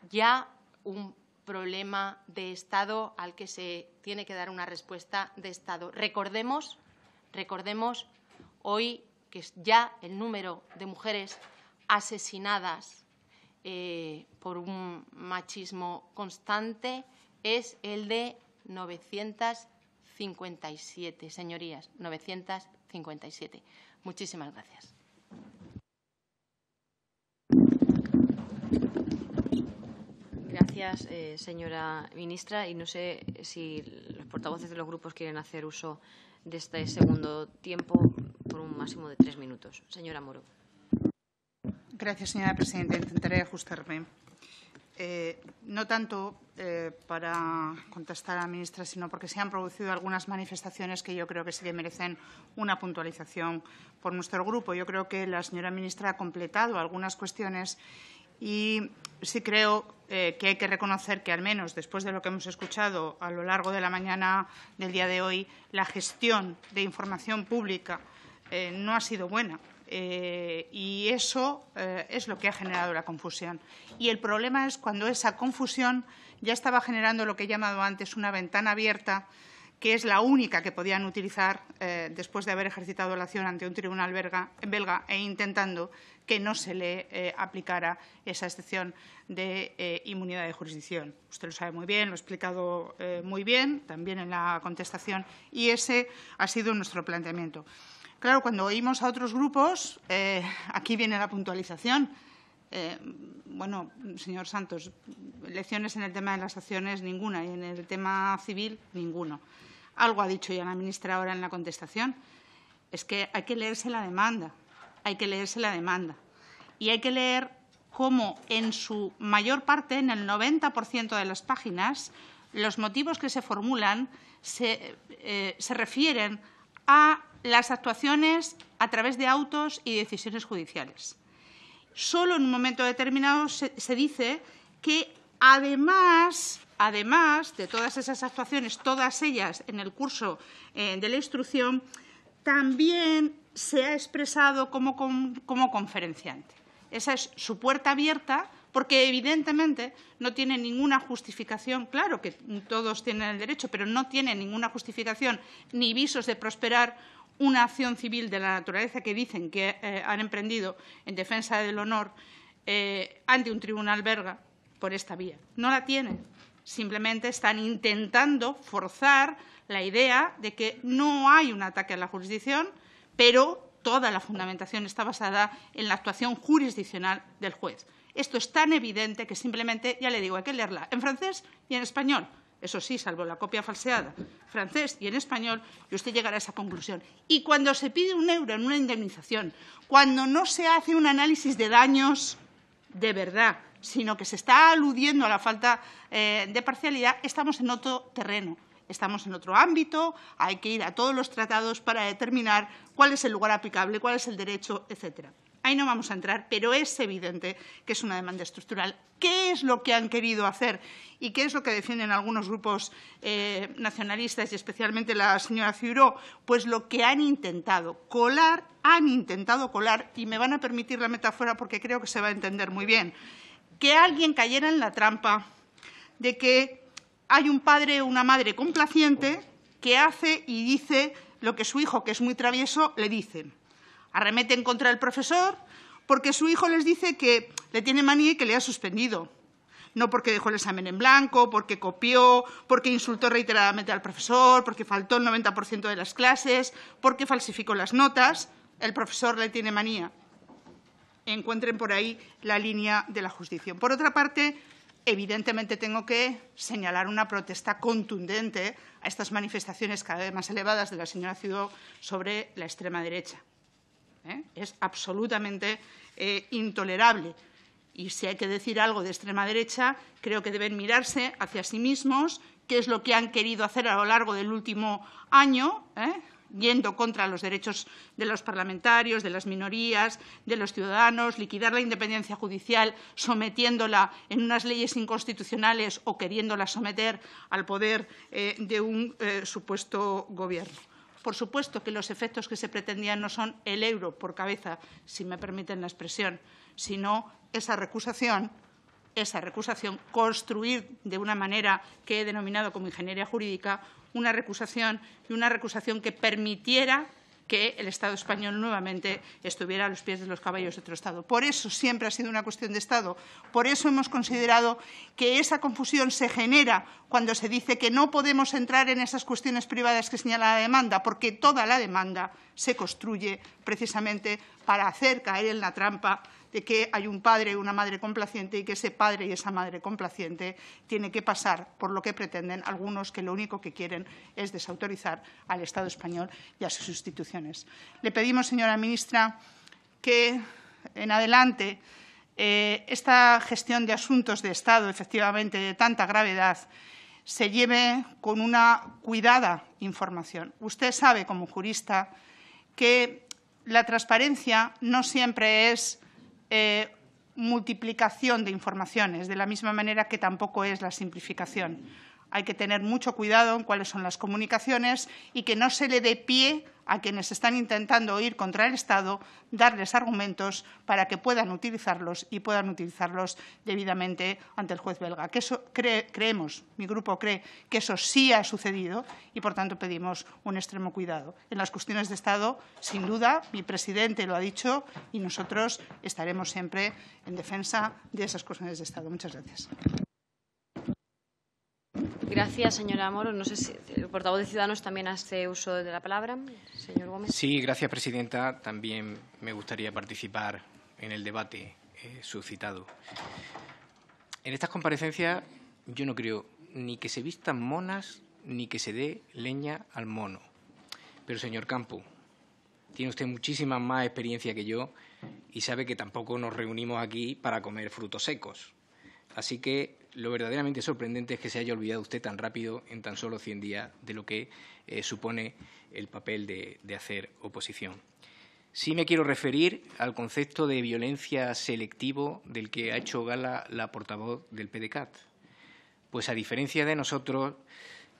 Speaker 1: ya un problema de Estado al que se tiene que dar una respuesta de Estado. Recordemos, recordemos hoy que ya el número de mujeres asesinadas eh, por un machismo constante es el de 957, señorías, 957. Muchísimas gracias.
Speaker 2: Eh, señora ministra. Y no sé si los portavoces de los grupos quieren hacer uso de este segundo tiempo por un
Speaker 3: máximo de tres minutos. Señora Moro. Gracias, señora presidenta. Intentaré ajustarme. Eh, no tanto eh, para contestar a la ministra, sino porque se han producido algunas manifestaciones que yo creo que sí que merecen una puntualización por nuestro grupo. Yo creo que la señora ministra ha completado algunas cuestiones y sí creo eh, que hay que reconocer que, al menos después de lo que hemos escuchado a lo largo de la mañana del día de hoy, la gestión de información pública eh, no ha sido buena. Eh, y eso es lo que ha generado la confusión. Y el problema es cuando esa confusión ya estaba generando lo que he llamado antes una ventana abierta que es la única que podían utilizar eh, después de haber ejercitado la acción ante un tribunal belga, e intentando que no se le eh, aplicara esa excepción de eh, inmunidad de jurisdicción. Usted lo sabe muy bien, lo ha explicado muy bien también en la contestación y ese ha sido nuestro planteamiento. Claro, cuando oímos a otros grupos, aquí viene la puntualización. bueno, señor Santos, lecciones en el tema de las acciones ninguna y en el tema civil ninguno. Algo ha dicho ya la ministra ahora en la contestación. Es que hay que leerse la demanda, hay que leerse la demanda. Y hay que leer cómo en su mayor parte, en el 90% de las páginas, los motivos que se formulan eh, se, refieren a las actuaciones a través de autos y decisiones judiciales. Solo en un momento determinado se dice que además Además de todas esas actuaciones, todas ellas en el curso eh, de la instrucción, también se ha expresado como, conferenciante. Esa es su puerta abierta porque evidentemente no tiene ninguna justificación, claro que todos tienen el derecho, pero no tiene ninguna justificación ni visos de prosperar una acción civil de la naturaleza que dicen que eh, han emprendido en defensa del honor eh, ante un tribunal belga por esta vía. No la tiene simplemente están intentando forzar la idea de que no hay un ataque a la jurisdicción, pero toda la fundamentación está basada en la actuación jurisdiccional del juez. Esto es tan evidente que simplemente, ya le digo, hay que leerla en francés y en español. Eso sí, salvo la copia falseada, francés y en español, y usted llegará a esa conclusión. Y cuando se pide un euro en una indemnización, cuando no se hace un análisis de daños de verdad, sino que se está aludiendo a la falta eh, de parcialidad, estamos en otro terreno, estamos en otro ámbito, hay que ir a todos los tratados para determinar cuál es el lugar aplicable, cuál es el derecho, etcétera. Ahí no vamos a entrar, pero es evidente que es una demanda estructural. ¿Qué es lo que han querido hacer y qué es lo que defienden algunos grupos eh, nacionalistas y especialmente la señora Ciuró? Pues lo que han intentado colar, han intentado colar, y me van a permitir la metáfora porque creo que se va a entender muy bien, que alguien cayera en la trampa de que hay un padre o una madre complaciente que hace y dice lo que su hijo, que es muy travieso, le dice. Arremeten contra el profesor porque su hijo les dice que le tiene manía y que le ha suspendido. No porque dejó el examen en blanco, porque copió, porque insultó reiteradamente al profesor, porque faltó el 90% de las clases, porque falsificó las notas. El profesor le tiene manía encuentren por ahí la línea de la justicia. Por otra parte, evidentemente tengo que señalar una protesta contundente a estas manifestaciones cada vez más elevadas de la señora Ciudad sobre la extrema derecha. ¿eh? Es absolutamente eh, intolerable. Y si hay que decir algo de extrema derecha, creo que deben mirarse hacia sí mismos, qué es lo que han querido hacer a lo largo del último año, ¿eh? yendo contra los derechos de los parlamentarios, de las minorías, de los ciudadanos, liquidar la independencia judicial sometiéndola en unas leyes inconstitucionales o queriéndola someter al poder eh, de un eh, supuesto gobierno. Por supuesto que los efectos que se pretendían no son el euro por cabeza, si me permiten la expresión, sino esa recusación esa recusación, construir de una manera que he denominado como ingeniería jurídica una recusación y una recusación que permitiera que el Estado español nuevamente estuviera a los pies de los caballos de otro Estado. Por eso siempre ha sido una cuestión de Estado. Por eso hemos considerado que esa confusión se genera cuando se dice que no podemos entrar en esas cuestiones privadas que señala la demanda, porque toda la demanda se construye precisamente para hacer caer en la trampa de que hay un padre y una madre complaciente y que ese padre y esa madre complaciente tiene que pasar por lo que pretenden algunos que lo único que quieren es desautorizar al Estado español y a sus instituciones. Le pedimos, señora ministra, que en adelante eh, esta gestión de asuntos de Estado, efectivamente, de tanta gravedad, se lleve con una cuidada información. Usted sabe, como jurista, que la transparencia no siempre es eh, multiplicación de informaciones, de la misma manera que tampoco es la simplificación. Hay que tener mucho cuidado en cuáles son las comunicaciones y que no se le dé pie a quienes están intentando ir contra el Estado, darles argumentos para que puedan utilizarlos y puedan utilizarlos debidamente ante el juez belga. eso creemos, mi grupo cree que eso sí ha sucedido y, por tanto, pedimos un extremo cuidado. En las cuestiones de Estado, sin duda, mi presidente lo ha dicho y nosotros estaremos siempre en defensa de esas cuestiones de Estado. Muchas gracias. Gracias, señora Moro. No sé
Speaker 2: si el portavoz de Ciudadanos también hace uso de la palabra. Señor Gómez.
Speaker 4: Sí, gracias, presidenta. También me gustaría participar en el debate eh, suscitado. En estas comparecencias yo no creo ni que se vistan monas ni que se dé leña al mono. Pero, señor Campo, tiene usted muchísima más experiencia que yo y sabe que tampoco nos reunimos aquí para comer frutos secos. Así que lo verdaderamente sorprendente es que se haya olvidado usted tan rápido, en tan solo 100 días, de lo que eh, supone el papel de, de, hacer oposición. Sí me quiero referir al concepto de violencia selectivo del que ha hecho gala la portavoz del PDCAT. Pues a diferencia de nosotros,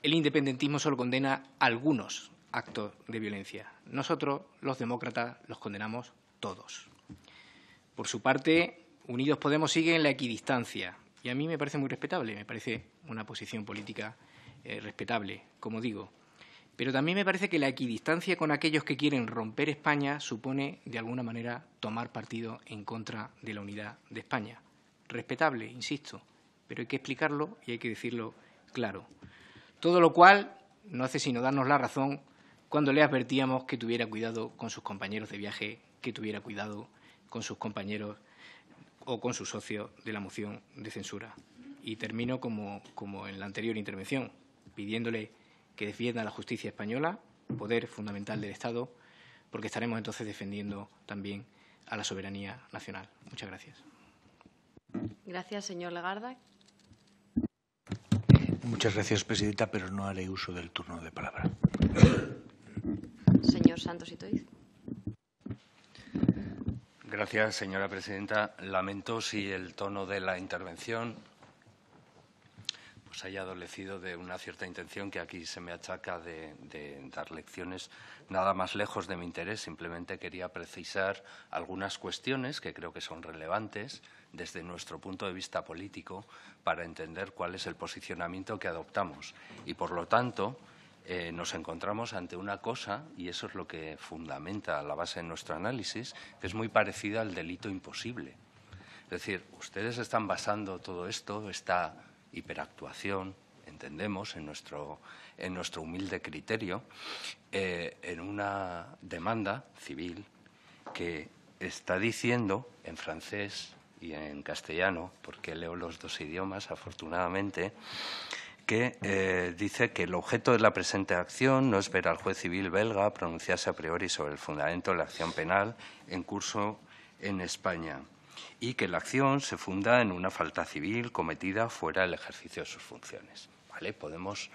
Speaker 4: el independentismo solo condena algunos actos de violencia. Nosotros, los demócratas, los condenamos todos. Por su parte, Unidos Podemos sigue en la equidistancia, y a mí me parece muy respetable, me parece una posición política eh, respetable, como digo. Pero también me parece que la equidistancia con aquellos que quieren romper España supone, de alguna manera, tomar partido en contra de la unidad de España. Respetable, insisto, pero hay que explicarlo y hay que decirlo claro. Todo lo cual no hace sino darnos la razón cuando le advertíamos que tuviera cuidado con sus compañeros de viaje, que tuviera cuidado con sus compañeros o con su socio de la moción de censura. Y termino como, en la anterior intervención, pidiéndole que defienda la justicia española, poder fundamental del Estado, porque estaremos entonces defendiendo también a la soberanía nacional. Muchas gracias.
Speaker 2: Gracias, señor Legarda.
Speaker 6: Muchas gracias, presidenta, pero no haré uso del turno de palabra.
Speaker 2: Señor Santos Itoiz.
Speaker 7: Gracias, señora presidenta. Lamento si el tono de la intervención pues haya adolecido de una cierta intención que aquí se me achaca de, de dar lecciones nada más lejos de mi interés. Simplemente quería precisar algunas cuestiones que creo que son relevantes desde nuestro punto de vista político para entender cuál es el posicionamiento que adoptamos. Y, por lo tanto, eh, nos encontramos ante una cosa, y eso es lo que fundamenta la base de nuestro análisis, que es muy parecida al delito imposible. Es decir, ustedes están basando todo esto, esta hiperactuación, entendemos, en nuestro, en nuestro humilde criterio, eh, en una demanda civil que está diciendo en francés y en castellano, porque leo los dos idiomas afortunadamente, que eh, dice que el objeto de la presente acción no es ver al juez civil belga pronunciarse a priori sobre el fundamento de la acción penal en curso en España y que la acción se funda en una falta civil cometida fuera del ejercicio de sus funciones. ¿Vale? Podemos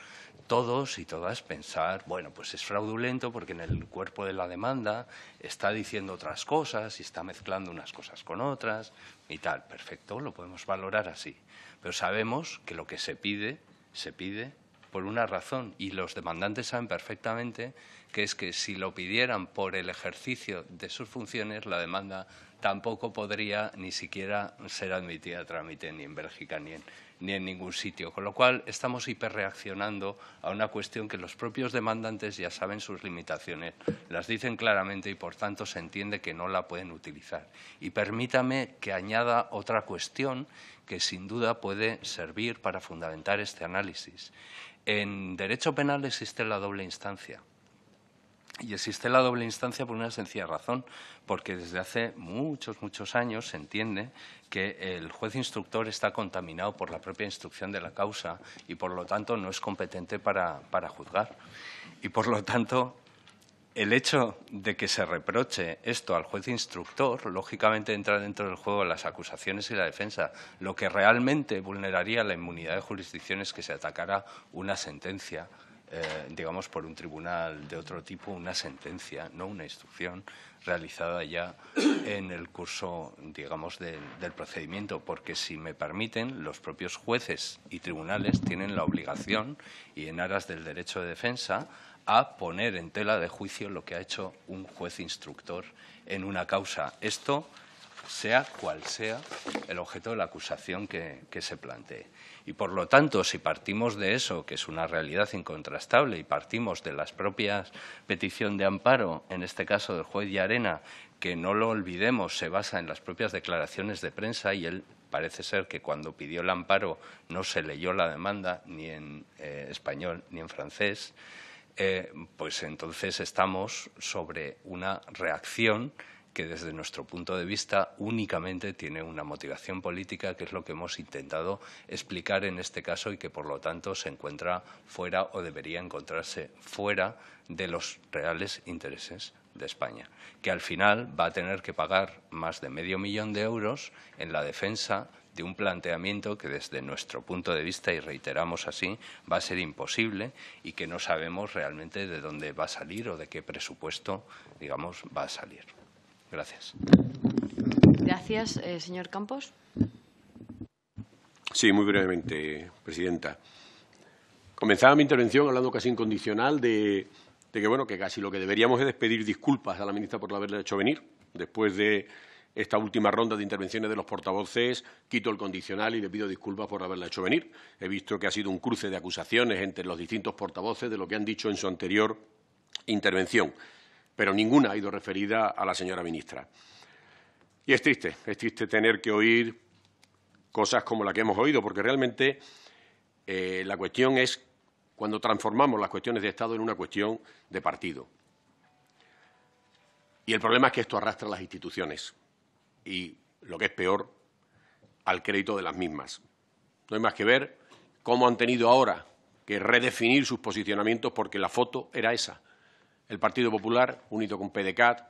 Speaker 7: todos y todas pensar, bueno, pues es fraudulento porque en el cuerpo de la demanda está diciendo otras cosas y está mezclando unas cosas con otras y tal. Perfecto, lo podemos valorar así. Pero sabemos que lo que se pide se pide por una razón y los demandantes saben perfectamente que es que si lo pidieran por el ejercicio de sus funciones, la demanda tampoco podría ni siquiera ser admitida a trámite ni en Bélgica ni en, ni en ningún sitio. Con lo cual, estamos hiperreaccionando a una cuestión que los propios demandantes ya saben sus limitaciones, las dicen claramente y, por tanto, se entiende que no la pueden utilizar. Y permítame que añada otra cuestión que, sin duda, puede servir para fundamentar este análisis. En derecho penal existe la doble instancia y existe la doble instancia por una sencilla razón, porque desde hace muchos, muchos años se entiende que el juez instructor está contaminado por la propia instrucción de la causa y, por lo tanto, no es competente para, juzgar. Y, por lo tanto, el hecho de que se reproche esto al juez instructor, lógicamente entra dentro del juego de las acusaciones y la defensa, lo que realmente vulneraría la inmunidad de jurisdicciones que se atacara una sentencia eh, digamos, por un tribunal de otro tipo una sentencia, no una instrucción realizada ya en el curso, digamos, del procedimiento, porque si me permiten, los propios jueces y tribunales tienen la obligación, y en aras del derecho de defensa, a poner en tela de juicio lo que ha hecho un juez instructor en una causa. Esto sea cual sea el objeto de la acusación que, se plantee. Y por lo tanto, si partimos de eso, que es una realidad incontrastable, y partimos de las propias petición de amparo, en este caso del juez Arena, que no lo olvidemos, se basa en las propias declaraciones de prensa y él parece ser que cuando pidió el amparo no se leyó la demanda ni en eh, español ni en francés, eh, pues entonces estamos sobre una reacción que desde nuestro punto de vista únicamente tiene una motivación política, que es lo que hemos intentado explicar en este caso y que por lo tanto se encuentra fuera o debería encontrarse fuera de los reales intereses de España, que al final va a tener que pagar más de medio millón de euros en la defensa de un planteamiento que desde nuestro punto de vista, y reiteramos así, va a ser imposible y que no sabemos realmente de dónde va a salir o de qué presupuesto, digamos, va a salir.
Speaker 9: Gracias.
Speaker 2: Gracias, eh, señor Campos.
Speaker 9: Sí, muy brevemente, presidenta. Comenzaba mi intervención hablando casi incondicional de, que, bueno, que casi lo que deberíamos es despedir disculpas a la ministra por haberla hecho venir. Después de esta última ronda de intervenciones de los portavoces, quito el condicional y le pido disculpas por haberla hecho venir. He visto que ha sido un cruce de acusaciones entre los distintos portavoces de lo que han dicho en su anterior intervención pero ninguna ha ido referida a la señora ministra. Y es triste, es triste tener que oír cosas como la que hemos oído, porque realmente eh, la cuestión es cuando transformamos las cuestiones de Estado en una cuestión de partido. Y el problema es que esto arrastra a las instituciones y, lo que es peor, al crédito de las mismas. No hay más que ver cómo han tenido ahora que redefinir sus posicionamientos porque la foto era esa, el Partido Popular, unido con PDCAT,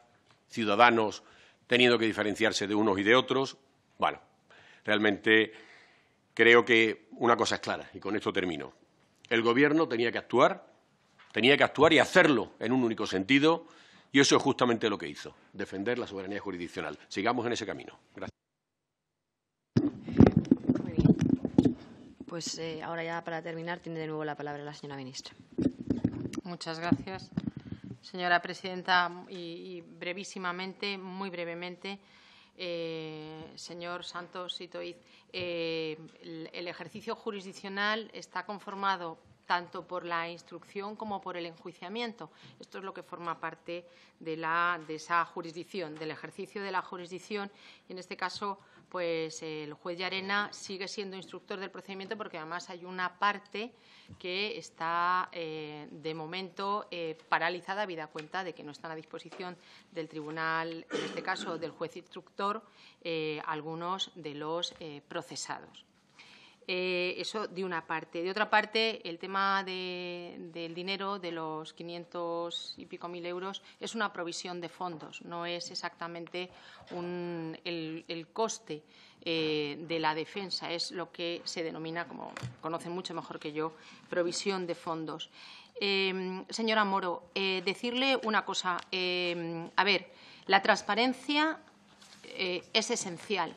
Speaker 9: Ciudadanos teniendo que diferenciarse de unos y de otros. Bueno, realmente creo que una cosa es clara, y con esto termino. El Gobierno tenía que actuar, tenía que actuar y hacerlo en un único sentido, y eso es justamente lo que hizo, defender la soberanía jurisdiccional. Sigamos en ese camino. Gracias.
Speaker 1: Muy bien. Pues eh, ahora ya para terminar tiene de nuevo la palabra la señora ministra. Muchas gracias. Señora presidenta, y, brevísimamente, muy brevemente, eh, señor Santos Itoiz, eh, el, ejercicio jurisdiccional está conformado tanto por la instrucción como por el enjuiciamiento. Esto es lo que forma parte de, de esa jurisdicción, del ejercicio de la jurisdicción y, en este caso, pues el juez de Arena sigue siendo instructor del procedimiento porque además hay una parte que está eh, de momento eh, paralizada, vida cuenta de que no están a disposición del tribunal, en este caso del juez instructor, eh, algunos de los procesados. Eh, eso de una parte. De otra parte, el tema del dinero, de los 500 y pico mil euros, es una provisión de fondos, no es exactamente el, coste eh, de la defensa, es lo que se denomina, como conocen mucho mejor que yo, provisión de fondos. Em, señora Moro, eh, decirle una cosa. Em, a ver, la transparencia es esencial.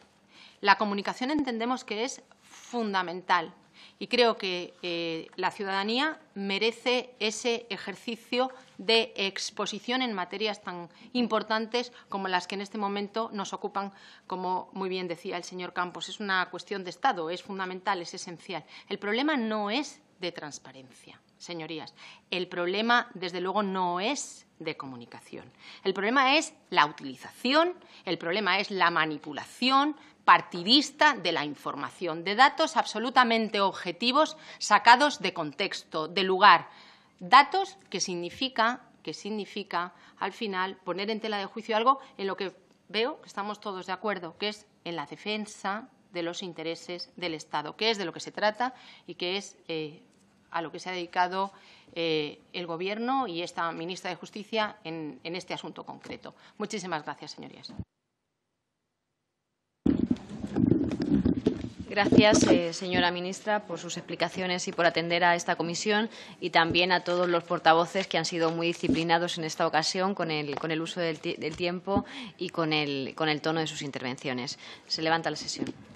Speaker 1: La comunicación entendemos que es fundamental. Y creo que eh, la ciudadanía merece ese ejercicio de exposición en materias tan importantes como las que en este momento nos ocupan, como muy bien decía el señor Campos. Es una cuestión de Estado, es fundamental, es esencial. El problema no es de transparencia, señorías. El problema, desde luego, no es de comunicación. El problema es la utilización, el problema es la manipulación partidista de la información, de datos absolutamente objetivos sacados de contexto, de lugar, datos que significa que significa al final poner en tela de juicio algo en lo que veo que estamos todos de acuerdo, que es en la defensa de los intereses del Estado, que es de lo que se trata y que es eh, a lo que se ha dedicado eh, el Gobierno y esta ministra de Justicia en, este asunto concreto. Muchísimas gracias, señorías.
Speaker 2: Gracias, eh, señora ministra, por sus explicaciones y por atender a esta comisión y también a todos los portavoces que han sido muy disciplinados en esta ocasión con el, uso del, tiempo y con el tono de sus intervenciones. Se levanta la sesión.